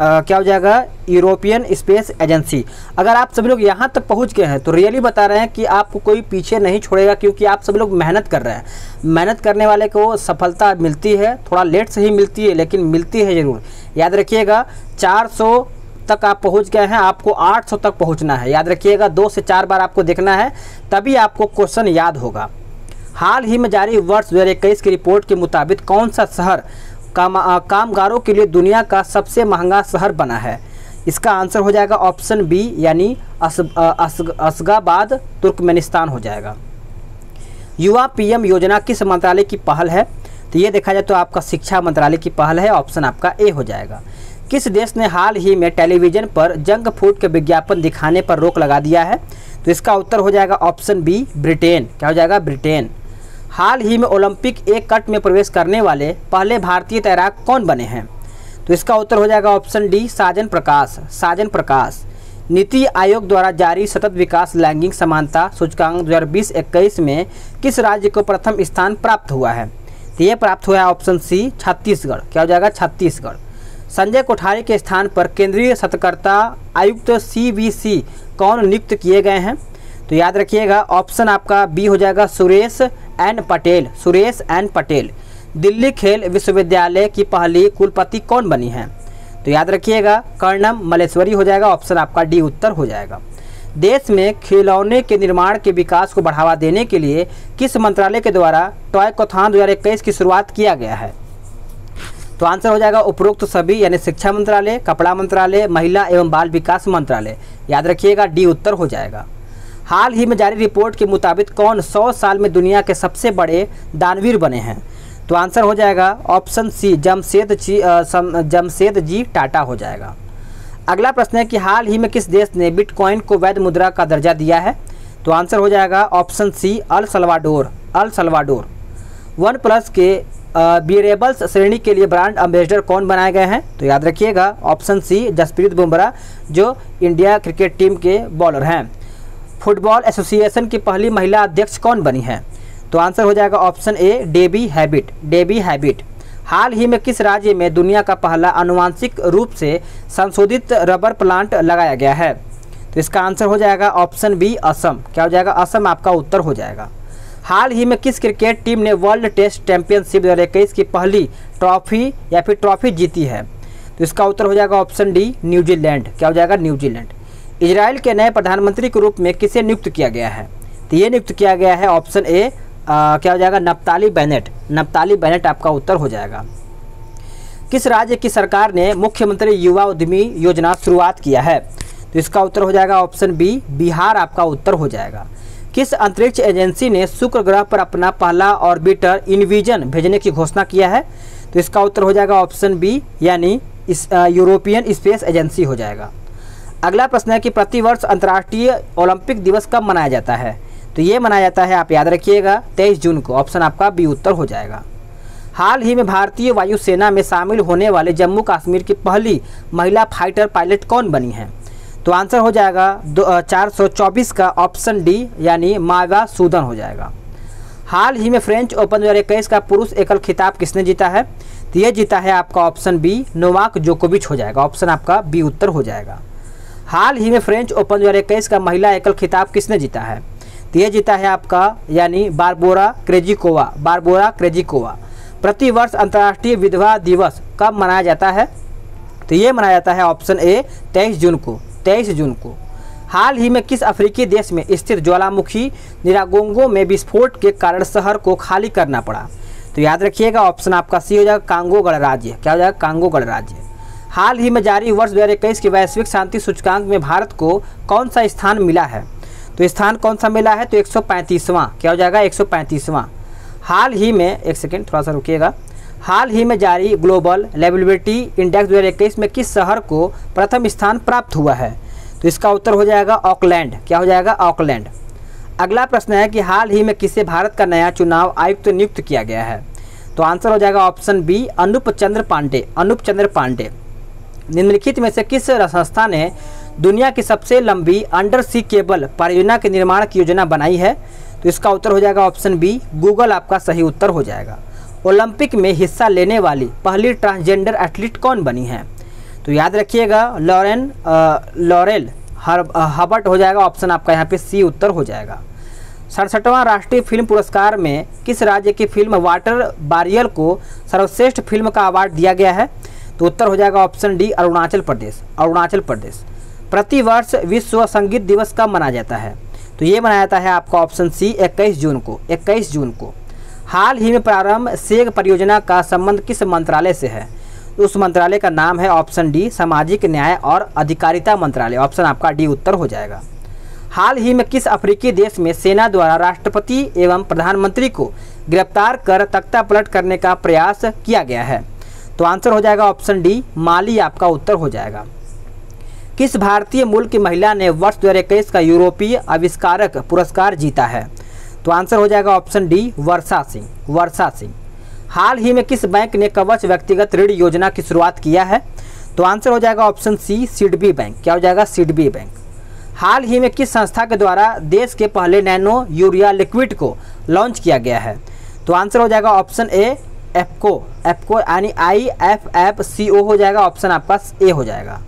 आ, क्या हो जाएगा यूरोपियन स्पेस एजेंसी अगर आप सभी लोग यहाँ तक पहुँच गए हैं तो रियली बता रहे हैं कि आपको कोई पीछे नहीं छोड़ेगा क्योंकि आप सभी लोग मेहनत कर रहे हैं मेहनत करने वाले को सफलता मिलती है थोड़ा लेट से ही मिलती है लेकिन मिलती है ज़रूर याद रखिएगा चार तक आप पहुंच गए हैं आपको 800 तक पहुंचना है याद रखिएगा दो से चार बार आपको देखना है तभी आपको क्वेश्चन याद होगा हाल ही में जारी वर्ष दो की रिपोर्ट के मुताबिक कौन सा शहर काम कामगारों के लिए दुनिया का सबसे महंगा शहर बना है इसका आंसर हो जाएगा ऑप्शन बी यानी असगाबाद तुर्कमेनिस्तान हो जाएगा युवा पीएम योजना किस मंत्रालय की पहल है तो ये देखा जाए तो आपका शिक्षा मंत्रालय की पहल है ऑप्शन आपका ए हो जाएगा किस देश ने हाल ही में टेलीविज़न पर जंक फूड के विज्ञापन दिखाने पर रोक लगा दिया है तो इसका उत्तर हो जाएगा ऑप्शन बी ब्रिटेन क्या हो जाएगा ब्रिटेन हाल ही में ओलंपिक एक कट में प्रवेश करने वाले पहले भारतीय तैराक कौन बने हैं तो इसका उत्तर हो जाएगा ऑप्शन डी साजन प्रकाश साजन प्रकाश नीति आयोग द्वारा जारी सतत विकास लैंगिक समानता सूचकांक 2020-21 में किस राज्य को प्रथम स्थान प्राप्त हुआ है तो ये प्राप्त हुआ है ऑप्शन सी छत्तीसगढ़ क्या हो जाएगा छत्तीसगढ़ संजय कोठारी के स्थान पर केंद्रीय सतर्कता आयुक्त सी कौन नियुक्त किए गए हैं तो याद रखिएगा ऑप्शन आपका बी हो जाएगा सुरेश एन पटेल सुरेश एन पटेल दिल्ली खेल विश्वविद्यालय की पहली कुलपति कौन बनी है तो याद रखिएगा कर्णम मलेश्वरी हो जाएगा ऑप्शन आपका डी उत्तर हो जाएगा देश में खिलौने के निर्माण के विकास को बढ़ावा देने के लिए किस मंत्रालय के द्वारा टॉय कोथान दो की शुरुआत किया गया है तो आंसर हो जाएगा उपरोक्त सभी यानी शिक्षा मंत्रालय कपड़ा मंत्रालय महिला एवं बाल विकास मंत्रालय याद रखिएगा डी उत्तर हो जाएगा हाल ही में जारी रिपोर्ट के मुताबिक कौन सौ साल में दुनिया के सबसे बड़े दानवीर बने हैं तो आंसर हो जाएगा ऑप्शन सी जमशेद जी जमशेद जी टाटा हो जाएगा अगला प्रश्न है कि हाल ही में किस देश ने बिटकॉइन को वैध मुद्रा का दर्जा दिया है तो आंसर हो जाएगा option C El Salvador El Salvador one plus के बीरेबल्स श्रेणी के लिए ब्रांड एम्बेसडर कौन बनाए गए हैं तो याद रखिएगा ऑप्शन सी जसप्रीत बुमराह जो इंडिया क्रिकेट टीम के बॉलर हैं फुटबॉल एसोसिएशन की पहली महिला अध्यक्ष कौन बनी है तो आंसर हो जाएगा option A Debbie habit Debbie habit हाल ही में किस राज्य में दुनिया का पहला अनुवांशिक रूप से संशोधित रबर प्लांट लगाया गया है तो इसका आंसर हो जाएगा ऑप्शन बी असम क्या हो जाएगा असम आपका उत्तर हो जाएगा हाल ही में किस क्रिकेट टीम ने वर्ल्ड टेस्ट चैंपियनशिप दो की पहली ट्रॉफी या फिर ट्रॉफी जीती है तो इसका उत्तर हो जाएगा ऑप्शन डी न्यूजीलैंड क्या हो जाएगा न्यूजीलैंड इसराइल के नए प्रधानमंत्री के रूप में किसे नियुक्त किया गया है तो ये नियुक्त किया गया है ऑप्शन ए क्या हो जाएगा नपताली बैनेट नपताली बैनेट आपका उत्तर हो जाएगा किस राज्य की सरकार ने मुख्यमंत्री युवा उद्यमी योजना शुरुआत किया है तो इसका उत्तर हो जाएगा ऑप्शन बी बिहार आपका उत्तर हो जाएगा किस अंतरिक्ष एजेंसी ने शुक्र ग्रह पर अपना पहला ऑर्बिटर इनविजन भेजने की घोषणा किया है तो इसका उत्तर हो जाएगा ऑप्शन बी यानी यूरोपियन स्पेस एजेंसी हो जाएगा अगला प्रश्न है कि प्रतिवर्ष अंतर्राष्ट्रीय ओलंपिक दिवस कब मनाया जाता है तो ये मनाया जाता है आप याद रखिएगा तेईस जून को ऑप्शन आपका बी उत्तर हो जाएगा हाल ही में भारतीय वायुसेना में शामिल होने वाले जम्मू कश्मीर की पहली महिला फाइटर पायलट कौन बनी है तो आंसर हो जाएगा दो चार सौ चौबीस का ऑप्शन डी यानी मावा सूदन हो जाएगा हाल ही में फ्रेंच ओपन दो हज़ार इक्कीस का पुरुष एकल खिताब किसने जीता है तो ये जीता है आपका ऑप्शन बी नोवाक जोकोविच हो जाएगा ऑप्शन आपका बी उत्तर हो जाएगा हाल ही में फ्रेंच ओपन दो हज़ार इक्कीस का महिला एकल खिताब किसने जीता है तो यह जीता है आपका यानी बारबोरा क्रेजिकोवा बारबोरा क्रेजिकोवा प्रतिवर्ष अंतर्राष्ट्रीय विधवा दिवस कब मनाया जाता है तो ये मनाया जाता है ऑप्शन ए तेईस जून को तेईस जून को हाल ही में किस अफ्रीकी देश में स्थित ज्वालामुखी निरागोंगो में विस्फोट के कारण शहर को खाली करना पड़ा तो याद रखिएगा ऑप्शन आपका सी हो जाएगा कांगो गणराज्य क्या हो जाएगा कांगो गणराज्य हाल ही में जारी वर्ष दो के वैश्विक शांति सूचकांक में भारत को कौन सा स्थान मिला है तो स्थान कौन सा मिला है तो एक क्या हो जाएगा एक हाल ही में एक सेकेंड थोड़ा सा रुकिएगा हाल ही में जारी ग्लोबल लेबिलिटी इंडेक्स 2021 में किस शहर को प्रथम स्थान प्राप्त हुआ है तो इसका उत्तर हो जाएगा ऑकलैंड क्या हो जाएगा ऑकलैंड अगला प्रश्न है कि हाल ही में किसे भारत का नया चुनाव आयुक्त तो नियुक्त किया गया है तो आंसर हो जाएगा ऑप्शन बी अनूप चंद्र पांडे अनूप चंद्र पांडे निम्नलिखित में से किस संस्था ने दुनिया की सबसे लंबी अंडर सी केबल परियोजना के निर्माण की योजना बनाई है तो इसका उत्तर हो जाएगा ऑप्शन बी गूगल आपका सही उत्तर हो जाएगा ओलंपिक में हिस्सा लेने वाली पहली ट्रांसजेंडर एथलीट कौन बनी है तो याद रखिएगा लॉरेन लॉरेल हबर्ट हो जाएगा ऑप्शन आपका यहाँ पे सी उत्तर हो जाएगा सड़सठवां राष्ट्रीय फिल्म पुरस्कार में किस राज्य की फिल्म वाटर बारियल को सर्वश्रेष्ठ फिल्म का अवार्ड दिया गया है तो उत्तर हो जाएगा ऑप्शन डी अरुणाचल प्रदेश अरुणाचल प्रदेश प्रतिवर्ष विश्व संगीत दिवस कब मनाया जाता है तो ये मनाया जाता है आपका ऑप्शन सी 21 जून को 21 जून को हाल ही में प्रारंभ सेग परियोजना का संबंध किस मंत्रालय से है तो उस मंत्रालय का नाम है ऑप्शन डी सामाजिक न्याय और अधिकारिता मंत्रालय ऑप्शन आपका डी उत्तर हो जाएगा हाल ही में किस अफ्रीकी देश में सेना द्वारा राष्ट्रपति एवं प्रधानमंत्री को गिरफ्तार कर तख्ता पलट करने का प्रयास किया गया है तो आंसर हो जाएगा ऑप्शन डी माली आपका उत्तर हो जाएगा किस भारतीय मूल की महिला ने वर्ष दो का यूरोपीय आविष्कारक पुरस्कार जीता है तो आंसर हो जाएगा ऑप्शन डी वर्षा सिंह वर्षा सिंह हाल ही में किस बैंक ने कवच व्यक्तिगत ऋण योजना की शुरुआत किया है तो आंसर हो जाएगा ऑप्शन सी सिडबी बैंक क्या हो जाएगा सिडबी बैंक हाल ही में किस संस्था के द्वारा देश के पहले नैनो यूरिया लिक्विड को लॉन्च किया गया है तो आंसर हो जाएगा ऑप्शन ए एपको एपको यानी आई एफ एफ सी ओ हो जाएगा ऑप्शन आपका ए हो जाएगा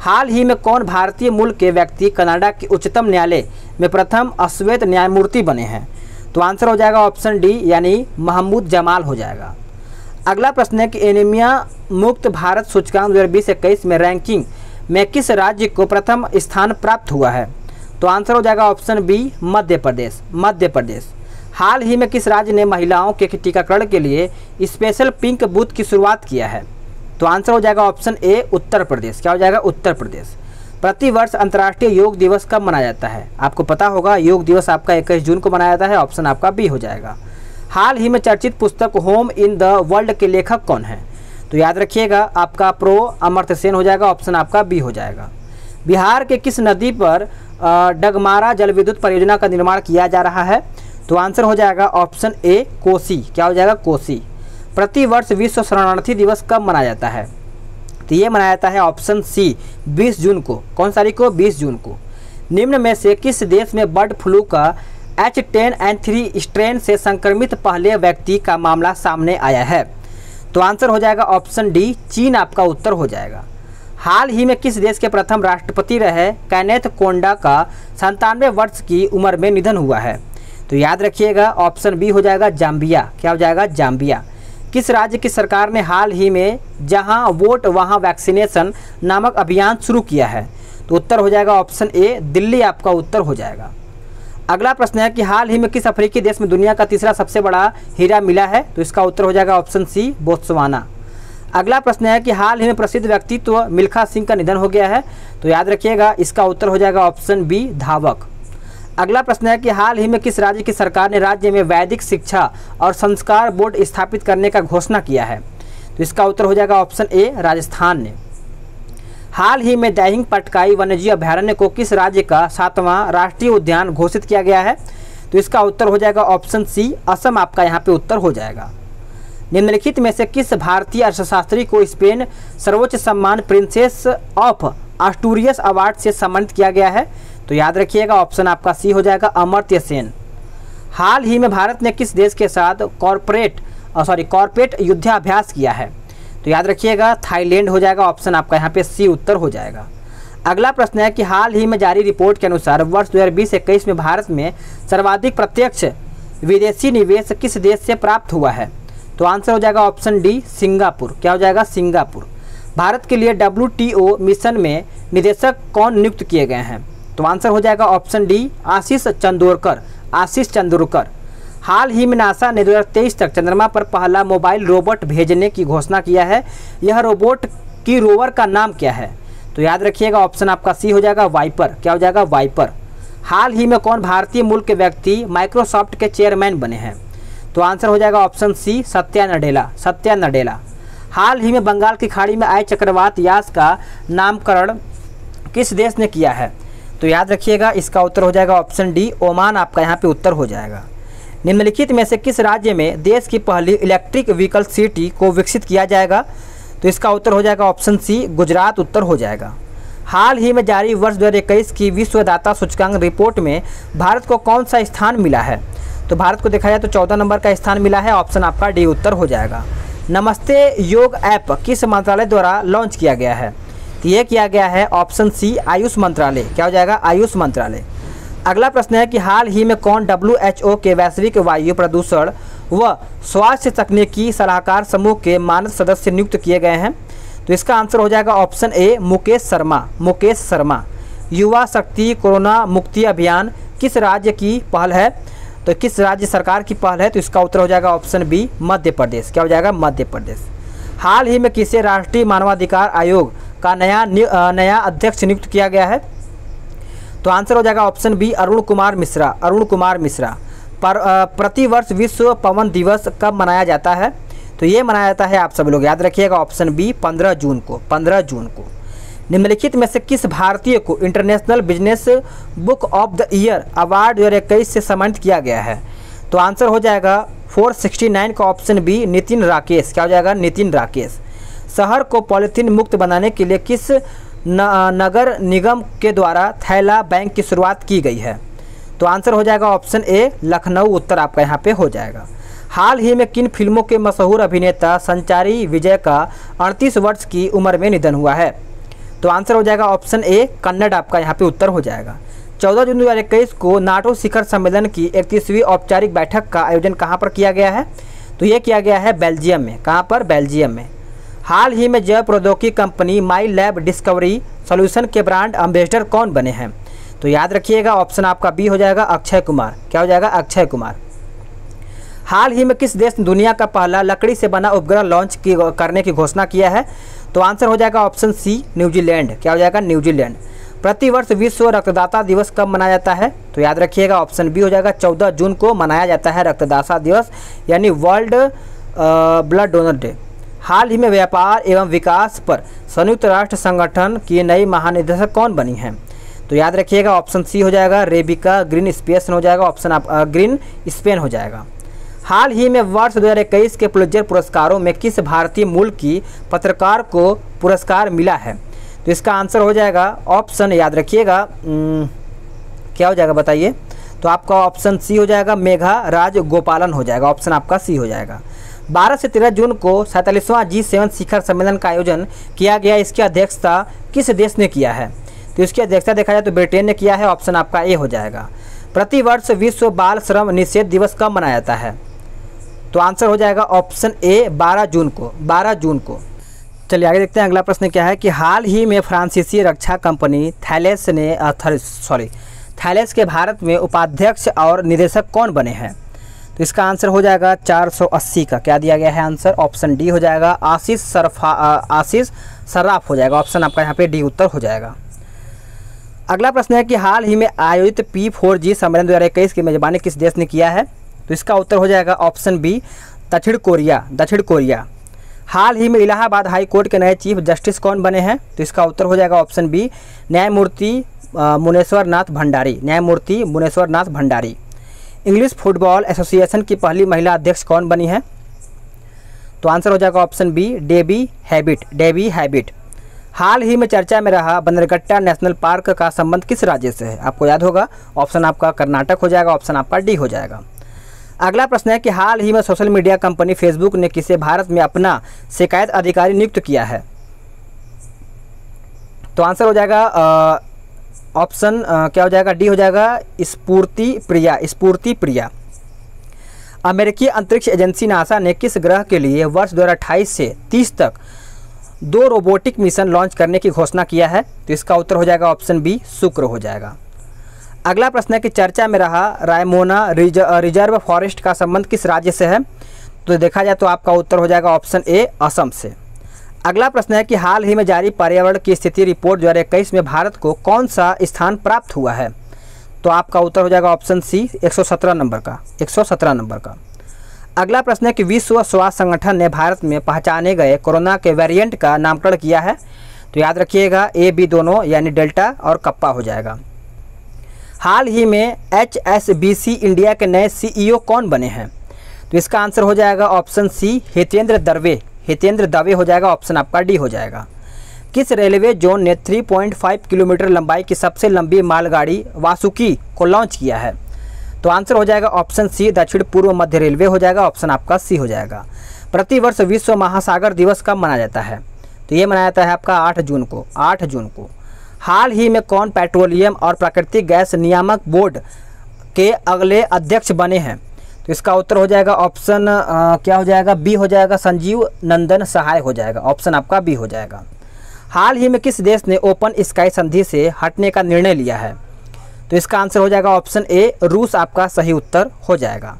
हाल ही में कौन भारतीय मूल के व्यक्ति कनाडा के उच्चतम न्यायालय में प्रथम अश्वेत न्यायमूर्ति बने हैं तो आंसर हो जाएगा ऑप्शन डी यानी महमूद जमाल हो जाएगा अगला प्रश्न है कि एनीमिया मुक्त भारत सूचकांक दो हज़ार बीस इक्कीस में रैंकिंग में किस राज्य को प्रथम स्थान प्राप्त हुआ है तो आंसर हो जाएगा ऑप्शन बी मध्य प्रदेश मध्य प्रदेश हाल ही में किस राज्य ने महिलाओं के टीकाकरण के लिए स्पेशल पिंक बूथ की शुरुआत किया है तो आंसर हो जाएगा ऑप्शन ए उत्तर प्रदेश क्या हो जाएगा उत्तर प्रदेश प्रतिवर्ष अंतर्राष्ट्रीय योग दिवस कब मनाया जाता है आपको पता होगा योग दिवस आपका इक्कीस जून को मनाया जाता है ऑप्शन आपका बी हो जाएगा हाल ही में चर्चित पुस्तक होम इन द वर्ल्ड के लेखक कौन है तो याद रखिएगा आपका प्रो अमर्थ सेन हो जाएगा ऑप्शन आपका बी हो जाएगा बिहार के किस नदी पर डगमारा जल विद्युत परियोजना का निर्माण किया जा रहा है तो आंसर हो जाएगा ऑप्शन ए कोसी क्या हो जाएगा कोसी प्रतिवर्ष विश्व शरणार्थी दिवस कब मनाया जाता है तो ये मनाया जाता है ऑप्शन सी 20 जून को कौन तारीख को 20 जून को निम्न में से किस देश में बर्ड फ्लू का H ten N three strain से संक्रमित पहले व्यक्ति का मामला सामने आया है तो आंसर हो जाएगा ऑप्शन डी चीन आपका उत्तर हो जाएगा हाल ही में किस देश के प्रथम राष्ट्रपति रहे कैनेथ कोंडा का संतानवे वर्ष की उम्र में निधन हुआ है तो याद रखिएगा ऑप्शन बी हो जाएगा जाम्बिया क्या हो जाएगा जाम्बिया किस राज्य की सरकार ने हाल ही में जहां वोट वहां वैक्सीनेशन नामक अभियान शुरू किया है तो उत्तर हो जाएगा ऑप्शन ए दिल्ली आपका उत्तर हो जाएगा अगला प्रश्न है कि हाल ही में किस अफ्रीकी देश में दुनिया का तीसरा सबसे बड़ा हीरा मिला है तो इसका उत्तर हो जाएगा ऑप्शन सी बोत्सवाना अगला प्रश्न है कि हाल ही में प्रसिद्ध व्यक्तित्व मिल्खा सिंह का निधन हो गया है तो याद रखिएगा इसका उत्तर हो जाएगा ऑप्शन बी धावक अगला प्रश्न है कि हाल ही में किस राज्य की सरकार ने राज्य में वैदिक शिक्षा और संस्कार बोर्ड स्थापित करने का घोषणा किया है तो इसका उत्तर हो जाएगा ऑप्शन ए राजस्थान ने हाल ही में दैहिंग पटकाई वन्यजीव अभ्यारण्य को किस राज्य का सातवां राष्ट्रीय उद्यान घोषित किया गया है तो इसका उत्तर हो जाएगा ऑप्शन सी असम आपका यहाँ पे उत्तर हो जाएगा निम्नलिखित में से किस भारतीय अर्थशास्त्री को स्पेन सर्वोच्च सम्मान प्रिंसेस ऑफ आस्टूरियस अवार्ड से सम्मानित किया गया है तो याद रखिएगा ऑप्शन आपका सी हो जाएगा अमर्त्य सेन हाल ही में भारत ने किस देश के साथ कॉरपोरेट सॉरी कॉरपोरेट युद्धाभ्यास किया है तो याद रखिएगा थाईलैंड हो जाएगा ऑप्शन आपका यहाँ पे सी उत्तर हो जाएगा अगला प्रश्न है कि हाल ही में जारी रिपोर्ट के अनुसार वर्ष दो हज़ार में भारत में सर्वाधिक प्रत्यक्ष विदेशी निवेश किस देश से प्राप्त हुआ है तो आंसर हो जाएगा ऑप्शन डी सिंगापुर क्या हो जाएगा सिंगापुर भारत के लिए डब्ल्यू मिशन में निदेशक कौन नियुक्त किए गए हैं तो आंसर हो जाएगा ऑप्शन डी आशीष चंदोरकर आशीष चंदोरकर हाल ही में नासा ने दो तक चंद्रमा पर पहला मोबाइल रोबोट भेजने की घोषणा किया है यह रोबोट की रोवर का नाम क्या है तो याद रखिएगा ऑप्शन आपका सी हो जाएगा वाइपर क्या हो जाएगा वाइपर हाल ही में कौन भारतीय मूल के व्यक्ति माइक्रोसॉफ्ट के चेयरमैन बने हैं तो आंसर हो जाएगा ऑप्शन सी सत्या नडेला सत्या नडेला हाल ही में बंगाल की खाड़ी में आए चक्रवात यास का नामकरण किस देश ने किया है तो याद रखिएगा इसका उत्तर हो जाएगा ऑप्शन डी ओमान आपका यहाँ पे उत्तर हो जाएगा निम्नलिखित में से किस राज्य में देश की पहली इलेक्ट्रिक व्हीकल सिटी को विकसित किया जाएगा तो इसका उत्तर हो जाएगा ऑप्शन सी गुजरात उत्तर हो जाएगा हाल ही में जारी वर्ष दो की विश्वदाता सूचकांक रिपोर्ट में भारत को कौन सा स्थान मिला है तो भारत को देखा जाए तो चौदह नंबर का स्थान मिला है ऑप्शन आपका डी उत्तर हो जाएगा नमस्ते योग ऐप किस मंत्रालय द्वारा लॉन्च किया गया है तो ये किया गया है ऑप्शन सी आयुष मंत्रालय क्या हो जाएगा आयुष मंत्रालय अगला प्रश्न है कि हाल ही में कौन डब्ल्यू के वैश्विक वायु प्रदूषण व स्वास्थ्य तकनीकी सलाहकार समूह के मानद सदस्य नियुक्त किए गए हैं तो इसका आंसर हो जाएगा ऑप्शन ए मुकेश शर्मा मुकेश शर्मा युवा शक्ति कोरोना मुक्ति अभियान किस राज्य की पहल है तो किस राज्य सरकार की पहल है तो इसका उत्तर हो जाएगा ऑप्शन बी मध्य प्रदेश क्या हो जाएगा मध्य प्रदेश हाल ही में किसे राष्ट्रीय मानवाधिकार आयोग का नया नया अध्यक्ष नियुक्त किया गया है तो आंसर हो जाएगा ऑप्शन बी अरुण कुमार मिश्रा अरुण कुमार मिश्रा पर प्रतिवर्ष विश्व पवन दिवस कब मनाया जाता है तो ये मनाया जाता है आप सब लोग याद रखिएगा ऑप्शन बी 15 जून को 15 जून को निम्नलिखित में से किस भारतीय को international business book of the year award दो हज़ार से सम्मानित किया गया है तो आंसर हो जाएगा 469 का ऑप्शन बी नितिन राकेश क्या हो जाएगा नितिन राकेश शहर को पॉलीथीन मुक्त बनाने के लिए किस नगर निगम के द्वारा थैला बैंक की शुरुआत की गई है तो आंसर हो जाएगा ऑप्शन ए लखनऊ उत्तर आपका यहाँ पे हो जाएगा हाल ही में किन फिल्मों के मशहूर अभिनेता संचारी विजय का अड़तीस वर्ष की उम्र में निधन हुआ है तो आंसर हो जाएगा ऑप्शन ए कन्नड़ आपका यहाँ पे उत्तर हो जाएगा 14 जून 2021 को नाटो शिखर सम्मेलन की इकतीसवीं औपचारिक बैठक का आयोजन कहाँ पर किया गया है तो ये किया गया है बेल्जियम में कहाँ पर बेल्जियम में हाल ही में जैव प्रौद्योगिकी company My Lab Discovery solution के ब्रांड एम्बेसडर कौन बने हैं तो याद रखिएगा ऑप्शन आपका बी हो जाएगा अक्षय कुमार क्या हो जाएगा अक्षय कुमार हाल ही में किस देश ने दुनिया का पहला लकड़ी से बना उपग्रह लॉन्च करने की घोषणा किया है तो आंसर हो जाएगा ऑप्शन सी न्यूजीलैंड क्या हो जाएगा न्यूजीलैंड प्रतिवर्ष विश्व रक्तदाता दिवस कब मनाया जाता है तो याद रखिएगा ऑप्शन बी हो जाएगा चौदह जून को मनाया जाता है रक्तदाता दिवस यानी वर्ल्ड ब्लड डोनर डे हाल ही में व्यापार एवं विकास पर संयुक्त राष्ट्र संगठन की नई महानिदेशक कौन बनी हैं तो याद रखिएगा ऑप्शन सी हो जाएगा रेबिका ग्रीन स्पेसन हो जाएगा ऑप्शन आप ग्रीन स्पेन हो जाएगा हाल ही में वर्ष दो के पुलजर पुरस्कारों में किस भारतीय मूल की पत्रकार को पुरस्कार मिला है तो इसका आंसर हो जाएगा ऑप्शन याद रखिएगा क्या हो जाएगा बताइए तो आपका ऑप्शन सी हो जाएगा मेघा राज गोपालन हो जाएगा ऑप्शन आपका सी हो जाएगा 12 से 13 जून को सैंतालीसवां जी सेवन शिखर सम्मेलन का आयोजन किया गया इसकी अध्यक्षता किस देश ने किया है तो इसकी अध्यक्षता देखा जाए तो ब्रिटेन ने किया है ऑप्शन आपका ए हो जाएगा प्रतिवर्ष विश्व बाल श्रम निषेध दिवस कब मनाया जाता है तो आंसर हो जाएगा ऑप्शन ए 12 जून को 12 जून को चलिए आगे देखते हैं अगला प्रश्न क्या है कि हाल ही में फ्रांसीसी रक्षा कंपनी थैलेस ने सॉरी थैलेस के भारत में उपाध्यक्ष और निदेशक कौन बने हैं तो इसका आंसर हो जाएगा 480 का क्या दिया गया है आंसर ऑप्शन डी हो जाएगा आशीष सरफा आशीष सराफ हो जाएगा ऑप्शन आपका यहाँ पे डी उत्तर हो जाएगा अगला प्रश्न है कि हाल ही में आयोजित पी फोर जी सम्मेलन दो हज़ार इक्कीस की मेजबानी किस देश ने किया है तो इसका उत्तर हो जाएगा ऑप्शन बी दक्षिण कोरिया दक्षिण कोरिया हाल ही में इलाहाबाद हाई कोर्ट के नए चीफ जस्टिस कौन बने हैं तो इसका उत्तर हो जाएगा ऑप्शन बी न्यायमूर्ति मुनेश्वर नाथ भंडारी न्यायमूर्ति Munishwar Nath Bhandari English football association की पहली महिला अध्यक्ष कौन बनी है तो आंसर हो जाएगा option B Debbie habit Debbie habit हाल ही में चर्चा में रहा बंदरगट्टा नेशनल पार्क का संबंध किस राज्य से है आपको याद होगा ऑप्शन आपका कर्नाटक हो जाएगा ऑप्शन आपका डी हो जाएगा अगला प्रश्न है कि हाल ही में सोशल मीडिया कंपनी फेसबुक ने किसे भारत में अपना शिकायत अधिकारी नियुक्त किया है तो आंसर हो जाएगा ऑप्शन क्या हो जाएगा डी हो जाएगा स्पूर्ति प्रिया स्पूर्ति प्रिया अमेरिकी अंतरिक्ष एजेंसी नासा ने किस ग्रह के लिए वर्ष दो से 30 तक दो रोबोटिक मिशन लॉन्च करने की घोषणा किया है तो इसका उत्तर हो जाएगा ऑप्शन बी शुक्र हो जाएगा अगला प्रश्न है कि चर्चा में रहा रायमोना रिज, रिजर्व फॉरेस्ट का संबंध किस राज्य से है तो देखा जाए तो आपका उत्तर हो जाएगा ऑप्शन ए असम से अगला प्रश्न है कि हाल ही में जारी पर्यावरण की स्थिति रिपोर्ट दो हज़ार में भारत को कौन सा स्थान प्राप्त हुआ है तो आपका उत्तर हो जाएगा ऑप्शन सी 117 नंबर का 117 नंबर का अगला प्रश्न है कि विश्व स्वास्थ्य संगठन ने भारत में पहचाने गए कोरोना के वेरिएंट का नामकरण किया है तो याद रखिएगा ए बी दोनों यानी डेल्टा और कप्पा हो जाएगा हाल ही में H S B C India के नए सीईओ e कौन बने हैं तो इसका आंसर हो जाएगा ऑप्शन सी हितेंद्र दरवे हितेंद्र दवे हो जाएगा ऑप्शन आपका डी हो जाएगा किस रेलवे जोन ने 3.5 किलोमीटर लंबाई की सबसे लंबी मालगाड़ी वासुकी को लॉन्च किया है तो आंसर हो जाएगा ऑप्शन सी दक्षिण पूर्व मध्य रेलवे हो जाएगा ऑप्शन आपका सी हो जाएगा प्रतिवर्ष विश्व महासागर दिवस कब मनाया जाता है तो ये मनाया जाता है आपका आठ जून को आठ जून को हाल ही में कौन पेट्रोलियम और प्राकृतिक गैस नियामक बोर्ड के अगले अध्यक्ष बने हैं तो इसका उत्तर हो जाएगा ऑप्शन क्या हो जाएगा बी हो जाएगा संजीव नंदन सहाय हो जाएगा ऑप्शन आपका बी हो जाएगा हाल ही में किस देश ने ओपन स्काई संधि से हटने का निर्णय लिया है तो इसका आंसर हो जाएगा ऑप्शन ए रूस आपका सही उत्तर हो जाएगा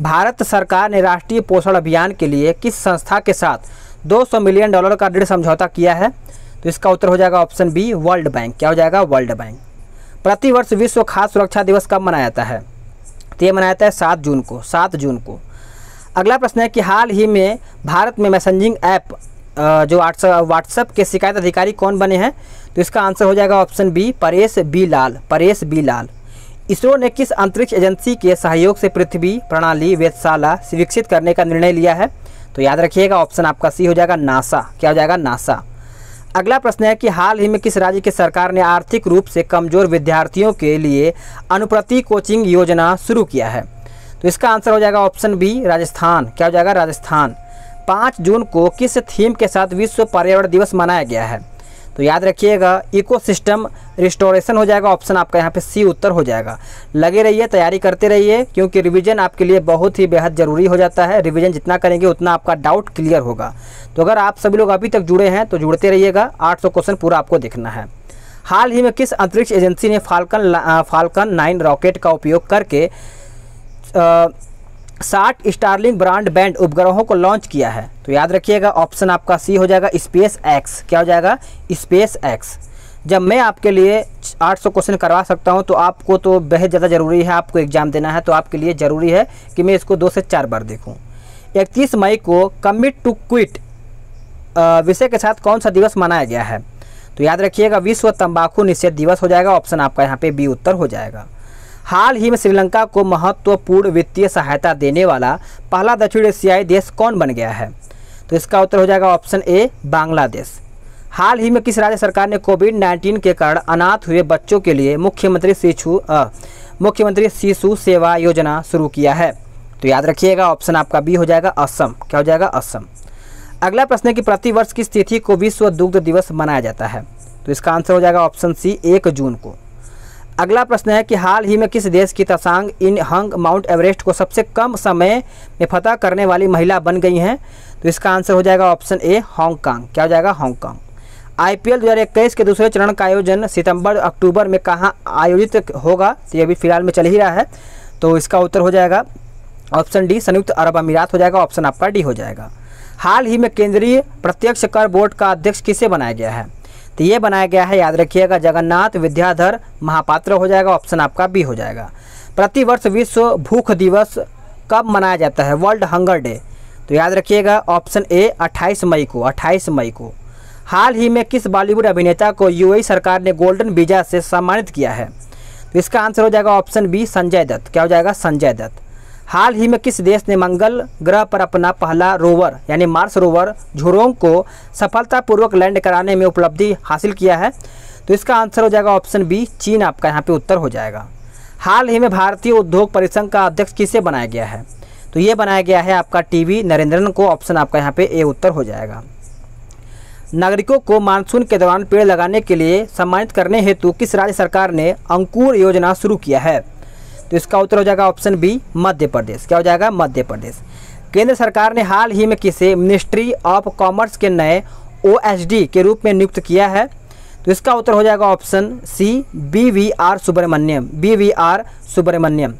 भारत सरकार ने राष्ट्रीय पोषण अभियान के लिए किस संस्था के साथ 200 मिलियन डॉलर का ऋण समझौता किया है तो इसका उत्तर हो जाएगा ऑप्शन बी वर्ल्ड बैंक क्या हो जाएगा वर्ल्ड बैंक प्रतिवर्ष विश्व खाद्य सुरक्षा दिवस कब मनाया जाता है तो ये मनाया जाता है सात जून को सात जून को अगला प्रश्न है कि हाल ही में भारत में मैसेंजिंग ऐप जो व्हाट्सएप के शिकायत अधिकारी कौन बने हैं तो इसका आंसर हो जाएगा option B Paresh B Lal Paresh B Lal ISRO ने किस अंतरिक्ष एजेंसी के सहयोग से पृथ्वी प्रणाली वेधशाला विकसित करने का निर्णय लिया है तो याद रखिएगा ऑप्शन आपका सी हो जाएगा नासा क्या हो जाएगा नासा अगला प्रश्न है कि हाल ही में किस राज्य की सरकार ने आर्थिक रूप से कमजोर विद्यार्थियों के लिए अनुप्रति कोचिंग योजना शुरू किया है तो इसका आंसर हो जाएगा ऑप्शन बी राजस्थान क्या हो जाएगा राजस्थान पाँच जून को किस थीम के साथ विश्व पर्यावरण दिवस मनाया गया है तो याद रखिएगा इकोसिस्टम रिस्टोरेशन हो जाएगा ऑप्शन आपका यहाँ पे सी उत्तर हो जाएगा लगे रहिए तैयारी करते रहिए क्योंकि रिवीजन आपके लिए बहुत ही बेहद ज़रूरी हो जाता है रिवीजन जितना करेंगे उतना आपका डाउट क्लियर होगा तो अगर आप सभी लोग अभी तक जुड़े हैं तो जुड़ते रहिएगा सौ क्वेश्चन पूरा आपको देखना है हाल ही में किस अंतरिक्ष एजेंसी ने फाल्कन फाल्कन नाइन रॉकेट का उपयोग करके आ, साठ स्टारलिंग ब्रांड बैंड उपग्रहों को लॉन्च किया है तो याद रखिएगा ऑप्शन आपका सी हो जाएगा स्पेस एक्स क्या हो जाएगा स्पेस एक्स जब मैं आपके लिए 800 क्वेश्चन करवा सकता हूं तो आपको तो बेहद ज़्यादा ज़रूरी है आपको एग्ज़ाम देना है तो आपके लिए ज़रूरी है कि मैं इसको दो से चार बार देखूँ इकतीस मई को कमिट टू क्विट विषय के साथ कौन सा दिवस मनाया गया है तो याद रखिएगा विश्व तम्बाकू निषेध दिवस हो जाएगा ऑप्शन आपका यहाँ पर बी उत्तर हो जाएगा हाल ही में श्रीलंका को महत्वपूर्ण वित्तीय सहायता देने वाला पहला दक्षिण एशियाई देश कौन बन गया है तो इसका उत्तर हो जाएगा ऑप्शन ए बांग्लादेश हाल ही में किस राज्य सरकार ने कोविड 19 के कारण अनाथ हुए बच्चों के लिए मुख्यमंत्री शिशु मुख्यमंत्री शिशु सेवा योजना शुरू किया है तो याद रखिएगा ऑप्शन आपका बी हो जाएगा असम क्या हो जाएगा असम अगला प्रश्न है कि प्रतिवर्ष किस तिथि को विश्व दुग्ध दिवस मनाया जाता है तो इसका आंसर हो जाएगा ऑप्शन सी एक जून को अगला प्रश्न है कि हाल ही में किस देश की तसांग इन हंग माउंट एवरेस्ट को सबसे कम समय में फतह करने वाली महिला बन गई हैं तो इसका आंसर हो जाएगा ऑप्शन ए हांगकांग क्या हो जाएगा हांगकांग आईपीएल 2021 के दूसरे चरण का आयोजन सितंबर अक्टूबर में कहाँ आयोजित होगा तो ये अभी फिलहाल में चल ही रहा है तो इसका उत्तर हो जाएगा ऑप्शन डी संयुक्त अरब अमीरात हो जाएगा ऑप्शन आपका डी हो जाएगा हाल ही में केंद्रीय प्रत्यक्ष कर बोर्ड का अध्यक्ष किसे बनाया गया है तो ये बनाया गया है याद रखिएगा जगन्नाथ विद्याधर महापात्र हो जाएगा ऑप्शन आपका बी हो जाएगा प्रतिवर्ष विश्व भूख दिवस कब मनाया जाता है वर्ल्ड हंगर डे तो याद रखिएगा ऑप्शन ए 28 मई को 28 मई को हाल ही में किस बॉलीवुड अभिनेता को यूएई सरकार ने गोल्डन वीज़ा से सम्मानित किया है तो इसका आंसर हो जाएगा ऑप्शन बी संजय दत्त क्या हो जाएगा संजय दत्त हाल ही में किस देश ने मंगल ग्रह पर अपना पहला रोवर यानी मार्स रोवर झुरोंग को सफलतापूर्वक लैंड कराने में उपलब्धि हासिल किया है तो इसका आंसर हो जाएगा ऑप्शन बी चीन आपका यहाँ पे उत्तर हो जाएगा हाल ही में भारतीय उद्योग परिसंघ का अध्यक्ष किसे बनाया गया है तो ये बनाया गया है आपका टीवी नरेंद्रन को ऑप्शन आपका यहाँ पे ए उत्तर हो जाएगा नागरिकों को मानसून के दौरान पेड़ लगाने के लिए सम्मानित करने हेतु किस राज्य सरकार ने अंकुर योजना शुरू किया है तो इसका उत्तर हो जाएगा ऑप्शन बी मध्य प्रदेश क्या हो जाएगा मध्य प्रदेश केंद्र सरकार ने हाल ही में किसे मिनिस्ट्री ऑफ कॉमर्स के नए ओ के रूप में नियुक्त किया है तो इसका उत्तर हो जाएगा option C B V R Subrahmanyam B V R Subrahmanyam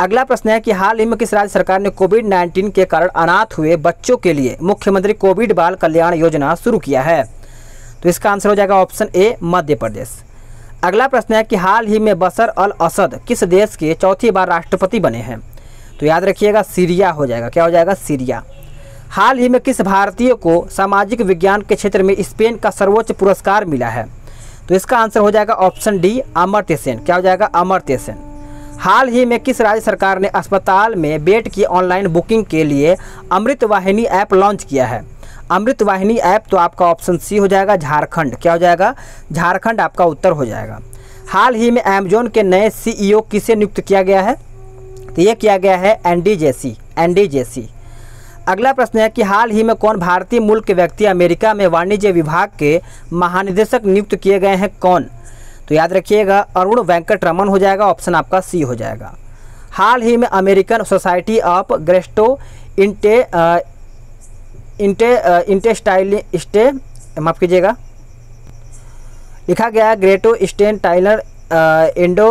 अगला प्रश्न है कि हाल ही में किस राज्य सरकार ने कोविड 19 के कारण अनाथ हुए बच्चों के लिए मुख्यमंत्री कोविड बाल कल्याण योजना शुरू किया है तो इसका आंसर हो जाएगा ऑप्शन ए मध्य प्रदेश अगला प्रश्न है कि हाल ही में बशर अल असद किस देश के चौथी बार राष्ट्रपति बने हैं तो याद रखिएगा सीरिया हो जाएगा क्या हो जाएगा सीरिया हाल ही में किस भारतीय को सामाजिक विज्ञान के क्षेत्र में स्पेन का सर्वोच्च पुरस्कार मिला है तो इसका आंसर हो जाएगा ऑप्शन डी अमर्त्य सेन क्या हो जाएगा अमर्त्य सेन हाल ही में किस राज्य सरकार ने अस्पताल में बेड की ऑनलाइन बुकिंग के लिए अमृत वाहिनी ऐप लॉन्च किया है अमृत वाहिनी ऐप तो आपका ऑप्शन सी हो जाएगा झारखंड क्या हो जाएगा झारखंड आपका उत्तर हो जाएगा हाल ही में अमेजोन के नए सीईओ e किसे नियुक्त किया गया है तो ये किया गया है N D JC N D JC अगला प्रश्न है कि हाल ही में कौन भारतीय मूल के व्यक्ति अमेरिका में वाणिज्य विभाग के महानिदेशक नियुक्त किए गए हैं कौन तो याद रखिएगा अरुण वेंकट रमन हो जाएगा ऑप्शन आपका सी हो जाएगा हाल ही में अमेरिकन सोसाइटी ऑफ ग्रेस्टो इंटे इंटे इंटेस्टाइल स्टे माफ़ कीजिएगा लिखा गया gastrointestinal endo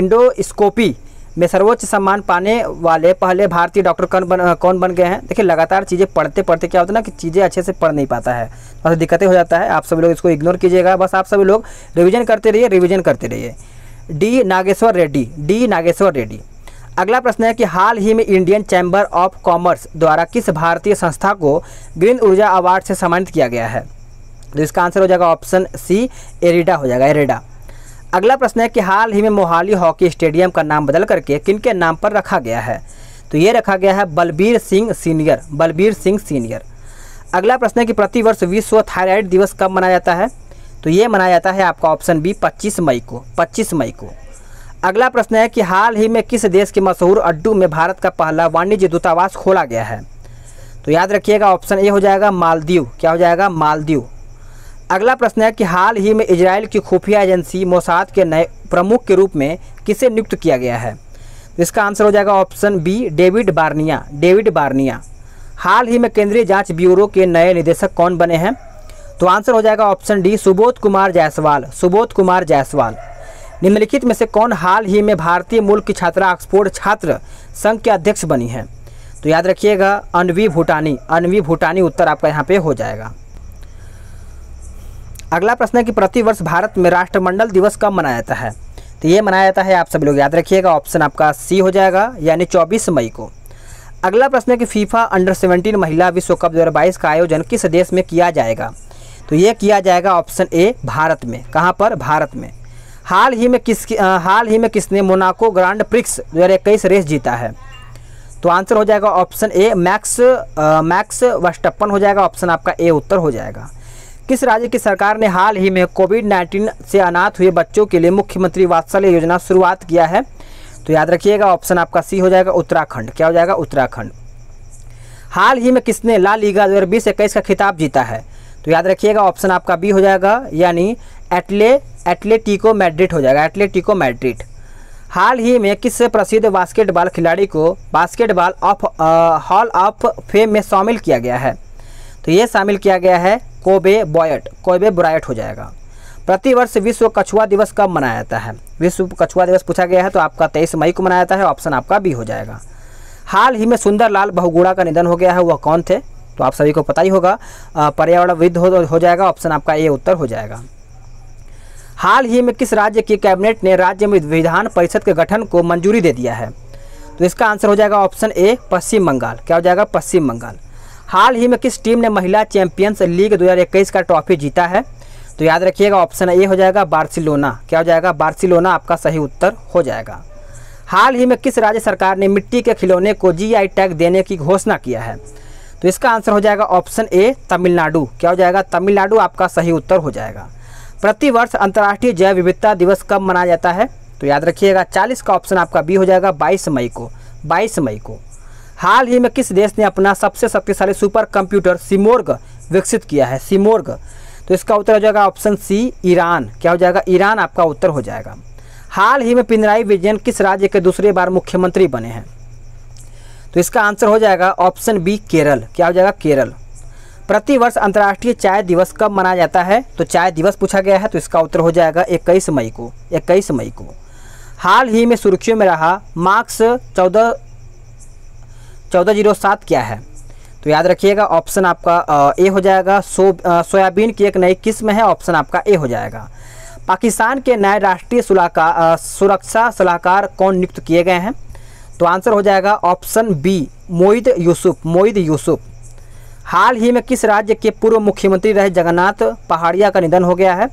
endoscopy में सर्वोच्च सम्मान पाने वाले पहले भारतीय डॉक्टर कौन बन कौन बन गए हैं देखिए लगातार चीज़ें पढ़ते पढ़ते क्या होता है ना कि चीज़ें अच्छे से पढ़ नहीं पाता है थोड़ा सा दिक्कतें हो जाता है आप सभी लोग इसको इग्नोर कीजिएगा बस आप सभी लोग रिविज़न करते रहिए रिविज़न करते रहिए डी नागेश्वर रेड्डी डी नागेश्वर रेड्डी अगला प्रश्न है कि हाल ही में इंडियन चैम्बर ऑफ कॉमर्स द्वारा किस भारतीय संस्था को ग्रीन ऊर्जा अवार्ड से सम्मानित किया गया है तो इसका आंसर हो जाएगा ऑप्शन सी एरिडा हो जाएगा एरिडा अगला प्रश्न है कि हाल ही में मोहाली हॉकी स्टेडियम का नाम बदल करके किन के नाम पर रखा गया है तो ये रखा गया है बलबीर सिंह सीनियर बलबीर सिंह सीनियर अगला प्रश्न है कि प्रतिवर्ष विश्व थायराइड दिवस कब मनाया जाता है तो ये मनाया जाता है आपका ऑप्शन बी 25 मई को 25 मई को अगला प्रश्न है कि हाल ही में किस देश के मशहूर अड्डू में भारत का पहला वाणिज्य दूतावास खोला गया है तो याद रखिएगा ऑप्शन ए हो जाएगा मालदीव क्या हो जाएगा मालदीव अगला प्रश्न है कि हाल ही में इसराइल की खुफिया एजेंसी मोसाद के नए प्रमुख के रूप में किसे नियुक्त किया गया है तो इसका आंसर हो जाएगा option B David Barnea David Barnea हाल ही में केंद्रीय जांच ब्यूरो के नए निदेशक कौन बने हैं तो आंसर हो जाएगा ऑप्शन डी सुबोध कुमार जायसवाल सुबोध कुमार जायसवाल निम्नलिखित में से कौन हाल ही में भारतीय मूल की छात्रा ऑक्सफोर्ड छात्र संघ के अध्यक्ष बनी है तो याद रखिएगा अनवी भूटानी अनवी भूटानी उत्तर आपका यहाँ पे हो जाएगा अगला प्रश्न है कि प्रतिवर्ष भारत में राष्ट्रमंडल दिवस कब मनाया जाता है तो ये मनाया जाता है आप सभी लोग याद रखिएगा ऑप्शन आपका सी हो जाएगा यानी 24 मई को अगला प्रश्न है कि फीफा अंडर 17 महिला विश्व कप 2022 का आयोजन किस देश में किया जाएगा तो ये किया जाएगा ऑप्शन ए भारत में कहाँ पर भारत में हाल ही में किस हाल ही में किसने मोनाको ग्रांड प्रिक्स दो रेस जीता है तो आंसर हो जाएगा ऑप्शन ए मैक्स आ, मैक्स वस्टप्पन हो जाएगा ऑप्शन आपका ए उत्तर हो जाएगा किस राज्य की सरकार ने हाल ही में कोविड नाइन्टीन से अनाथ हुए बच्चों के लिए मुख्यमंत्री वात्सल्य योजना शुरुआत किया है तो याद रखिएगा ऑप्शन आपका सी हो जाएगा उत्तराखंड क्या हो जाएगा उत्तराखंड हाल ही में किसने ला लीगा दो हज़ार बीस इक्कीस का खिताब जीता है तो याद रखिएगा ऑप्शन आपका बी हो जाएगा यानी एटले एटलेटिको मैड्रिड हो जाएगा एटलेटिको मैड्रिड हाल ही में किस प्रसिद्ध बास्केटबॉल खिलाड़ी को basketball of hall of fame में शामिल किया गया है तो ये शामिल किया गया है कोबे बॉयट कोबे ब्रायट हो जाएगा प्रतिवर्ष विश्व कछुआ दिवस कब मनाया जाता है विश्व कछुआ दिवस पूछा गया है तो आपका तेईस मई को मनाया जाता है ऑप्शन आपका बी हो जाएगा हाल ही में सुंदरलाल बहुगुड़ा का निधन हो गया है वह कौन थे तो आप सभी को पता ही होगा पर्यावरणविद हो, हो जाएगा ऑप्शन आपका ए उत्तर हो जाएगा हाल ही में किस राज्य की कैबिनेट ने राज्य में विधान परिषद के गठन को मंजूरी दे दिया है तो इसका आंसर हो जाएगा ऑप्शन ए पश्चिम बंगाल क्या हो जाएगा पश्चिम बंगाल हाल ही में किस टीम ने महिला चैंपियंस लीग 2021 का ट्रॉफी जीता है तो याद रखिएगा ऑप्शन ए हो जाएगा बार्सिलोना क्या हो जाएगा बार्सिलोना आपका सही उत्तर हो जाएगा हाल ही में किस राज्य सरकार ने मिट्टी के खिलौने को जीआई टैग देने की घोषणा किया है तो इसका आंसर हो जाएगा ऑप्शन ए तमिलनाडु क्या हो जाएगा तमिलनाडु आपका सही उत्तर हो जाएगा प्रतिवर्ष अंतर्राष्ट्रीय जैव विविधता दिवस कब मनाया जाता है तो याद रखिएगा 40 का ऑप्शन आपका बी हो जाएगा 22 मई को 22 मई को हाल ही में किस देश ने अपना सबसे शक्तिशाली सुपर कंप्यूटर सिमोर्ग विकसित किया है सिमोर्ग तो इसका उत्तर हो जाएगा ऑप्शन सी ईरान क्या हो जाएगा ईरान आपका उत्तर हो जाएगा हाल ही में पिनराई विजयन किस राज्य के दूसरे बार मुख्यमंत्री बने हैं तो इसका आंसर हो जाएगा ऑप्शन बी केरल क्या हो जाएगा केरल प्रतिवर्ष अंतर्राष्ट्रीय चाय दिवस कब मनाया जाता है तो चाय दिवस पूछा गया है तो इसका उत्तर हो जाएगा इक्कीस मई को इक्कीस मई को हाल ही में सुर्खियों में रहा मार्क्स चौदह चौदह जीरो सात क्या है तो याद रखिएगा ऑप्शन आपका ए हो जाएगा सो सोयाबीन की एक नई किस्म है ऑप्शन आपका ए हो जाएगा पाकिस्तान के नए राष्ट्रीय सुरक्षा सलाहकार कौन नियुक्त किए गए हैं तो आंसर हो जाएगा ऑप्शन बी मोहित यूसुफ मोहित यूसुफ हाल ही में किस राज्य के पूर्व मुख्यमंत्री रहे जगन्नाथ पहाड़िया का निधन हो गया है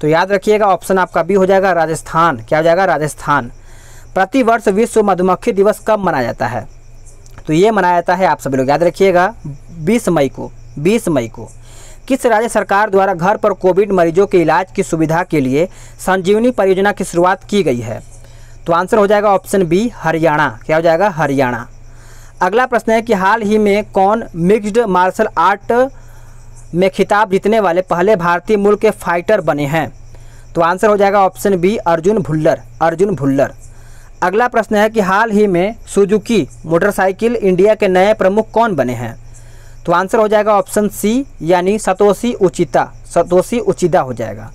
तो याद रखिएगा ऑप्शन आपका बी हो जाएगा राजस्थान क्या हो जाएगा राजस्थान प्रतिवर्ष विश्व मधुमक्खी दिवस कब मनाया जाता है तो ये मनाया जाता है आप सभी लोग याद रखिएगा बीस मई को बीस मई को किस राज्य सरकार द्वारा घर पर कोविड मरीजों के इलाज की सुविधा के लिए संजीवनी परियोजना की शुरुआत की गई है तो आंसर हो जाएगा ऑप्शन बी हरियाणा क्या हो जाएगा हरियाणा अगला प्रश्न है कि हाल ही में कौन मिक्स्ड मार्शल आर्ट में खिताब जीतने वाले पहले भारतीय मूल के फाइटर बने हैं तो आंसर हो जाएगा ऑप्शन बी अर्जुन भुल्लर अर्जुन भुल्लर अगला प्रश्न है कि हाल ही में सुजुकी मोटरसाइकिल इंडिया के नए प्रमुख कौन बने हैं तो आंसर हो जाएगा ऑप्शन सी यानी सतोशी उचिता सतोशी उचिदा हो जाएगा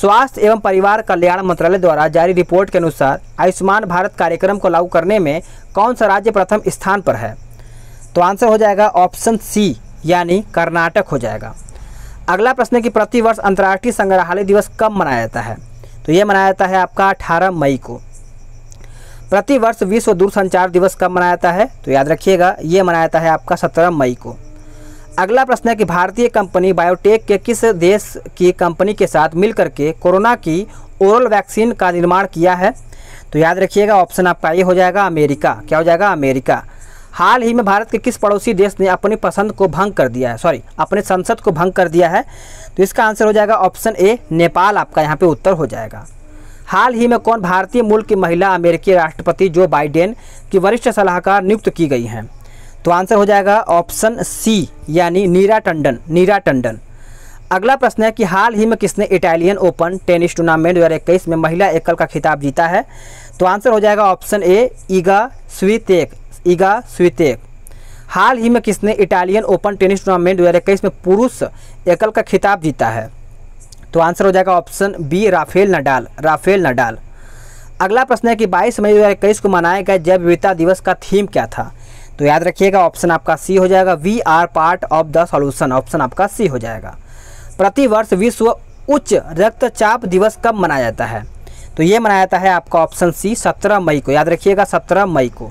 स्वास्थ्य एवं परिवार कल्याण मंत्रालय द्वारा जारी रिपोर्ट के अनुसार आयुष्मान भारत कार्यक्रम को लागू करने में कौन सा राज्य प्रथम स्थान पर है तो आंसर हो जाएगा ऑप्शन सी यानी कर्नाटक हो जाएगा अगला प्रश्न है कि प्रतिवर्ष अंतर्राष्ट्रीय संग्रहालय दिवस कब मनाया जाता है तो ये मनाया जाता है आपका अठारह मई को प्रतिवर्ष विश्व दूरसंचार दिवस कब मनाया जाता है तो याद रखिएगा ये मनाया जाता है आपका सत्रह मई को अगला प्रश्न है कि भारतीय कंपनी बायोटेक के किस देश की कंपनी के साथ मिलकर के कोरोना की ओरल वैक्सीन का निर्माण किया है तो याद रखिएगा ऑप्शन आपका ये हो जाएगा अमेरिका क्या हो जाएगा अमेरिका हाल ही में भारत के किस पड़ोसी देश ने अपनी पसंद को भंग कर दिया है सॉरी अपने संसद को भंग कर दिया है तो इसका आंसर हो जाएगा ऑप्शन ए नेपाल आपका यहाँ पे उत्तर हो जाएगा हाल ही में कौन भारतीय मूल की महिला अमेरिकी राष्ट्रपति जो बाइडेन की वरिष्ठ सलाहकार नियुक्त की गई हैं तो आंसर हो जाएगा ऑप्शन सी यानी नीरा टंडन नीरा टंडन अगला प्रश्न है कि हाल ही में किसने इटालियन ओपन टेनिस टूर्नामेंट दो में महिला एकल का खिताब जीता है तो आंसर हो जाएगा ऑप्शन ए ईगा स्वीतेक ईगा स्वीतेक हाल ही में किसने इटालियन ओपन टेनिस टूर्नामेंट इक्कीस में पुरुष एकल का खिताब जीता है तो आंसर हो जाएगा option B Rafael Nadal Rafael Nadal अगला प्रश्न है कि 22 मई 2021 को मनाया गया जैव विविधता दिवस का थीम क्या था तो याद रखिएगा ऑप्शन आपका सी हो जाएगा V R part of the solution option आपका सी हो जाएगा प्रतिवर्ष विश्व उच्च रक्तचाप दिवस कब मनाया जाता है तो ये मनाया जाता है आपका ऑप्शन सी सत्रह मई को याद रखिएगा सत्रह मई को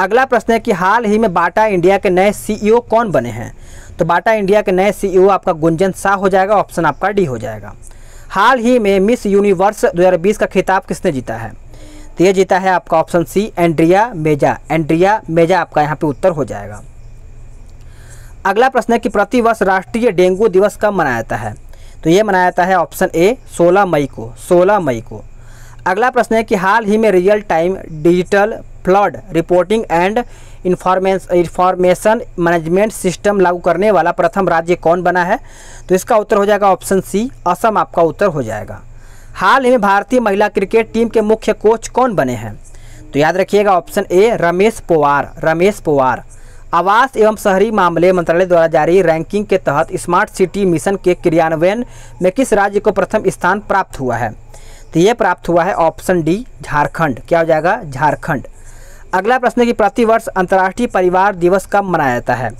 अगला प्रश्न है कि हाल ही में बाटा इंडिया के नए सीईओ e कौन बने हैं तो बाटा इंडिया के नए सीईओ e आपका गुंजन शाह हो जाएगा ऑप्शन आपका डी हो जाएगा हाल ही में मिस यूनिवर्स 2020 का खिताब किसने जीता है तो ये जीता है आपका option C Andrea Meza Andrea Meza आपका यहाँ पे उत्तर हो जाएगा अगला प्रश्न है कि प्रतिवर्ष राष्ट्रीय डेंगू दिवस कब मनाया जाता है तो ये मनाया जाता है ऑप्शन ए 16 मई को 16 मई को अगला प्रश्न है कि हाल ही में real time digital flood reporting and information management system लागू करने वाला प्रथम राज्य कौन बना है तो इसका उत्तर हो जाएगा ऑप्शन सी असम आपका उत्तर हो जाएगा हाल ही में भारतीय महिला क्रिकेट टीम के मुख्य कोच कौन बने हैं तो याद रखिएगा ऑप्शन ए रमेश पोवार रमेश पोवार आवास एवं शहरी मामले मंत्रालय द्वारा जारी रैंकिंग के तहत स्मार्ट सिटी मिशन के क्रियान्वयन में किस राज्य को प्रथम स्थान प्राप्त हुआ है तो ये प्राप्त हुआ है ऑप्शन डी झारखंड क्या हो जाएगा झारखंड अगला प्रश्न है कि प्रतिवर्ष अंतर्राष्ट्रीय परिवार दिवस कब मनाया जाता है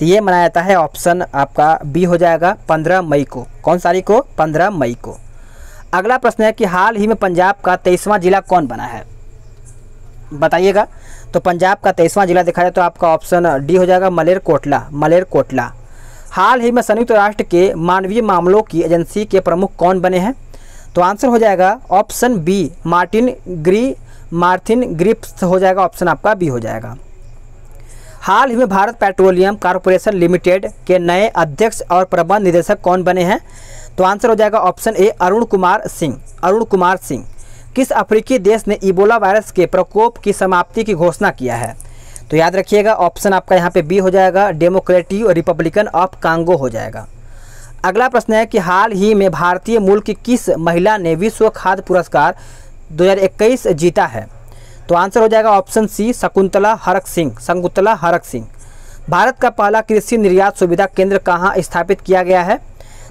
तो ये मनाया जाता है ऑप्शन आपका बी हो जाएगा पंद्रह मई को कौन सारी को पंद्रह मई को अगला प्रश्न है कि हाल ही में पंजाब का तेईसवां जिला कौन बना है बताइएगा तो पंजाब का तेईसवां जिला देखा जाए तो आपका ऑप्शन डी हो जाएगा मलेर कोटला मलेर कोटला हाल ही में संयुक्त राष्ट्र के मानवीय मामलों की एजेंसी के प्रमुख कौन बने हैं तो आंसर हो जाएगा ऑप्शन बी मार्टिन ग्री मार्थिन ग्रिप्स हो जाएगा ऑप्शन आपका बी हो जाएगा हाल ही में भारत पेट्रोलियम कॉरपोरेशन लिमिटेड के नए अध्यक्ष और प्रबंध निदेशक कौन बने हैं तो आंसर हो जाएगा ऑप्शन ए अरुण कुमार सिंह अरुण कुमार सिंह किस अफ्रीकी देश ने इबोला वायरस के प्रकोप की समाप्ति की घोषणा किया है तो याद रखिएगा ऑप्शन आपका यहाँ पे बी हो जाएगा डेमोक्रेटिव रिपब्लिकन ऑफ कांगो हो जाएगा अगला प्रश्न है कि हाल ही में भारतीय मूल की किस महिला ने विश्व खाद्य पुरस्कार 2021 जीता है तो आंसर हो जाएगा ऑप्शन सी शकुंतला हरक सिंह शकुंतला हरक सिंह भारत का पहला कृषि निर्यात सुविधा केंद्र कहाँ स्थापित किया गया है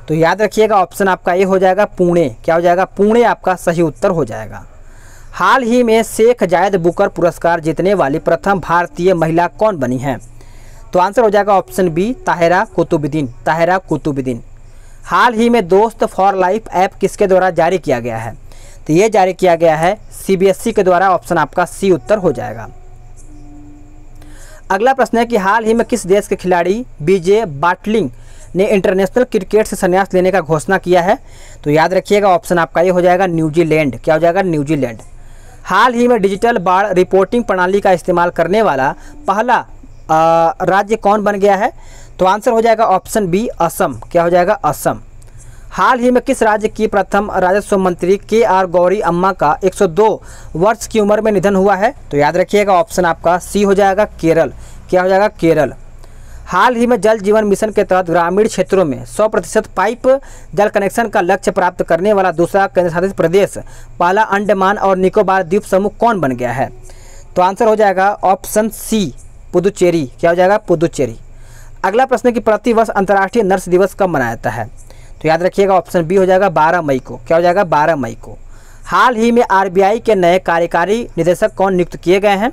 तो याद रखिएगा ऑप्शन आपका ये हो जाएगा पुणे क्या हो जाएगा पुणे आपका सही उत्तर हो जाएगा हाल ही में शेख जायद बुकर पुरस्कार जीतने वाली प्रथम भारतीय महिला कौन बनी है तो आंसर हो जाएगा ऑप्शन बी ताहिरा कुतुबुद्दीन ताहिरा कुतुबुद्दीन हाल ही में दोस्त फॉर लाइफ ऐप किसके द्वारा जारी किया गया है तो ये जारी किया गया है सीबीएसई e के द्वारा ऑप्शन आपका सी उत्तर हो जाएगा अगला प्रश्न है कि हाल ही में किस देश के खिलाड़ी बीजे बाटलिंग ने इंटरनेशनल क्रिकेट से संन्यास लेने का घोषणा किया है तो याद रखिएगा ऑप्शन आपका ये हो जाएगा न्यूजीलैंड क्या हो जाएगा न्यूजीलैंड हाल ही में डिजिटल बाढ़ रिपोर्टिंग प्रणाली का इस्तेमाल करने वाला पहला राज्य कौन बन गया है तो आंसर हो जाएगा ऑप्शन बी असम क्या हो जाएगा असम हाल ही में किस राज्य की प्रथम राजस्व मंत्री के आर गौरी अम्मा का 102 वर्ष की उम्र में निधन हुआ है तो याद रखिएगा ऑप्शन आपका सी हो जाएगा केरल क्या हो जाएगा केरल हाल ही में जल जीवन मिशन के तहत ग्रामीण क्षेत्रों में 100 प्रतिशत पाइप जल कनेक्शन का लक्ष्य प्राप्त करने वाला दूसरा केंद्र शासित प्रदेश पाला अंडमान और निकोबार द्वीप समूह कौन बन गया है तो आंसर हो जाएगा ऑप्शन सी पुदुचेरी क्या हो जाएगा पुदुचेरी अगला प्रश्न कि प्रतिवर्ष अंतर्राष्ट्रीय नर्स दिवस कब मनाया जाता है तो याद रखिएगा ऑप्शन बी हो जाएगा बारह मई को क्या हो जाएगा बारह मई को हाल ही में आरबीआई के नए कार्यकारी निदेशक कौन नियुक्त किए गए हैं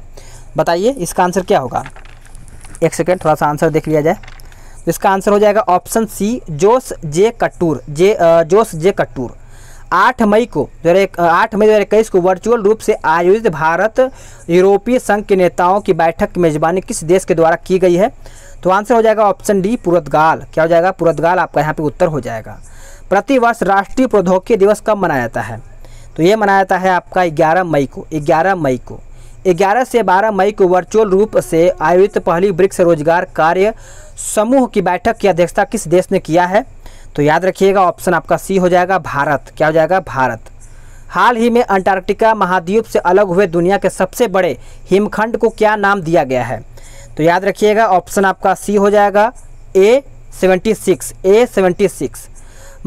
बताइए इसका आंसर क्या होगा एक सेकेंड थोड़ा सा आंसर देख लिया जाए इसका आंसर हो जाएगा ऑप्शन सी जोश जे कट्टूर जे जोश जे कट्टूर आठ मई को दो हज़ार आठ मई दो हज़ार इक्कीस को वर्चुअल रूप से आयोजित भारत यूरोपीय संघ के नेताओं की बैठक की मेजबानी किस देश के द्वारा की गई है तो आंसर हो जाएगा ऑप्शन डी पुरतगाल क्या हो जाएगा पुरतगाल आपका यहाँ पे उत्तर हो जाएगा प्रतिवर्ष राष्ट्रीय प्रौद्योगिकी दिवस कब मनाया जाता है तो ये मनाया जाता है आपका ग्यारह मई को ग्यारह मई को 11 से 12 मई को वर्चुअल रूप से आयोजित पहली ब्रिक्स रोजगार कार्य समूह की बैठक की अध्यक्षता किस देश ने किया है तो याद रखिएगा ऑप्शन आपका सी हो जाएगा भारत क्या हो जाएगा भारत हाल ही में अंटार्कटिका महाद्वीप से अलग हुए दुनिया के सबसे बड़े हिमखंड को क्या नाम दिया गया है तो याद रखिएगा ऑप्शन आपका सी हो जाएगा A seventy six A seventy six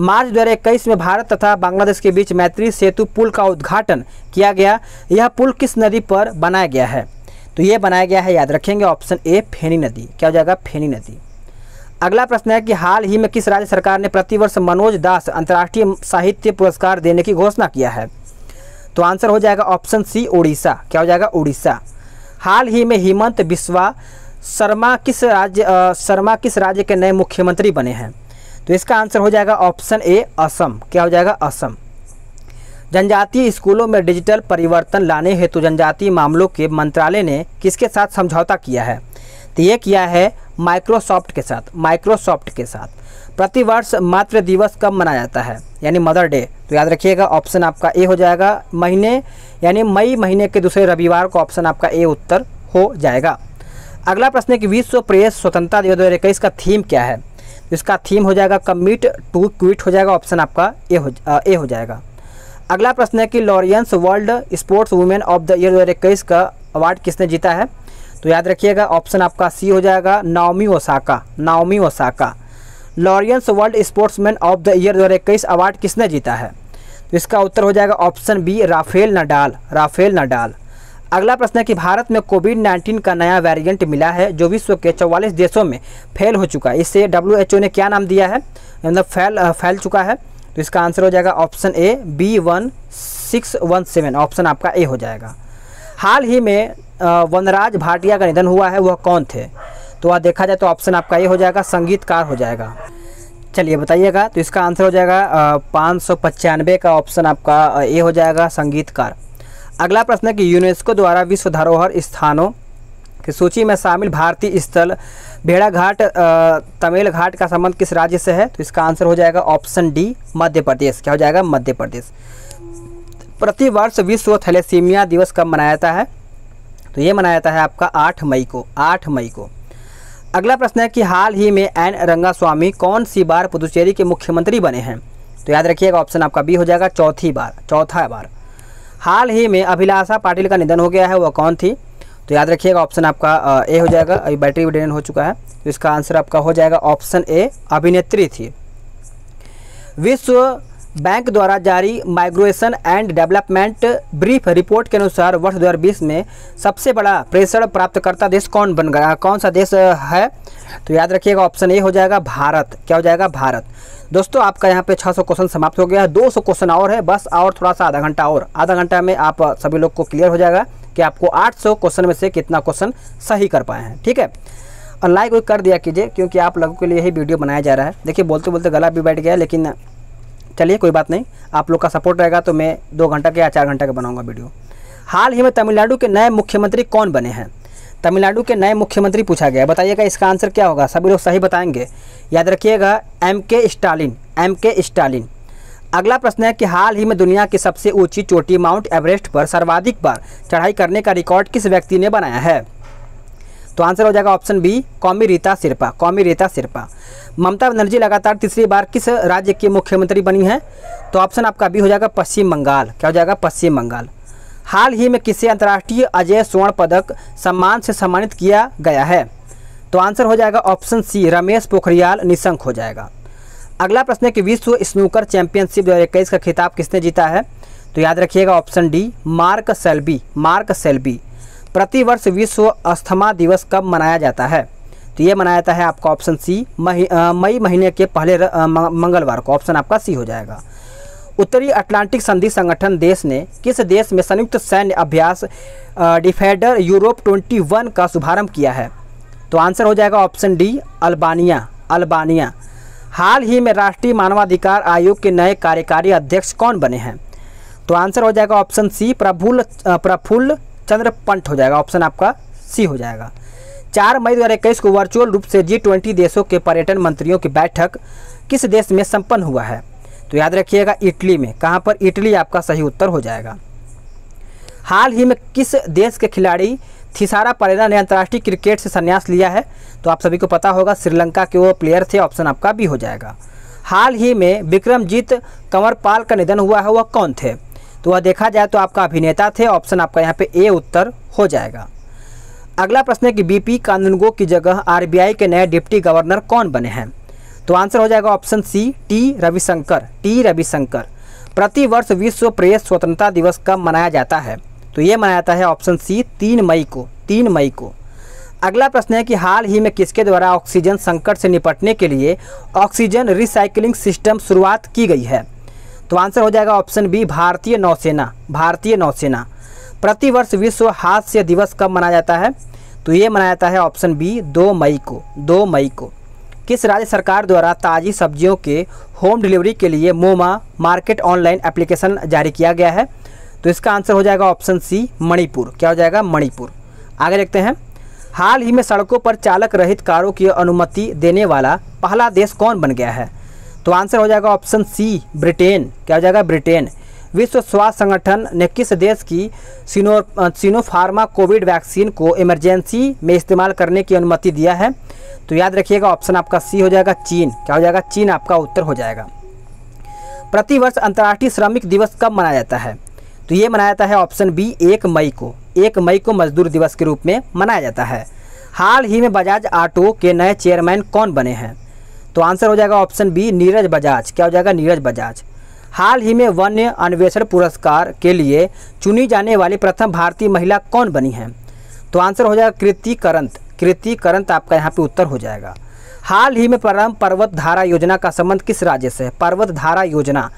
मार्च दो में भारत तथा बांग्लादेश के बीच मैत्री सेतु पुल का उद्घाटन किया गया यह पुल किस नदी पर बनाया गया है तो यह बनाया गया है याद रखेंगे ऑप्शन ए फेनी नदी क्या हो जाएगा फेनी नदी अगला प्रश्न है कि हाल ही में किस राज्य सरकार ने प्रतिवर्ष मनोज दास अंतर्राष्ट्रीय साहित्य पुरस्कार देने की घोषणा किया है तो आंसर हो जाएगा ऑप्शन सी उड़ीसा क्या हो जाएगा उड़ीसा हाल ही में हेमंत बिस्वा शर्मा किस राज्य शर्मा किस राज्य के नए मुख्यमंत्री बने हैं तो इसका आंसर हो जाएगा ऑप्शन ए असम क्या हो जाएगा असम जनजातीय स्कूलों में डिजिटल परिवर्तन लाने हेतु जनजातीय मामलों के मंत्रालय ने किसके साथ समझौता किया है तो ये किया है माइक्रोसॉफ्ट के साथ माइक्रोसॉफ्ट के साथ प्रतिवर्ष मातृ दिवस कब मनाया जाता है यानी मदर डे तो याद रखिएगा ऑप्शन आपका ए हो जाएगा महीने यानी मई महीने के दूसरे रविवार को ऑप्शन आपका ए उत्तर हो जाएगा अगला प्रश्न है कि विश्व प्रेस स्वतंत्रता दिवस दो का थीम क्या है इसका थीम हो जाएगा कमिट टू क्विट हो जाएगा ऑप्शन आपका ए हो आ, ए हो जाएगा अगला प्रश्न है कि Laureus world sports women of the year दो का अवार्ड किसने जीता है तो याद रखिएगा ऑप्शन आपका सी हो जाएगा Naomi Osaka Naomi Osaka Laureus world sportsman of the year दो अवार्ड किसने जीता है तो इसका उत्तर हो जाएगा option B Rafael Nadal Rafael Nadal अगला प्रश्न है कि भारत में कोविड 19 का नया वेरिएंट मिला है जो विश्व के 44 देशों में फैल हो चुका है इससे डब्ल्यू ने क्या नाम दिया है मतलब फैल फैल चुका है तो इसका आंसर हो जाएगा option A B one six one seven option आपका ए हो जाएगा हाल ही में वनराज भाटिया का निधन हुआ है वह कौन थे तो वह देखा जाए तो ऑप्शन आपका ए हो जाएगा संगीतकार हो जाएगा चलिए बताइएगा तो इसका आंसर हो जाएगा पाँच सौ पचानवे का ऑप्शन आपका ए हो जाएगा संगीतकार अगला प्रश्न है कि यूनेस्को द्वारा विश्व धरोहर स्थानों की सूची में शामिल भारतीय स्थल भेड़ाघाट तमिल घाट का संबंध किस राज्य से है तो इसका आंसर हो जाएगा ऑप्शन डी मध्य प्रदेश क्या हो जाएगा मध्य प्रदेश प्रतिवर्ष विश्व थैलेसीमिया दिवस कब मनाया जाता है तो ये मनाया जाता है आपका आठ मई को आठ मई को अगला प्रश्न है कि हाल ही में एन रंगा स्वामी कौन सी बार पुदुचेरी के मुख्यमंत्री बने हैं तो याद रखिएगा ऑप्शन आपका बी हो जाएगा चौथी बार चौथा बार हाल ही में अभिलाषा पाटिल का निधन हो गया है वह कौन थी तो याद रखिएगा ऑप्शन आपका ए हो जाएगा अभी बैटरी भी हो चुका है तो इसका आंसर आपका हो जाएगा ऑप्शन ए अभिनेत्री थी विश्व बैंक द्वारा जारी migration and development brief report के अनुसार वर्ष 2020 में सबसे बड़ा प्रेषण प्राप्तकर्ता देश कौन बन गया कौन सा देश है तो याद रखिएगा ऑप्शन ए हो जाएगा भारत क्या हो जाएगा भारत दोस्तों आपका यहाँ पे 600 क्वेश्चन समाप्त हो गया है 200 क्वेश्चन और है बस और थोड़ा सा आधा घंटा और आधा घंटा में आप सभी लोग को क्लियर हो जाएगा कि आपको आठ क्वेश्चन में से कितना क्वेश्चन सही कर पाए हैं ठीक है और लाइक कर दिया कीजिए क्योंकि आप लोगों के लिए ही वीडियो बनाया जा रहा है देखिए बोलते बोलते गला भी बैठ गया लेकिन चलिए कोई बात नहीं आप लोग का सपोर्ट रहेगा तो मैं दो घंटा के या चार घंटा के बनाऊंगा वीडियो हाल ही में तमिलनाडु के नए मुख्यमंत्री कौन बने हैं तमिलनाडु के नए मुख्यमंत्री पूछा गया बताइएगा इसका आंसर क्या होगा सभी लोग सही बताएंगे याद रखिएगा एम के स्टालिन एम के स्टालिन अगला प्रश्न है कि हाल ही में दुनिया की सबसे ऊंची चोटी माउंट एवरेस्ट पर सर्वाधिक बार चढ़ाई करने का रिकॉर्ड किस व्यक्ति ने बनाया है तो आंसर हो जाएगा ऑप्शन बी कौमी रीता सिरपा कौमी रीता सिरपा ममता बनर्जी लगातार तीसरी बार किस राज्य की मुख्यमंत्री बनी है तो ऑप्शन आपका बी हो जाएगा पश्चिम बंगाल क्या हो जाएगा पश्चिम बंगाल हाल ही में किसे अंतर्राष्ट्रीय अजय स्वर्ण पदक सम्मान से सम्मानित किया गया है तो आंसर हो जाएगा ऑप्शन सी रमेश पोखरियाल निशंक हो जाएगा अगला प्रश्न है कि विश्व स्नूकर चैंपियनशिप दो का खिताब किसने जीता है तो याद रखिएगा option D Mark Selby Mark Selby प्रतिवर्ष विश्व अस्थमा दिवस कब मनाया जाता है तो ये मनाया जाता है आपका ऑप्शन सी मई महीने के पहले मंगलवार को ऑप्शन आपका सी हो जाएगा उत्तरी अटलांटिक संधि संगठन देश ने किस देश में संयुक्त सैन्य अभ्यास डिफेडर यूरोप 21 का शुभारंभ किया है तो आंसर हो जाएगा ऑप्शन डी अल्बानिया अल्बानिया हाल ही में राष्ट्रीय मानवाधिकार आयोग के नए कार्यकारी अध्यक्ष कौन बने हैं तो आंसर हो जाएगा ऑप्शन सी प्रफुल्ल प्रफुल्ल चंद्र पंट हो जाएगा ऑप्शन आपका सी हो जाएगा चार मई दो को वर्चुअल रूप से जी ट्वेंटी देशों के पर्यटन मंत्रियों की बैठक किस देश में संपन्न हुआ है तो याद रखिएगा इटली में कहाँ पर इटली आपका सही उत्तर हो जाएगा हाल ही में किस देश के खिलाड़ी थिसारा परेरा ने अंतर्राष्ट्रीय क्रिकेट से संन्यास लिया है तो आप सभी को पता होगा श्रीलंका के वो प्लेयर थे ऑप्शन आपका भी हो जाएगा हाल ही में विक्रमजीत कंवरपाल का निधन हुआ है वह कौन थे तो वह देखा जाए तो आपका अभिनेता थे ऑप्शन आपका यहाँ पे ए उत्तर हो जाएगा अगला प्रश्न है कि बीपी कानूनगो की जगह आरबीआई के नए डिप्टी गवर्नर कौन बने हैं तो आंसर हो जाएगा option C T Ravishankar T Ravishankar प्रतिवर्ष विश्व प्रेस स्वतंत्रता दिवस कब मनाया जाता है तो ये मनाया जाता है ऑप्शन सी तीन मई को तीन मई को अगला प्रश्न है कि हाल ही में किसके द्वारा ऑक्सीजन संकट से निपटने के लिए ऑक्सीजन रिसाइकलिंग सिस्टम शुरुआत की गई है तो आंसर हो जाएगा ऑप्शन बी भारतीय नौसेना भारतीय नौसेना प्रतिवर्ष विश्व हास्य दिवस कब मनाया जाता है तो ये मनाया जाता है ऑप्शन बी दो मई को दो मई को किस राज्य सरकार द्वारा ताज़ी सब्जियों के होम डिलीवरी के लिए मोमा मार्केट ऑनलाइन एप्लीकेशन जारी किया गया है तो इसका आंसर हो जाएगा ऑप्शन सी मणिपुर क्या हो जाएगा मणिपुर आगे देखते हैं हाल ही में सड़कों पर चालक रहित कारों की अनुमति देने वाला पहला देश कौन बन गया है तो आंसर हो जाएगा ऑप्शन सी ब्रिटेन क्या हो जाएगा ब्रिटेन विश्व स्वास्थ्य संगठन ने किस देश की सिनो सिनोफार्मा कोविड वैक्सीन को इमरजेंसी में इस्तेमाल करने की अनुमति दिया है तो याद रखिएगा ऑप्शन आपका सी हो जाएगा चीन क्या हो जाएगा चीन आपका उत्तर हो जाएगा प्रतिवर्ष अंतर्राष्ट्रीय श्रमिक दिवस कब मनाया जाता है तो ये मनाया जाता है ऑप्शन बी एक मई को एक मई को मजदूर दिवस के रूप में मनाया जाता है हाल ही में बजाज ऑटो के नए चेयरमैन कौन बने हैं तो आंसर हो जाएगा ऑप्शन बी नीरज बजाज क्या हो जाएगा नीरज बजाज हाल ही में वन्य अन्वेषण पुरस्कार के लिए चुनी जाने वाली प्रथम भारतीय महिला कौन बनी है तो आंसर हो जाएगा कृति करंत कृति करंत आपका यहाँ पे उत्तर हो जाएगा हाल ही में परम पर्वत धारा योजना का संबंध किस राज्य से है पर्वत धारा योजना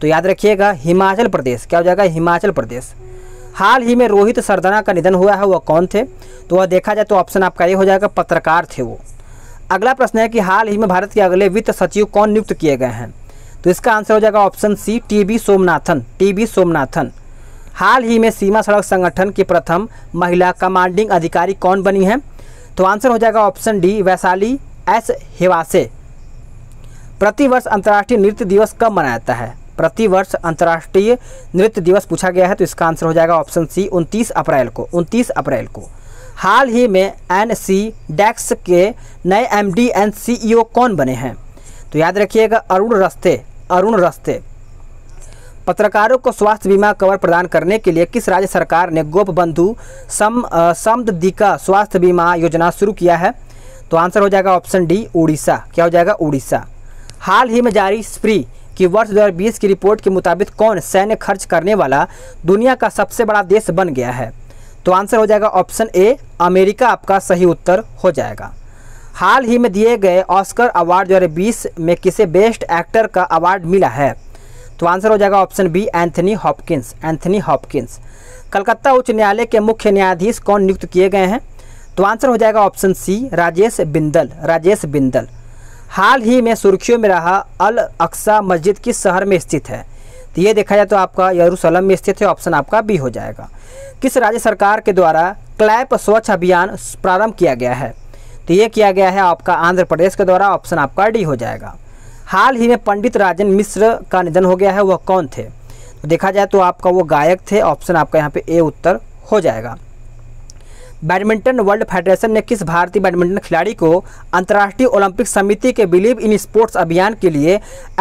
तो याद रखिएगा हिमाचल प्रदेश क्या हो जाएगा हिमाचल प्रदेश हाल ही में रोहित सरदना का निधन हुआ है वह कौन थे तो वह देखा जाए तो ऑप्शन आपका ये हो जाएगा पत्रकार थे वो अगला प्रश्न है कि हाल ही में भारत के अगले वित्त सचिव कौन नियुक्त किए गए हैं तो इसका आंसर हो जाएगा option C TV Somanathan TV Somanathan हाल ही में सीमा सड़क संगठन की प्रथम महिला कमांडिंग अधिकारी कौन बनी है तो आंसर हो जाएगा option D Vaishali S Hiwase प्रतिवर्ष अंतर्राष्ट्रीय नृत्य दिवस कब मनाया जाता है प्रतिवर्ष अंतर्राष्ट्रीय नृत्य दिवस पूछा गया है तो इसका आंसर हो जाएगा ऑप्शन सी उनतीस अप्रैल को उनतीस अप्रैल को हाल ही में एन सी डेक्स के नए एम डी एंड सी कौन बने हैं तो याद रखिएगा अरुण रस्ते अरुण रस्ते पत्रकारों को स्वास्थ्य बीमा कवर प्रदान करने के लिए किस राज्य सरकार ने गोप बंधु सम समदिका स्वास्थ्य बीमा योजना शुरू किया है तो आंसर हो जाएगा ऑप्शन डी उड़ीसा क्या हो जाएगा उड़ीसा हाल ही में जारी स्प्री की वर्ष 2020 की रिपोर्ट के मुताबिक कौन सैन्य खर्च करने वाला दुनिया का सबसे बड़ा देश बन गया है तो आंसर हो जाएगा ऑप्शन ए अमेरिका आपका सही उत्तर हो जाएगा हाल ही में दिए गए ऑस्कर अवार्ड दो बीस में किसे बेस्ट एक्टर का अवार्ड मिला है तो आंसर हो जाएगा option B Anthony Hopkins Anthony Hopkins Calcutta उच्च न्यायालय के मुख्य न्यायाधीश कौन नियुक्त किए गए हैं तो आंसर हो जाएगा ऑप्शन सी राजेश बिंदल राजेश बिंदल हाल ही में सुर्खियों में रहा अल अक्सा मस्जिद किस शहर में स्थित है तो ये देखा जाए तो आपका यरूशलम में स्थित है ऑप्शन आपका बी हो जाएगा किस राज्य सरकार के द्वारा क्लैप स्वच्छ अभियान प्रारंभ किया गया है तो ये किया गया है आपका आंध्र प्रदेश के द्वारा ऑप्शन आपका डी हो जाएगा हाल ही में पंडित राजन मिश्र का निधन हो गया है वह कौन थे तो देखा जाए तो आपका वो गायक थे ऑप्शन आपका यहाँ पे ए उत्तर हो जाएगा बैडमिंटन वर्ल्ड फेडरेशन ने किस भारतीय बैडमिंटन खिलाड़ी को अंतर्राष्ट्रीय ओलंपिक समिति के बिलीव इन स्पोर्ट्स अभियान के लिए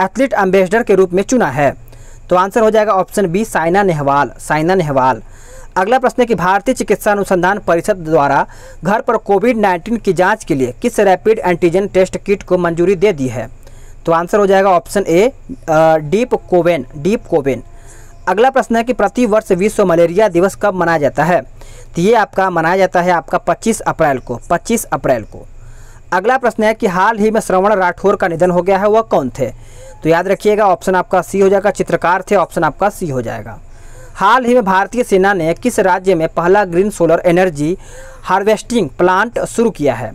एथलीट एम्बेसडर के रूप में चुना है तो आंसर हो जाएगा ऑप्शन बी साइना नेहवाल साइना नेहवाल अगला प्रश्न है कि भारतीय चिकित्सा अनुसंधान परिषद द्वारा घर पर कोविड नाइन्टीन की जाँच के लिए किस रैपिड एंटीजन टेस्ट किट को मंजूरी दे दी है तो आंसर हो जाएगा option A Deep Kovan Deep Kovan अगला प्रश्न है कि प्रति वर्ष विश्व मलेरिया दिवस कब मनाया जाता है तो ये आपका मनाया जाता है आपका 25 अप्रैल को 25 अप्रैल को अगला प्रश्न है कि हाल ही में श्रवण राठौर का निधन हो गया है वह कौन थे तो याद रखिएगा ऑप्शन आपका सी हो जाएगा चित्रकार थे ऑप्शन आपका सी हो जाएगा हाल ही में भारतीय सेना ने किस राज्य में पहला green solar energy harvesting plant शुरू किया है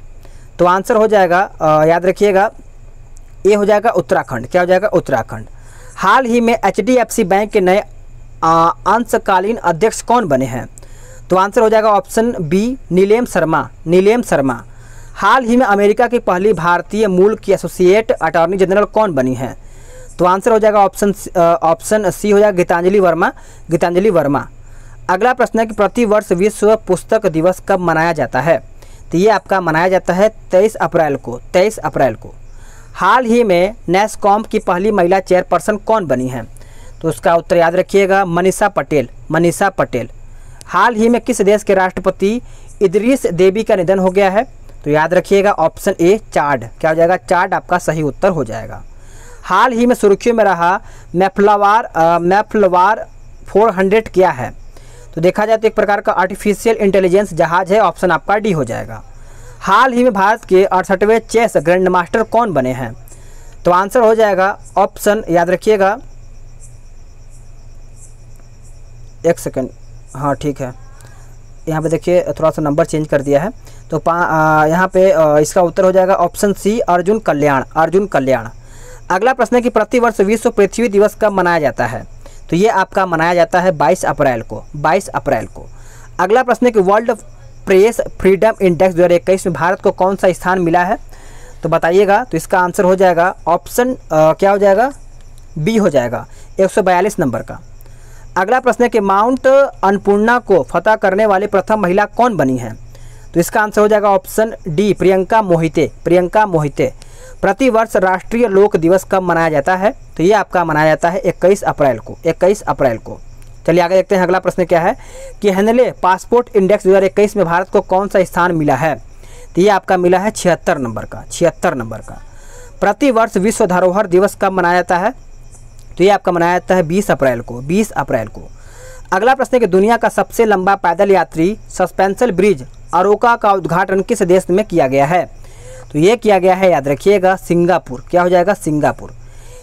तो आंसर हो जाएगा याद रखिएगा ये हो जाएगा उत्तराखंड क्या हो जाएगा उत्तराखंड हाल ही में एच बैंक के नए अंशकालीन अध्यक्ष कौन बने हैं तो आंसर हो जाएगा ऑप्शन बी नीलेम शर्मा नीलेम शर्मा हाल ही में अमेरिका की पहली भारतीय मूल की एसोसिएट अटॉर्नी जनरल कौन बनी हैं तो आंसर हो जाएगा ऑप्शन ऑप्शन सी हो जाएगा गीतांजलि वर्मा गीतांजलि वर्मा अगला प्रश्न है कि प्रतिवर्ष विश्व पुस्तक दिवस कब मनाया जाता है तो ये आपका मनाया जाता है तेईस अप्रैल को तेईस अप्रैल को हाल ही में नेस्कॉम की पहली महिला चेयरपर्सन कौन बनी है तो उसका उत्तर याद रखिएगा मनीषा पटेल मनीषा पटेल हाल ही में किस देश के राष्ट्रपति इद्रिस देवी का निधन हो गया है तो याद रखिएगा ऑप्शन ए चार्ड क्या हो जाएगा चार्ड आपका सही उत्तर हो जाएगा हाल ही में सुर्खियों में रहा मैफलावार मैफलवार 400 क्या है तो देखा जाए तो एक प्रकार का आर्टिफिशियल इंटेलिजेंस जहाज़ है ऑप्शन आपका डी हो जाएगा हाल ही में भारत के अड़सठवें चेस ग्रैंड मास्टर कौन बने हैं तो आंसर हो जाएगा ऑप्शन याद रखिएगा एक सेकेंड हाँ ठीक है यहाँ पे देखिए थोड़ा सा नंबर चेंज कर दिया है तो पा यहाँ पे आ, इसका उत्तर हो जाएगा ऑप्शन सी अर्जुन कल्याण अर्जुन कल्याण अगला प्रश्न है कि प्रतिवर्ष विश्व पृथ्वी दिवस कब मनाया जाता है तो ये आपका मनाया जाता है 22 अप्रैल को 22 अप्रैल को अगला प्रश्न है कि वर्ल्ड प्रेस फ्रीडम इंडेक्स दो में भारत को कौन सा स्थान मिला है तो बताइएगा तो इसका आंसर हो जाएगा ऑप्शन क्या हो जाएगा बी हो जाएगा एक नंबर का अगला प्रश्न है कि माउंट अन्नपूर्णा को फतह करने वाली प्रथम महिला कौन बनी है तो इसका आंसर हो जाएगा ऑप्शन डी प्रियंका मोहिते प्रियंका मोहिते प्रतिवर्ष राष्ट्रीय लोक दिवस कब मनाया जाता है तो ये आपका मनाया जाता है 21 अप्रैल को 21 अप्रैल को चलिए आगे देखते हैं अगला प्रश्न क्या है कि हेनले पासपोर्ट इंडेक्स दो में भारत को कौन सा स्थान मिला है तो ये आपका मिला है छिहत्तर नंबर का छिहत्तर नंबर का प्रतिवर्ष विश्व धरोहर दिवस कब मनाया जाता है तो ये आपका मनाया जाता है बीस अप्रैल को बीस अप्रैल को अगला प्रश्न है कि दुनिया का सबसे लंबा पैदल यात्री सस्पेंसल ब्रिज अरोका का उद्घाटन किस देश में किया गया है तो ये किया गया है याद रखिएगा सिंगापुर क्या हो जाएगा सिंगापुर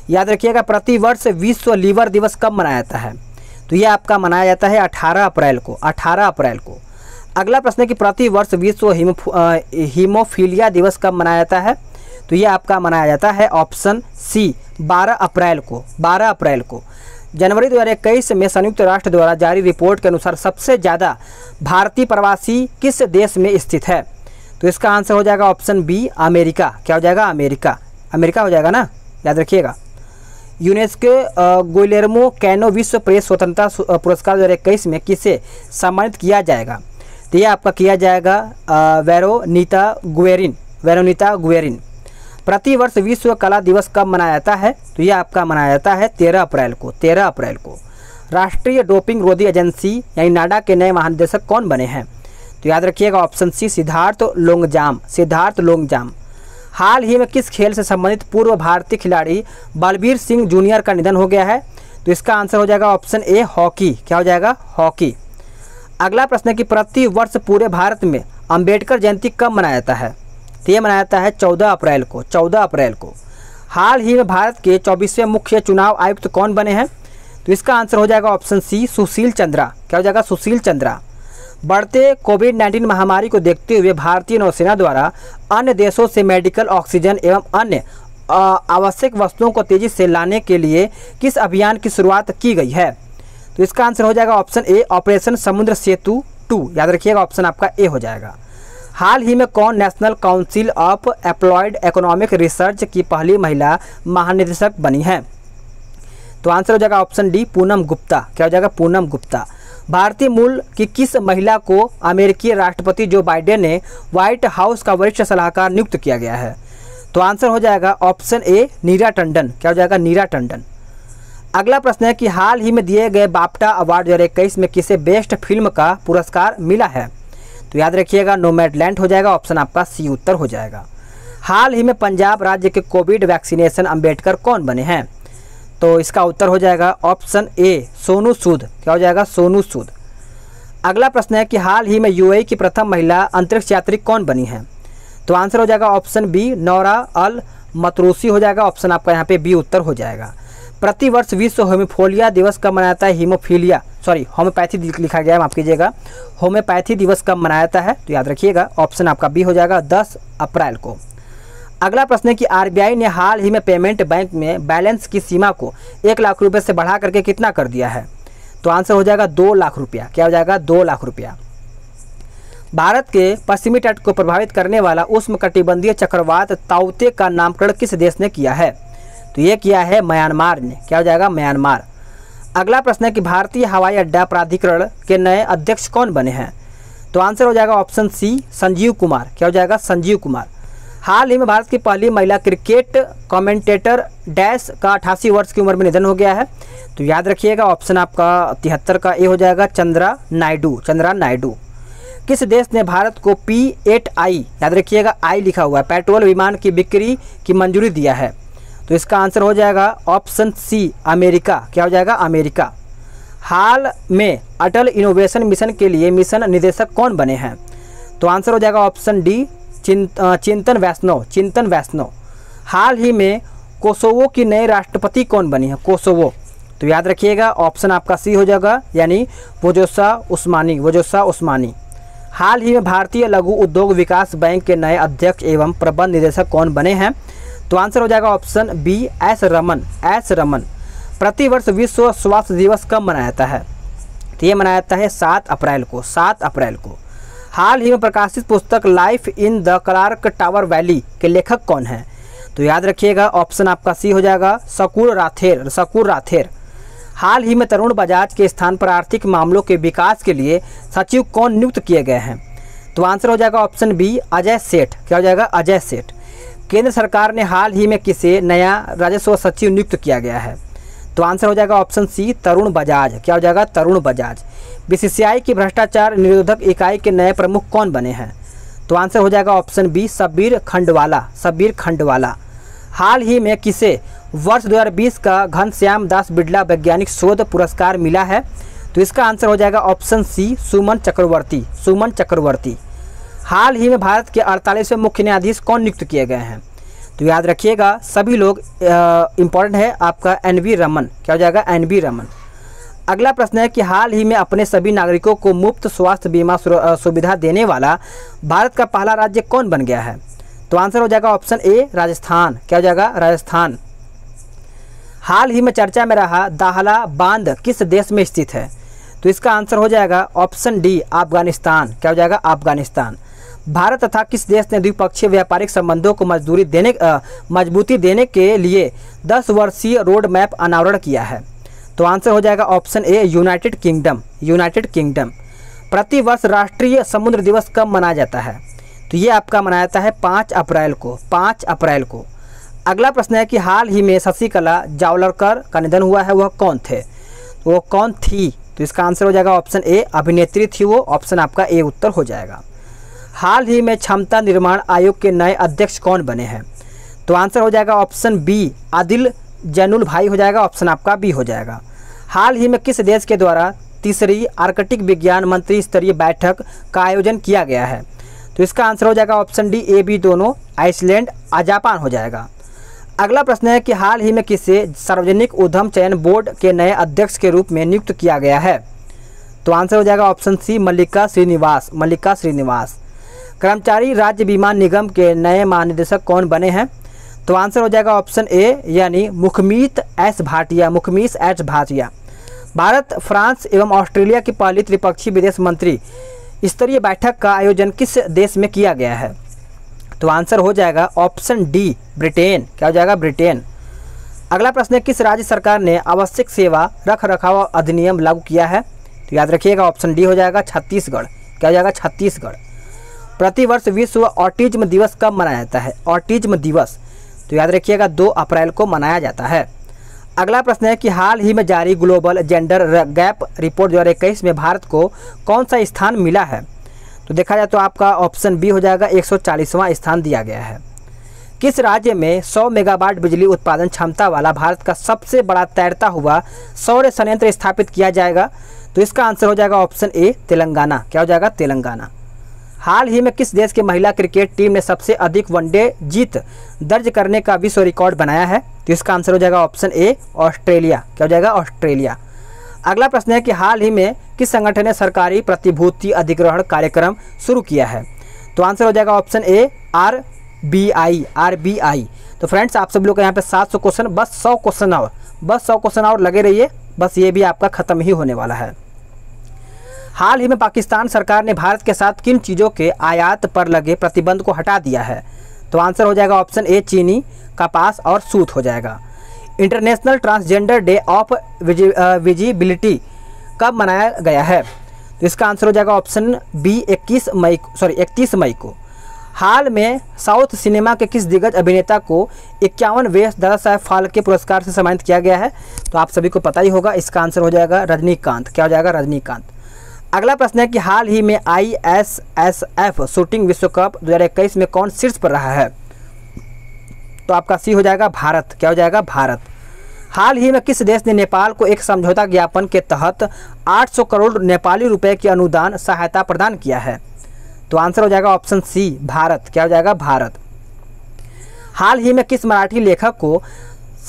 याद रखिएगा प्रतिवर्ष विश्व लीवर दिवस कब मनाया जाता है तो ये आपका मनाया जाता है 18 अप्रैल को 18 अप्रैल को अगला प्रश्न है कि प्रतिवर्ष विश्व हीमोफीलिया दिवस कब मनाया जाता है तो ये आपका मनाया जाता है ऑप्शन सी 12 अप्रैल को 12 अप्रैल को जनवरी 2021 में संयुक्त राष्ट्र द्वारा जारी रिपोर्ट के अनुसार सबसे ज़्यादा भारतीय प्रवासी किस देश में स्थित है तो इसका आंसर हो जाएगा ऑप्शन बी अमेरिका क्या हो जाएगा अमेरिका अमेरिका हो जाएगा ना याद रखिएगा यूनेस्को गोलेरमो कैनो विश्व प्रेस स्वतंत्रता पुरस्कार दो हज़ार में किसे सम्मानित किया जाएगा तो ये आपका किया जाएगा वेरोनीता गुएरिन वेरोनीता गुएरिन प्रतिवर्ष विश्व कला दिवस कब मनाया जाता है तो यह आपका मनाया जाता है तेरह अप्रैल को तेरह अप्रैल को राष्ट्रीय डोपिंग रोधी एजेंसी यानी नाडा के नए महानिदेशक कौन बने हैं तो याद रखिएगा ऑप्शन सी सिद्धार्थ लोंगजाम सिद्धार्थ लोंगजाम हाल ही में किस खेल से संबंधित पूर्व भारतीय खिलाड़ी बलबीर सिंह जूनियर का निधन हो गया है तो इसका आंसर हो जाएगा ऑप्शन ए हॉकी क्या हो जाएगा हॉकी अगला प्रश्न है कि प्रति वर्ष पूरे भारत में अंबेडकर जयंती कब मनाया जाता है तो ये मनाया जाता है चौदह अप्रैल को चौदह अप्रैल को हाल ही में भारत के चौबीसवें मुख्य चुनाव आयुक्त कौन बने हैं तो इसका आंसर हो जाएगा ऑप्शन सी सुशील चंद्रा क्या हो जाएगा सुशील चंद्रा बढ़ते कोविड 19 महामारी को देखते हुए भारतीय नौसेना द्वारा अन्य देशों से मेडिकल ऑक्सीजन एवं अन्य आवश्यक वस्तुओं को तेज़ी से लाने के लिए किस अभियान की शुरुआत की गई है तो इसका आंसर हो जाएगा ऑप्शन ए ऑपरेशन समुद्र सेतु टू याद रखिएगा ऑप्शन आपका ए हो जाएगा हाल ही में कौन national council of applied economic research की पहली महिला महानिदेशक बनी है तो आंसर हो जाएगा ऑप्शन डी पूनम गुप्ता क्या हो जाएगा पूनम गुप्ता भारतीय मूल की किस महिला को अमेरिकी राष्ट्रपति जो बाइडेन ने व्हाइट हाउस का वरिष्ठ सलाहकार नियुक्त किया गया है तो आंसर हो जाएगा ऑप्शन ए नीरा टंडन क्या हो जाएगा नीरा टंडन अगला प्रश्न है कि हाल ही में दिए गए बापटा अवार्ड दो हज़ार में किसे बेस्ट फिल्म का पुरस्कार मिला है तो याद रखिएगा नोमैड लैंड हो जाएगा ऑप्शन आपका सी उत्तर हो जाएगा हाल ही में पंजाब राज्य के कोविड वैक्सीनेशन अंबेडकर कौन बने हैं तो इसका उत्तर हो जाएगा ऑप्शन ए सोनू सूद क्या हो जाएगा सोनू सूद अगला प्रश्न है कि हाल ही में यूएई की प्रथम महिला अंतरिक्ष यात्री कौन बनी है तो आंसर हो जाएगा option B Noura Al Matrooshi हो जाएगा ऑप्शन आपका यहाँ पे बी उत्तर हो जाएगा प्रतिवर्ष विश्व होम्योफोलिया दिवस कब मनाया जाता है हीमोफीलिया सॉरी होम्योपैथी लिखा गया है माफ कीजिएगा होम्योपैथी दिवस कब मनाया जाता है तो याद रखिएगा ऑप्शन आपका बी हो जाएगा दस अप्रैल को अगला प्रश्न है कि आरबीआई ने हाल ही में पेमेंट बैंक में बैलेंस की सीमा को एक लाख रुपये से बढ़ा करके कितना कर दिया है तो आंसर हो जाएगा दो लाख रुपया क्या हो जाएगा दो लाख रुपया भारत के पश्चिमी तट को प्रभावित करने वाला उष्म कटिबंधीय चक्रवात ताउते का नामकरण किस देश ने किया है तो ये किया है म्यांमार ने क्या हो जाएगा म्यांमार अगला प्रश्न है कि भारतीय हवाई अड्डा प्राधिकरण के नए अध्यक्ष कौन बने हैं तो आंसर हो जाएगा ऑप्शन सी संजीव कुमार क्या हो जाएगा संजीव कुमार हाल ही में भारत की पहली महिला क्रिकेट कमेंटेटर डैश का अठासी वर्ष की उम्र में निधन हो गया है तो याद रखिएगा ऑप्शन आपका तिहत्तर का ए हो जाएगा चंद्रा नायडू चंद्रा नायडू किस देश ने भारत को पी एट आई याद रखिएगा आई लिखा हुआ है पेट्रोल विमान की बिक्री की मंजूरी दिया है तो इसका आंसर हो जाएगा ऑप्शन सी अमेरिका क्या हो जाएगा अमेरिका हाल में अटल इनोवेशन मिशन के लिए मिशन निदेशक कौन बने हैं तो आंसर हो जाएगा ऑप्शन डी चिंतन वैष्णव चिंतन वैष्णव हाल ही में कोसोवो की नए राष्ट्रपति कौन बनी है कोसोवो तो याद रखिएगा ऑप्शन आपका सी हो जाएगा यानी वजोसा उस्मानी वजोसा उस्मानी हाल ही में भारतीय लघु उद्योग विकास बैंक के नए अध्यक्ष एवं प्रबंध निदेशक कौन बने हैं तो आंसर हो जाएगा option B S Raman S Raman प्रतिवर्ष विश्व स्वास्थ्य दिवस कब मनाया जाता है तो ये मनाया जाता है सात अप्रैल को सात अप्रैल को हाल ही में प्रकाशित पुस्तक life in the clock tower valley के लेखक कौन हैं तो याद रखिएगा ऑप्शन आपका सी हो जाएगा सकूर राथेर सकूर राथेर हाल ही में तरुण बजाज के स्थान पर आर्थिक मामलों के विकास के लिए सचिव कौन नियुक्त किए गए हैं तो आंसर हो जाएगा ऑप्शन बी अजय सेठ क्या हो जाएगा अजय सेठ केंद्र सरकार ने हाल ही में किसे नया राजस्व सचिव नियुक्त किया गया है तो आंसर हो जाएगा ऑप्शन सी तरुण बजाज क्या हो जाएगा तरुण बजाज बीसीसीआई की भ्रष्टाचार निरोधक इकाई के नए प्रमुख कौन बने हैं तो आंसर हो जाएगा ऑप्शन बी शब्बीर खंडवाला सबीर खंडवाला हाल ही में किसे वर्ष 2020 का घनश्याम दास बिड़ला वैज्ञानिक शोध पुरस्कार मिला है तो इसका आंसर हो जाएगा ऑप्शन सी सुमन चक्रवर्ती सुमन चक्रवर्ती हाल ही में भारत के अड़तालीसवें मुख्य न्यायाधीश कौन नियुक्त किए गए हैं तो याद रखिएगा सभी लोग इम्पॉर्टेंट है आपका एन वी रमन क्या हो जाएगा एन वी रमन अगला प्रश्न है कि हाल ही में अपने सभी नागरिकों को मुफ्त स्वास्थ्य बीमा सुविधा देने वाला भारत का पहला राज्य कौन बन गया है तो आंसर हो जाएगा ऑप्शन ए राजस्थान क्या हो जाएगा राजस्थान हाल ही में चर्चा में रहा दाहला बांध किस देश में स्थित है तो इसका आंसर हो जाएगा ऑप्शन डी अफगानिस्तान क्या हो जाएगा अफगानिस्तान भारत तथा किस देश ने द्विपक्षीय व्यापारिक संबंधों को मजदूरी देने मजबूती देने के लिए दस वर्षीय रोड मैप अनावरण किया है तो आंसर हो जाएगा option A United Kingdom United Kingdom प्रतिवर्ष राष्ट्रीय समुद्र दिवस कब मनाया जाता है तो ये आपका मनाया जाता है पाँच अप्रैल को पाँच अप्रैल को अगला प्रश्न है कि हाल ही में शशिकला जावलकर का निधन हुआ है वह कौन थे वो कौन थी तो इसका आंसर हो जाएगा ऑप्शन ए अभिनेत्री थी वो ऑप्शन आपका ए उत्तर हो जाएगा हाल ही में क्षमता निर्माण आयोग के नए अध्यक्ष कौन बने हैं तो आंसर हो जाएगा ऑप्शन बी आदिल जैनुल भाई हो जाएगा ऑप्शन आपका बी हो जाएगा हाल ही में किस देश के द्वारा तीसरी आर्कटिक विज्ञान मंत्री स्तरीय बैठक का आयोजन किया गया है तो इसका आंसर हो जाएगा ऑप्शन डी ए बी दोनों आइसलैंड और जापान हो जाएगा अगला प्रश्न है कि हाल ही में किसे सार्वजनिक उद्यम चयन बोर्ड के नए अध्यक्ष के रूप में नियुक्त किया गया है तो आंसर हो जाएगा ऑप्शन सी मल्लिका श्रीनिवास मल्लिका श्रीनिवास कर्मचारी राज्य बीमा निगम के नए महानिदेशक कौन बने हैं तो आंसर हो जाएगा ऑप्शन ए यानी Mukhmeet S Bhatia Mukhmeet H Bhatia Bharat France एवं ऑस्ट्रेलिया की पहली त्रिपक्षीय विदेश मंत्री स्तरीय बैठक का आयोजन किस देश में किया गया है तो आंसर हो जाएगा ऑप्शन डी ब्रिटेन क्या हो जाएगा ब्रिटेन अगला प्रश्न है किस राज्य सरकार ने आवश्यक सेवा रख रखाव अधिनियम लागू किया है तो याद रखिएगा ऑप्शन डी हो जाएगा छत्तीसगढ़ क्या हो जाएगा छत्तीसगढ़ प्रतिवर्ष विश्व ऑटिज्म दिवस कब मनाया जाता है ऑटिज्म दिवस तो याद रखिएगा दो अप्रैल को मनाया जाता है अगला प्रश्न है कि हाल ही में जारी ग्लोबल जेंडर गैप रिपोर्ट दो में भारत को कौन सा स्थान मिला है तो देखा जाए तो आपका ऑप्शन बी हो जाएगा एक स्थान दिया गया है किस राज्य में 100 मेगावाट बिजली उत्पादन क्षमता वाला भारत का सबसे बड़ा तैरता हुआ सौर्य संयंत्र स्थापित किया जाएगा तो इसका आंसर हो जाएगा ऑप्शन ए तेलंगाना क्या हो जाएगा तेलंगाना हाल ही में किस देश की महिला क्रिकेट टीम ने सबसे अधिक वनडे जीत दर्ज करने का विश्व रिकॉर्ड बनाया है तो इसका आंसर हो जाएगा ऑप्शन ए ऑस्ट्रेलिया क्या हो जाएगा ऑस्ट्रेलिया अगला प्रश्न है कि हाल ही में किस संगठन ने सरकारी प्रतिभूति अधिग्रहण कार्यक्रम शुरू किया है तो आंसर हो जाएगा option A R B I R B I तो फ्रेंड्स आप सब लोग का यहाँ पे 700 क्वेश्चन बस 100 क्वेश्चन और बस 100 क्वेश्चन और लगे रहिए बस ये भी आपका ख़त्म ही होने वाला है हाल ही में पाकिस्तान सरकार ने भारत के साथ किन चीज़ों के आयात पर लगे प्रतिबंध को हटा दिया है तो आंसर हो जाएगा ऑप्शन ए चीनी कपास और सूत हो जाएगा international transgender day of visibility कब मनाया गया है तो इसका आंसर हो जाएगा ऑप्शन बी 21 मई सॉरी 31 मई को हाल में साउथ सिनेमा के किस दिग्गज अभिनेता को इक्यावन वे दादा साहेब फाल्के पुरस्कार से सम्मानित किया गया है तो आप सभी को पता ही होगा इसका आंसर हो जाएगा रजनीकांत क्या हो जाएगा रजनीकांत अगला प्रश्न है कि हाल ही में I S S F shooting विश्व कप इक्कीस में कौन शीर्ष पर रहा है तो आपका सी हो जाएगा भारत क्या हो जाएगा भारत हाल ही में किस देश ने नेपाल को एक समझौता ज्ञापन के तहत 800 करोड़ नेपाली रुपए की अनुदान सहायता प्रदान किया है तो आंसर हो जाएगा ऑप्शन सी भारत क्या हो जाएगा भारत हाल ही में किस मराठी लेखक को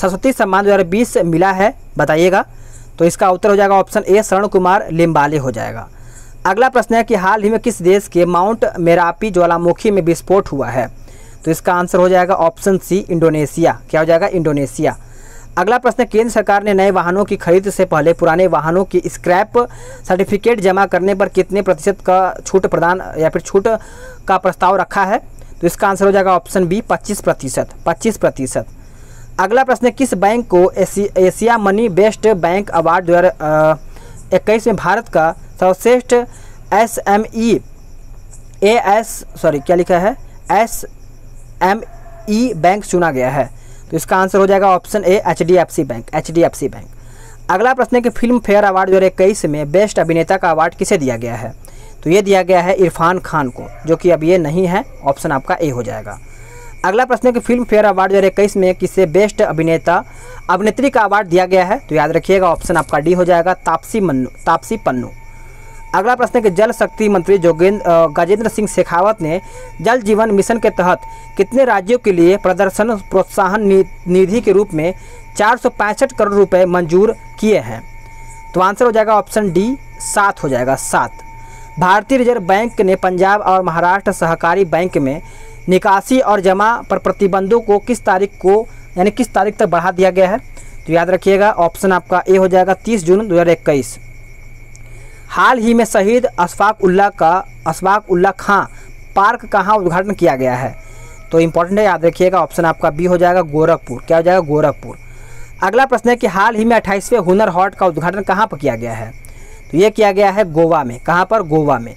सरस्वती सम्मान 2020 मिला है बताइएगा तो इसका उत्तर हो जाएगा ऑप्शन ए शरण कुमार लिम्बाले हो जाएगा अगला प्रश्न है कि हाल ही में किस देश के माउंट मेरापी ज्वालामुखी में विस्फोट हुआ है तो इसका आंसर हो जाएगा ऑप्शन सी इंडोनेशिया क्या हो जाएगा इंडोनेशिया अगला प्रश्न केंद्र सरकार ने नए वाहनों की खरीद से पहले पुराने वाहनों की स्क्रैप सर्टिफिकेट जमा करने पर कितने प्रतिशत का छूट प्रदान या फिर छूट का प्रस्ताव रखा है तो इसका आंसर हो जाएगा ऑप्शन बी 25 प्रतिशत पच्चीस प्रतिशत अगला प्रश्न है किस बैंक को Asia money best bank award दो हज़ार इक्कीस में भारत का सर्वश्रेष्ठ S M E A S sorry क्या लिखा है एस एम ई बैंक चुना गया है तो इसका आंसर हो जाएगा option A H D F C bank H D F C bank अगला प्रश्न है कि फिल्म फेयर अवार्ड दो हज़ार इक्कीस में बेस्ट अभिनेता का अवार्ड किसे दिया गया है तो ये दिया गया है इरफान खान को जो कि अब ये नहीं है ऑप्शन आपका ए हो जाएगा अगला प्रश्न है कि फिल्म फेयर अवार्ड दो हज़ार में किसे बेस्ट अभिनेता अभिनेत्री का अवार्ड दिया गया है तो याद रखिएगा ऑप्शन आपका डी हो जाएगा तापसी मन्नू तापसी पन्नू अगला प्रश्न है कि जल शक्ति मंत्री जोगेंद्र गजेंद्र सिंह शेखावत ने जल जीवन मिशन के तहत कितने राज्यों के लिए प्रदर्शन प्रोत्साहन निधि के रूप में चार करोड़ रुपये मंजूर किए हैं तो आंसर हो जाएगा ऑप्शन डी सात हो जाएगा सात भारतीय रिजर्व बैंक ने पंजाब और महाराष्ट्र सहकारी बैंक में निकासी और जमा पर प्रतिबंधों को किस तारीख को यानी किस तारीख तक बढ़ा दिया गया है तो याद रखिएगा ऑप्शन आपका ए हो जाएगा 30 जून 2021 हाल ही में शहीद अशफाक उल्ला का अशफाक उल्ला खां पार्क कहाँ उद्घाटन किया गया है तो इम्पोर्टेंट है याद रखिएगा ऑप्शन आपका बी हो जाएगा गोरखपुर क्या हो जाएगा गोरखपुर अगला प्रश्न है कि हाल ही में अट्ठाईसवें हुनर हॉट का उद्घाटन कहाँ पर किया गया है तो ये किया गया है गोवा में कहाँ पर गोवा में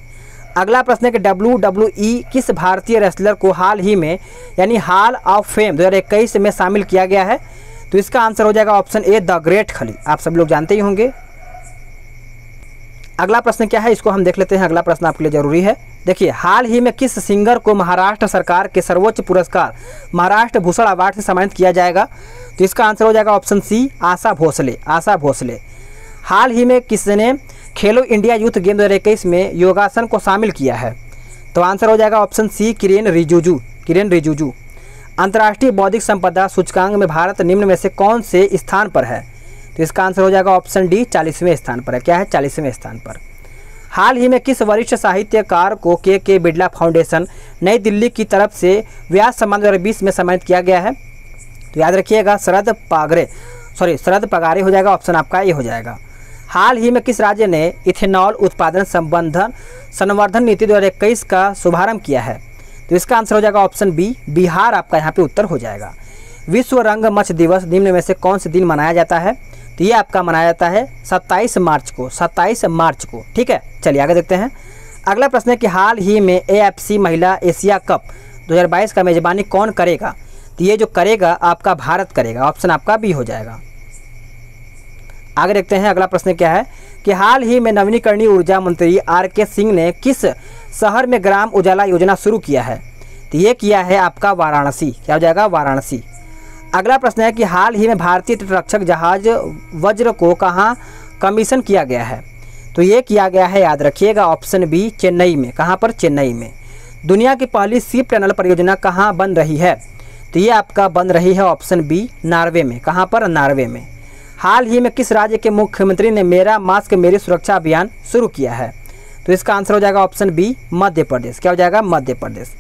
अगला प्रश्न है कि डब्ल्यू डब्ल्यू ई किस भारतीय रेसलर को हाल ही में यानी हाल ऑफ फेम दो में शामिल किया गया है तो इसका आंसर हो जाएगा ऑप्शन ए द ग्रेट खली आप सब लोग जानते ही होंगे अगला प्रश्न क्या है इसको हम देख लेते हैं अगला प्रश्न आपके लिए जरूरी है देखिए हाल ही में किस सिंगर को महाराष्ट्र सरकार के सर्वोच्च पुरस्कार महाराष्ट्र भूषण अवार्ड से सम्मानित किया जाएगा तो इसका आंसर हो जाएगा ऑप्शन सी आशा भोसले आशा भोसले हाल ही में किसने खेलो इंडिया यूथ गेम दो में योगासन को शामिल किया है तो आंसर हो जाएगा ऑप्शन सी किरेन रिजुजू किरेन रिजुजू अंतर्राष्ट्रीय बौद्धिक संपदा सूचकांक में भारत निम्न में से कौन से स्थान पर है तो इसका आंसर हो जाएगा ऑप्शन डी चालीसवें स्थान पर है क्या है चालीसवें स्थान पर हाल ही में किस वरिष्ठ साहित्यकार को के के बिरला फाउंडेशन नई दिल्ली की तरफ से व्यास सम्मान दो में सम्मानित किया गया है तो याद रखिएगा शरद पागरे सॉरी शरद पगारे हो जाएगा ऑप्शन आपका ये हो जाएगा हाल ही में किस राज्य ने इथेनॉल उत्पादन संबंधन संवर्धन नीति दो का शुभारंभ किया है तो इसका आंसर हो जाएगा ऑप्शन बी बिहार आपका यहाँ पे उत्तर हो जाएगा विश्व मच्छ दिवस निम्न में से कौन से दिन मनाया जाता है तो ये आपका मनाया जाता है 27 मार्च को 27 मार्च को ठीक है चलिए आगे देखते हैं अगला प्रश्न है कि हाल ही में ए महिला एशिया कप 2022 का मेज़बानी कौन करेगा तो ये जो करेगा आपका भारत करेगा ऑप्शन आपका बी हो जाएगा आगे देखते हैं अगला प्रश्न क्या है कि हाल ही में नवीनीकरणीय ऊर्जा मंत्री आर के सिंह ने किस शहर में ग्राम उजाला योजना शुरू किया है तो ये किया है आपका वाराणसी क्या हो जाएगा वाराणसी अगला प्रश्न है कि हाल ही में भारतीय तटरक्षक जहाज वज्र को कहाँ कमीशन किया गया है तो ये किया गया है याद रखिएगा ऑप्शन बी चेन्नई में कहाँ पर चेन्नई में दुनिया की पहली सी टनल परियोजना कहाँ बन रही है तो ये आपका बन रही है ऑप्शन बी नार्वे में कहाँ पर नार्वे में हाल ही में किस राज्य के मुख्यमंत्री ने मेरा मास्क मेरी सुरक्षा अभियान शुरू किया है तो इसका आंसर हो जाएगा ऑप्शन बी मध्य प्रदेश क्या हो जाएगा मध्य प्रदेश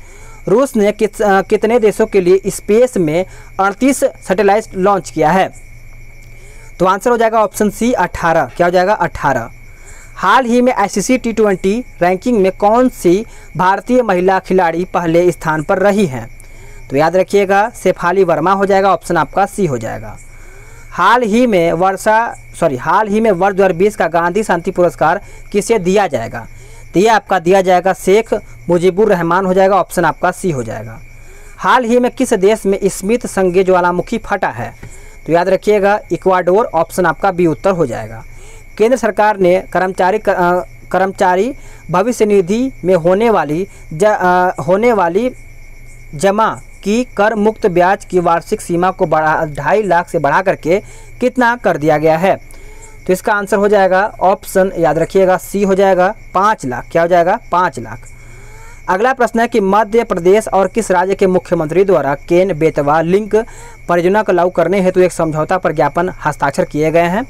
रूस ने कित, कितने देशों के लिए स्पेस में अड़तीस सेटेलाइट लॉन्च किया है तो आंसर हो जाएगा ऑप्शन सी अठारह क्या हो जाएगा अठारह हाल ही में आईसीसी टी ट्वेंटी रैंकिंग में कौन सी भारतीय महिला खिलाड़ी पहले स्थान पर रही हैं तो याद रखिएगा शेफाली वर्मा हो जाएगा ऑप्शन आपका सी हो जाएगा हाल ही में वर्षा सॉरी हाल ही में वर्ष दो का गांधी शांति पुरस्कार किसे दिया जाएगा तो ये आपका दिया जाएगा शेख मुजीबुर रहमान हो जाएगा ऑप्शन आपका सी हो जाएगा हाल ही में किस देश में स्मित संज्ञ ज्वालामुखी फटा है तो याद रखिएगा इक्वाडोर ऑप्शन आपका बी उत्तर हो जाएगा केंद्र सरकार ने कर्मचारी कर्मचारी भविष्य निधि में होने वाली ज, आ, होने वाली जमा की कर मुक्त ब्याज की वार्षिक सीमा को बढ़ा ढाई लाख से बढ़ा करके कितना कर दिया गया है तो इसका आंसर हो जाएगा ऑप्शन याद रखिएगा सी हो जाएगा पाँच लाख क्या हो जाएगा पाँच लाख अगला प्रश्न है कि मध्य प्रदेश और किस राज्य के मुख्यमंत्री द्वारा केन बेतवा लिंक परियोजना को लागू करने हेतु एक समझौता पर ज्ञापन हस्ताक्षर किए गए हैं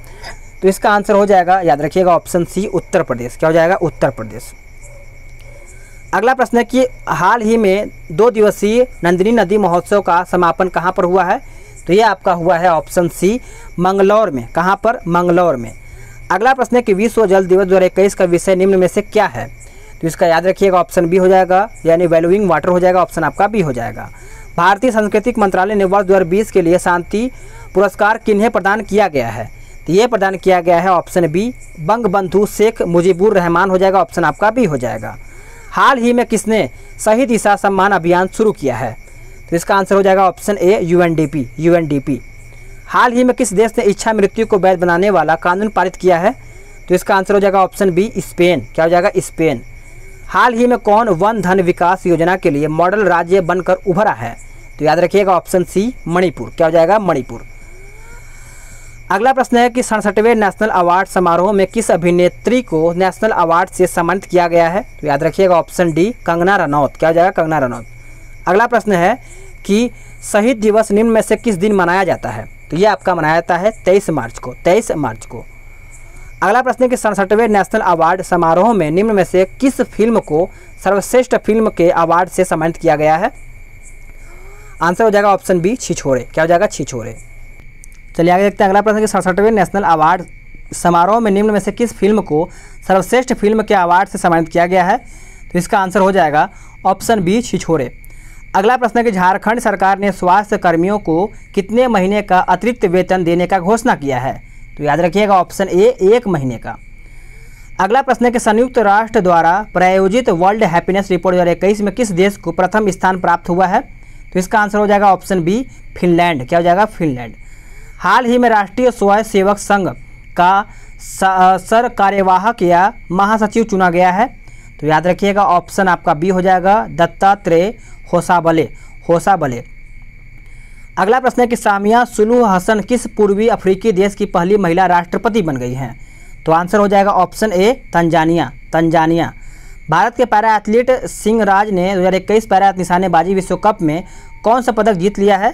तो इसका आंसर हो जाएगा याद रखिएगा ऑप्शन सी उत्तर प्रदेश क्या हो जाएगा उत्तर प्रदेश अगला प्रश्न है कि हाल ही में दो दिवसीय नंदिनी नदी महोत्सव का समापन कहाँ पर हुआ है तो ये आपका हुआ है ऑप्शन सी मंगलौर में कहाँ पर मंगलौर में अगला प्रश्न है कि विश्व जल दिवस दो का विषय निम्न में से क्या है तो इसका याद रखिएगा ऑप्शन बी हो जाएगा यानी वैल्यूइंग वाटर हो जाएगा ऑप्शन आपका बी हो जाएगा भारतीय सांस्कृतिक मंत्रालय ने वर्ष दो के लिए शांति पुरस्कार किन्हें प्रदान किया गया है तो ये प्रदान किया गया है ऑप्शन बी बंग बंधु शेख मुजीबुर रहमान हो जाएगा ऑप्शन आपका बी हो जाएगा हाल ही में किसने शहीद दिशा सम्मान अभियान शुरू किया है तो इसका आंसर हो जाएगा ऑप्शन ए यूएनडीपी यूएनडीपी हाल ही में किस देश ने इच्छा मृत्यु को वैध बनाने वाला कानून पारित किया है तो इसका आंसर हो जाएगा ऑप्शन बी स्पेन क्या हो जाएगा स्पेन हाल ही में कौन वन धन विकास योजना के लिए मॉडल राज्य बनकर उभरा है तो याद रखिएगा ऑप्शन सी मणिपुर क्या हो जाएगा मणिपुर अगला प्रश्न है कि सड़सठवें नेशनल अवार्ड समारोह में किस अभिनेत्री को नेशनल अवार्ड से सम्मानित किया गया है तो याद रखिएगा ऑप्शन डी कंगना रनौत क्या हो जाएगा कंगना रनौत अगला प्रश्न है कि शहीद दिवस निम्न में से किस दिन मनाया जाता है तो ये आपका मनाया जाता है तेईस मार्च को तेईस मार्च को अगला प्रश्न है कि सड़सठवें नेशनल अवार्ड समारोह में निम्न में से किस फिल्म को सर्वश्रेष्ठ फिल्म के अवार्ड से सम्मानित किया गया है आंसर हो जाएगा ऑप्शन बी छिछोरे क्या हो जाएगा छिछोरे चलिए आगे देखते हैं अगला प्रश्न कि सड़सठवें नेशनल अवार्ड समारोह में निम्न में से किस फिल्म को सर्वश्रेष्ठ फिल्म के अवार्ड से सम्मानित किया गया है तो इसका आंसर हो जाएगा ऑप्शन बी छिछोरे अगला प्रश्न है कि झारखंड सरकार ने स्वास्थ्य कर्मियों को कितने महीने का अतिरिक्त वेतन देने का घोषणा किया है तो याद रखिएगा ऑप्शन ए एक महीने का अगला प्रश्न है कि संयुक्त राष्ट्र द्वारा प्रायोजित वर्ल्ड हैप्पीनेस रिपोर्ट दो में किस देश को प्रथम स्थान प्राप्त हुआ है तो इसका आंसर हो जाएगा ऑप्शन बी फिनलैंड क्या हो जाएगा फिनलैंड हाल ही में राष्ट्रीय स्वयं सेवक संघ का सर कार्यवाहक या महासचिव चुना गया है तो याद रखिएगा ऑप्शन आपका बी हो जाएगा दत्तात्रेय होसाबले होसाबले अगला प्रश्न है कि सामिया सुलूह हसन किस पूर्वी अफ्रीकी देश की पहली महिला राष्ट्रपति बन गई हैं तो आंसर हो जाएगा option A Tanzania Tanzania Bharat के पैरा एथलीट सिंह राज ने दो हज़ार इक्कीस पैरा निशानेबाजी विश्व कप में कौन सा पदक जीत लिया है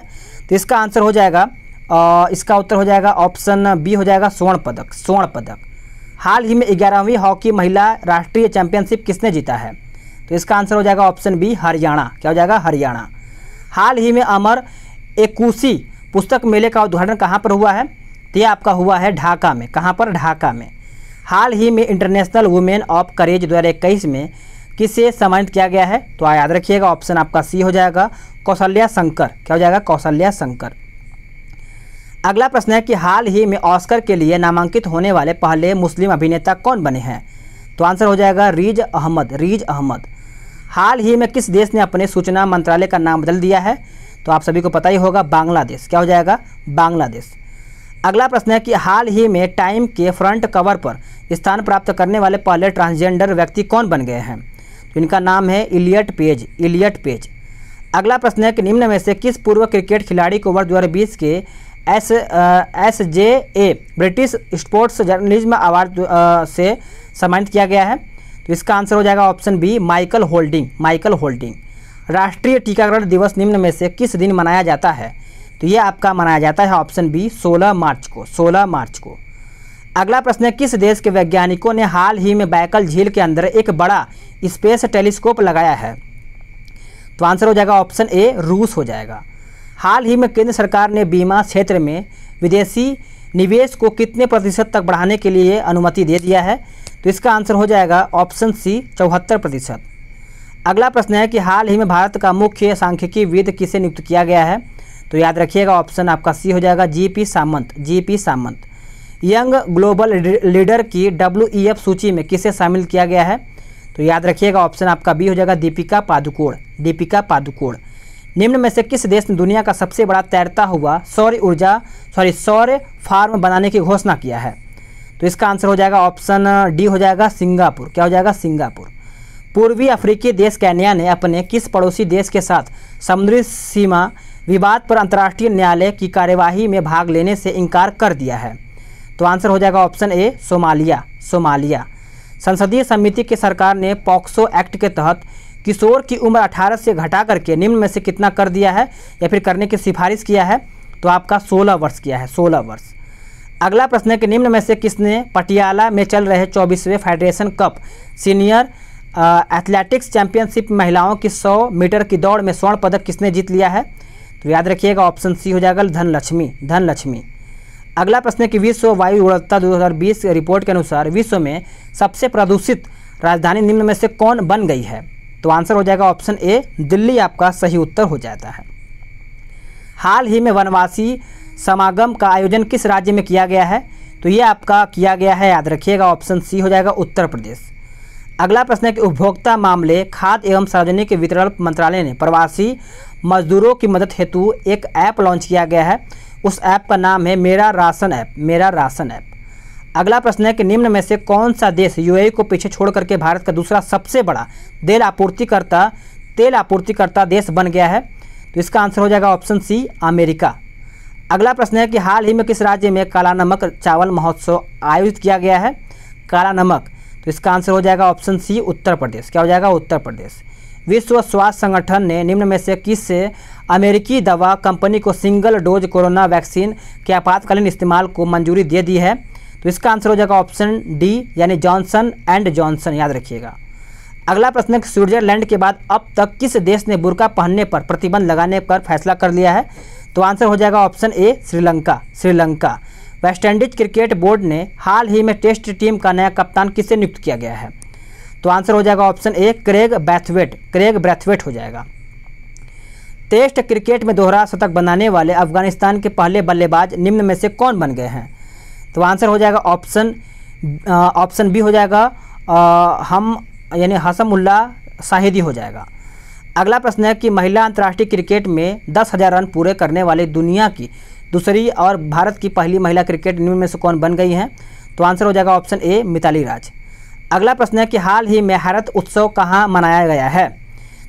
तो इसका आंसर हो जाएगा आ, इसका उत्तर हो जाएगा ऑप्शन बी हो जाएगा स्वर्ण पदक स्वर्ण पदक हाल ही में ग्यारहवीं हॉकी महिला राष्ट्रीय चैंपियनशिप किसने जीता है तो इसका आंसर हो जाएगा ऑप्शन बी हरियाणा क्या हो जाएगा हरियाणा हाल ही में अमर एकूसी पुस्तक मेले का उद्घाटन कहाँ पर हुआ है तो ये आपका हुआ है ढाका में कहाँ पर ढाका में हाल ही में इंटरनेशनल वुमेन ऑफ करेज दो में किसे सम्मानित किया गया है तो याद रखिएगा ऑप्शन आपका सी हो जाएगा कौशल्या शंकर क्या हो जाएगा कौशल्या शंकर अगला प्रश्न है कि हाल ही में ऑस्कर के लिए नामांकित होने वाले पहले मुस्लिम अभिनेता कौन बने हैं तो आंसर हो जाएगा रीज अहमद रीज अहमद हाल ही में किस देश ने अपने सूचना मंत्रालय का नाम बदल दिया है तो आप सभी को पता ही होगा बांग्लादेश क्या हो जाएगा बांग्लादेश अगला प्रश्न है कि हाल ही में टाइम के फ्रंट कवर पर स्थान प्राप्त करने वाले पहले ट्रांसजेंडर व्यक्ति कौन बन गए हैं तो इनका नाम है इलियट पेज इलियट पेज अगला प्रश्न है कि निम्न में से किस पूर्व क्रिकेट खिलाड़ी को वर्ष दो के S S J A British sports journalism award से सम्मानित किया गया है तो इसका आंसर हो जाएगा option B Michael Holding Michael Holding राष्ट्रीय टीकाकरण दिवस निम्न में से किस दिन मनाया जाता है तो ये आपका मनाया जाता है ऑप्शन बी 16 मार्च को 16 मार्च को अगला प्रश्न है किस देश के वैज्ञानिकों ने हाल ही में बैकल झील के अंदर एक बड़ा स्पेस टेलीस्कोप लगाया है तो आंसर हो जाएगा ऑप्शन ए रूस हो जाएगा हाल ही में केंद्र सरकार ने बीमा क्षेत्र में विदेशी निवेश को कितने प्रतिशत तक बढ़ाने के लिए अनुमति दे दिया है तो इसका आंसर हो जाएगा ऑप्शन सी चौहत्तर प्रतिशत अगला प्रश्न है कि हाल ही में भारत का मुख्य सांख्यिकी विद किसे नियुक्त किया गया है तो याद रखिएगा ऑप्शन आपका सी हो जाएगा GP Samant GP Samant young global leader की डब्ल्यू सूची में किसे शामिल किया गया है तो याद रखिएगा ऑप्शन आपका बी हो जाएगा दीपिका पादुकोण दीपिका पादुकोण निम्न में से किस देश ने दुनिया का सबसे बड़ा तैरता हुआ सौर ऊर्जा सॉरी सौर फार्म बनाने की घोषणा किया है तो इसका आंसर हो जाएगा ऑप्शन डी हो जाएगा सिंगापुर क्या हो जाएगा सिंगापुर पूर्वी अफ्रीकी देश कैनिया ने अपने किस पड़ोसी देश के साथ समुद्री सीमा विवाद पर अंतर्राष्ट्रीय न्यायालय की कार्यवाही में भाग लेने से इनकार कर दिया है तो आंसर हो जाएगा ऑप्शन ए सोमालिया सोमालिया संसदीय समिति की सरकार ने पॉक्सो एक्ट के तहत किशोर की उम्र 18 से घटा करके निम्न में से कितना कर दिया है या फिर करने की सिफारिश किया है तो आपका 16 वर्ष किया है 16 वर्ष अगला प्रश्न है कि निम्न में से किसने पटियाला में चल रहे चौबीसवें federation cup senior athletics championship महिलाओं की सौ मीटर की दौड़ में स्वर्ण पदक किसने जीत लिया है तो याद रखिएगा ऑप्शन सी हो जाएगा धनलक्ष्मी धनलक्ष्मी अगला प्रश्न है कि विश्व वायु गुणवत्ता 2020 रिपोर्ट के अनुसार विश्व में सबसे प्रदूषित राजधानी निम्न में से कौन बन गई है तो आंसर हो जाएगा ऑप्शन ए दिल्ली आपका सही उत्तर हो जाता है हाल ही में वनवासी समागम का आयोजन किस राज्य में किया गया है तो ये आपका किया गया है याद रखिएगा ऑप्शन सी हो जाएगा उत्तर प्रदेश अगला प्रश्न है कि उपभोक्ता मामले खाद्य एवं सार्वजनिक वितरण मंत्रालय ने प्रवासी मजदूरों की मदद हेतु एक ऐप लॉन्च किया गया है उस ऐप का नाम है मेरा राशन ऐप मेरा राशन ऐप अगला प्रश्न है कि निम्न में से कौन सा देश यूएई को पीछे छोड़ करके भारत का दूसरा सबसे बड़ा तेल आपूर्तिकर्ता तेल आपूर्तिकर्ता देश बन गया है तो इसका आंसर हो जाएगा ऑप्शन सी अमेरिका अगला प्रश्न है कि हाल ही में किस राज्य में काला नमक चावल महोत्सव आयोजित किया गया है काला नमक तो इसका आंसर हो जाएगा ऑप्शन सी उत्तर प्रदेश क्या हो जाएगा उत्तर प्रदेश विश्व स्वास्थ्य संगठन ने निम्न में से किस से अमेरिकी दवा कंपनी को सिंगल डोज कोरोना वैक्सीन के आपातकालीन इस्तेमाल को मंजूरी दे दी है तो इसका आंसर हो जाएगा ऑप्शन डी यानी जॉनसन एंड जॉनसन याद रखिएगा अगला प्रश्न स्विट्जरलैंड के बाद अब तक किस देश ने बुरका पहनने पर प्रतिबंध लगाने पर फैसला कर लिया है तो आंसर हो जाएगा option A Sri Lanka Sri Lanka West Indies cricket board ने हाल ही में टेस्ट टीम का नया कप्तान किससे नियुक्त किया गया है तो आंसर हो जाएगा option A Craig Braithwaite Craig Braithwaite हो जाएगा टेस्ट क्रिकेट में दोहरा शतक बनाने वाले अफगानिस्तान के पहले बल्लेबाज निम्न में से कौन बन गए हैं तो आंसर हो जाएगा ऑप्शन ऑप्शन बी हो जाएगा आ, हम यानी हसमुल्ला साहिदी हो जाएगा अगला प्रश्न है कि महिला अंतर्राष्ट्रीय क्रिकेट में दस हज़ार रन पूरे करने वाली दुनिया की दूसरी और भारत की पहली महिला क्रिकेट टीम में से कौन बन गई हैं तो आंसर हो जाएगा ऑप्शन ए मिताली राज अगला प्रश्न है कि हाल ही में हरत उत्सव कहाँ मनाया गया है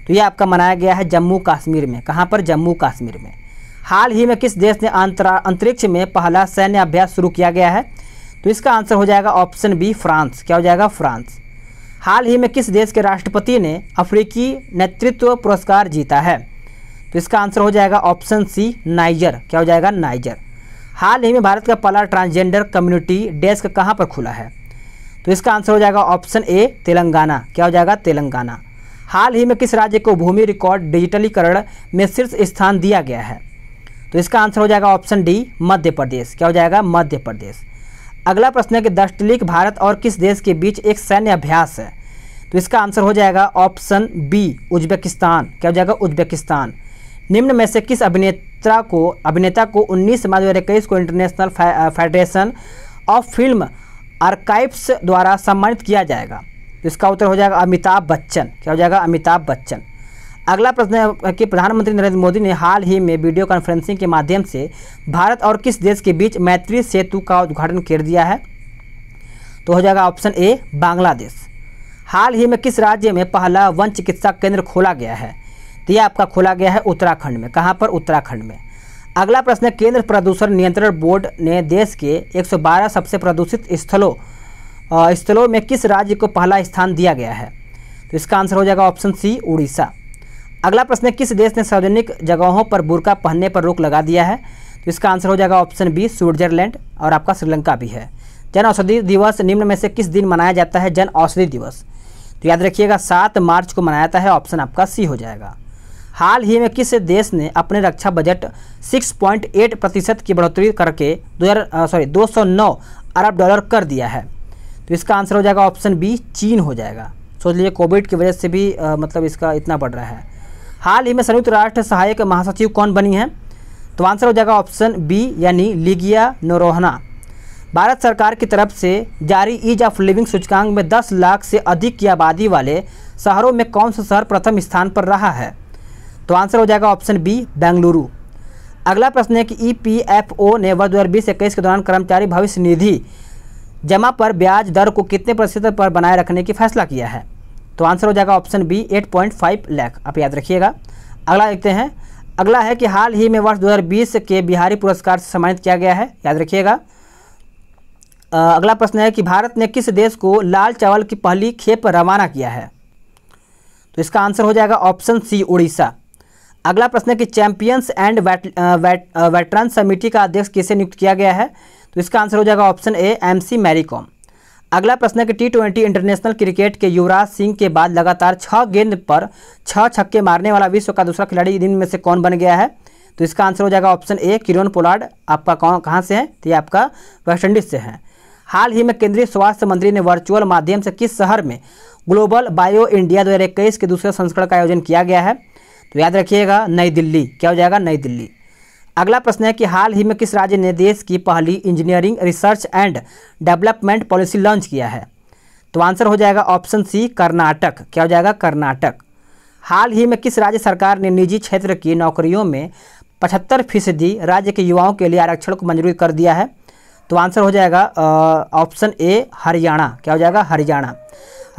तो ये आपका मनाया गया है जम्मू कश्मीर में कहाँ पर जम्मू कश्मीर में हाल ही में किस देश ने अंतरिक्ष में पहला सैन्य अभ्यास शुरू किया गया है तो इसका आंसर हो जाएगा ऑप्शन बी फ्रांस क्या हो जाएगा फ्रांस हाल ही में किस देश के राष्ट्रपति ने अफ्रीकी नेतृत्व पुरस्कार जीता है तो इसका आंसर हो जाएगा ऑप्शन सी नाइजर क्या हो जाएगा नाइजर हाल ही में भारत का पहला ट्रांसजेंडर कम्युनिटी डेस्क कहाँ पर खुला है तो इसका आंसर हो जाएगा ऑप्शन ए तेलंगाना क्या हो जाएगा तेलंगाना हाल ही में किस राज्य को भूमि रिकॉर्ड डिजिटलीकरण में शीर्ष स्थान दिया गया है तो इसका आंसर हो जाएगा ऑप्शन डी मध्य प्रदेश क्या हो जाएगा मध्य प्रदेश अगला प्रश्न है कि दस्टलिक भारत और किस देश के बीच एक सैन्य अभ्यास है तो इसका आंसर हो जाएगा ऑप्शन बी उज्बेकिस्तान क्या हो जाएगा उज्बेकिस्तान निम्न में से किस अभिनेता को अभिनेता को उन्नीस मार्च दो को international federation of film archives द्वारा सम्मानित किया जाएगा तो इसका उत्तर हो जाएगा अमिताभ बच्चन क्या हो जाएगा अमिताभ बच्चन अगला प्रश्न है कि प्रधानमंत्री नरेंद्र मोदी ने हाल ही में वीडियो कॉन्फ्रेंसिंग के माध्यम से भारत और किस देश के बीच मैत्री सेतु का उद्घाटन कर दिया है तो हो जाएगा ऑप्शन ए बांग्लादेश हाल ही में किस राज्य में पहला वन चिकित्सा केंद्र खोला गया है तो यह आपका खोला गया है उत्तराखंड में कहाँ पर उत्तराखंड में अगला प्रश्न है केंद्र प्रदूषण नियंत्रण बोर्ड ने देश के 112 सबसे प्रदूषित स्थलों स्थलों में किस राज्य को पहला स्थान दिया गया है तो इसका आंसर हो जाएगा ऑप्शन सी उड़ीसा अगला प्रश्न है किस देश ने सार्वजनिक जगहों पर बुरका पहनने पर रोक लगा दिया है तो इसका आंसर हो जाएगा ऑप्शन बी स्विट्जरलैंड और आपका श्रीलंका भी है जन औषधि दिवस निम्न में से किस दिन मनाया जाता है जन औषधि दिवस तो याद रखिएगा सात मार्च को मनाया जाता है ऑप्शन आपका सी हो जाएगा हाल ही में किस देश ने अपने रक्षा बजट 6.8 प्रतिशत की बढ़ोतरी करके दो सॉरी 209 अरब डॉलर कर दिया है तो इसका आंसर हो जाएगा ऑप्शन बी चीन हो जाएगा सोच लीजिए कोविड की वजह से भी आ, मतलब इसका इतना बढ़ रहा है हाल ही में संयुक्त राष्ट्र सहायक महासचिव कौन बनी हैं तो आंसर हो जाएगा ऑप्शन बी यानी लीगिया नोरोहना भारत सरकार की तरफ से जारी ईज ऑफ लिविंग सूचकांक में 10 लाख से अधिक की आबादी वाले शहरों में कौन सा शहर प्रथम स्थान पर रहा है तो आंसर हो जाएगा ऑप्शन बी बेंगलुरु अगला प्रश्न है कि ईपीएफओ ने वर्ष दो हज़ार बीस इक्कीस के दौरान कर्मचारी भविष्य निधि जमा पर ब्याज दर को कितने प्रतिशत पर बनाए रखने की फैसला किया है तो आंसर हो जाएगा ऑप्शन बी 8.5 लैख आप याद रखिएगा अगला देखते हैं अगला है कि हाल ही में वर्ष 2020 के बिहारी पुरस्कार से सम्मानित किया गया है याद रखिएगा अगला प्रश्न है कि भारत ने किस देश को लाल चावल की पहली खेप रवाना किया है तो इसका आंसर हो जाएगा ऑप्शन सी उड़ीसा अगला प्रश्न है कि चैंपियंस एंड वेट, वेटरन समिति का अध्यक्ष किसे नियुक्त किया गया है तो इसका आंसर हो जाएगा option A M C Mary Kom अगला प्रश्न है कि टी ट्वेंटी इंटरनेशनल क्रिकेट के युवराज सिंह के बाद लगातार छः गेंद पर छः छक्के मारने वाला विश्व का दूसरा खिलाड़ी इनमें से कौन बन गया है तो इसका आंसर हो जाएगा ऑप्शन ए किरण पोलार्ड आपका कौन कहाँ से है तो ये आपका वेस्टइंडीज से है हाल ही में केंद्रीय स्वास्थ्य मंत्री ने वर्चुअल माध्यम से किस शहर में ग्लोबल बायो इंडिया दो हज़ार इक्कीस के दूसरे संस्करण का आयोजन किया गया है तो याद रखिएगा नई दिल्ली क्या हो जाएगा नई दिल्ली अगला प्रश्न है कि हाल ही में किस राज्य ने देश की पहली engineering research and development policy launch किया है तो आंसर हो जाएगा ऑप्शन सी कर्नाटक क्या हो जाएगा कर्नाटक हाल ही में किस राज्य सरकार ने निजी क्षेत्र की नौकरियों में पचहत्तर फीसदी राज्य के युवाओं के लिए आरक्षण को मंजूरी कर दिया है तो आंसर हो जाएगा ऑप्शन ए हरियाणा क्या हो जाएगा हरियाणा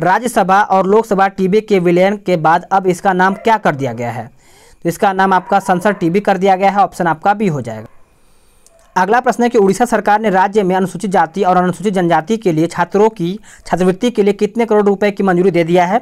राज्यसभा और लोकसभा टीबी के विलयन के बाद अब इसका नाम क्या कर दिया गया है तो इसका नाम आपका संसद टीवी कर दिया गया है ऑप्शन आपका बी हो जाएगा अगला प्रश्न है कि उड़ीसा सरकार ने राज्य में अनुसूचित जाति और अनुसूचित जनजाति के लिए छात्रों की छात्रवृत्ति के लिए कितने करोड़ रुपए की मंजूरी दे दिया है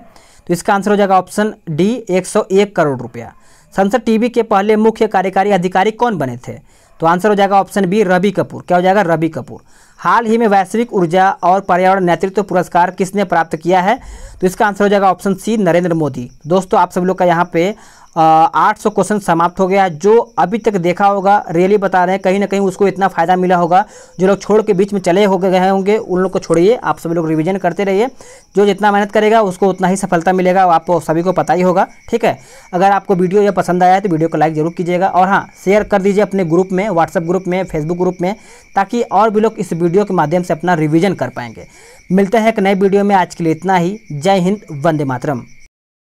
तो इसका आंसर हो जाएगा ऑप्शन डी 101 करोड़ रुपया संसद टीवी के पहले मुख्य कार्यकारी अधिकारी कौन बने थे तो आंसर हो जाएगा ऑप्शन बी रवि कपूर क्या हो जाएगा रवि कपूर हाल ही में वैश्विक ऊर्जा और पर्यावरण नेतृत्व पुरस्कार किसने प्राप्त किया है तो इसका आंसर हो जाएगा ऑप्शन सी नरेंद्र मोदी दोस्तों आप सब लोग का यहाँ पे आठ सौ क्वेश्चन समाप्त हो गया जो अभी तक देखा होगा रियली बता रहे हैं कहीं ना कहीं उसको इतना फ़ायदा मिला होगा जो लोग छोड़ के बीच में चले हो गए होंगे उन लोग को छोड़िए आप सभी लोग रिविजन करते रहिए जो जितना मेहनत करेगा उसको उतना ही सफलता मिलेगा आप सभी को पता ही होगा ठीक है अगर आपको वीडियो यह पसंद आया है तो वीडियो को लाइक ज़रूर कीजिएगा और हाँ शेयर कर दीजिए अपने ग्रुप में व्हाट्सअप ग्रुप में फेसबुक ग्रुप में ताकि और भी लोग इस वीडियो के माध्यम से अपना रिविजन कर पाएंगे मिलते हैं एक नए वीडियो में आज के लिए इतना ही जय हिंद वंदे मातरम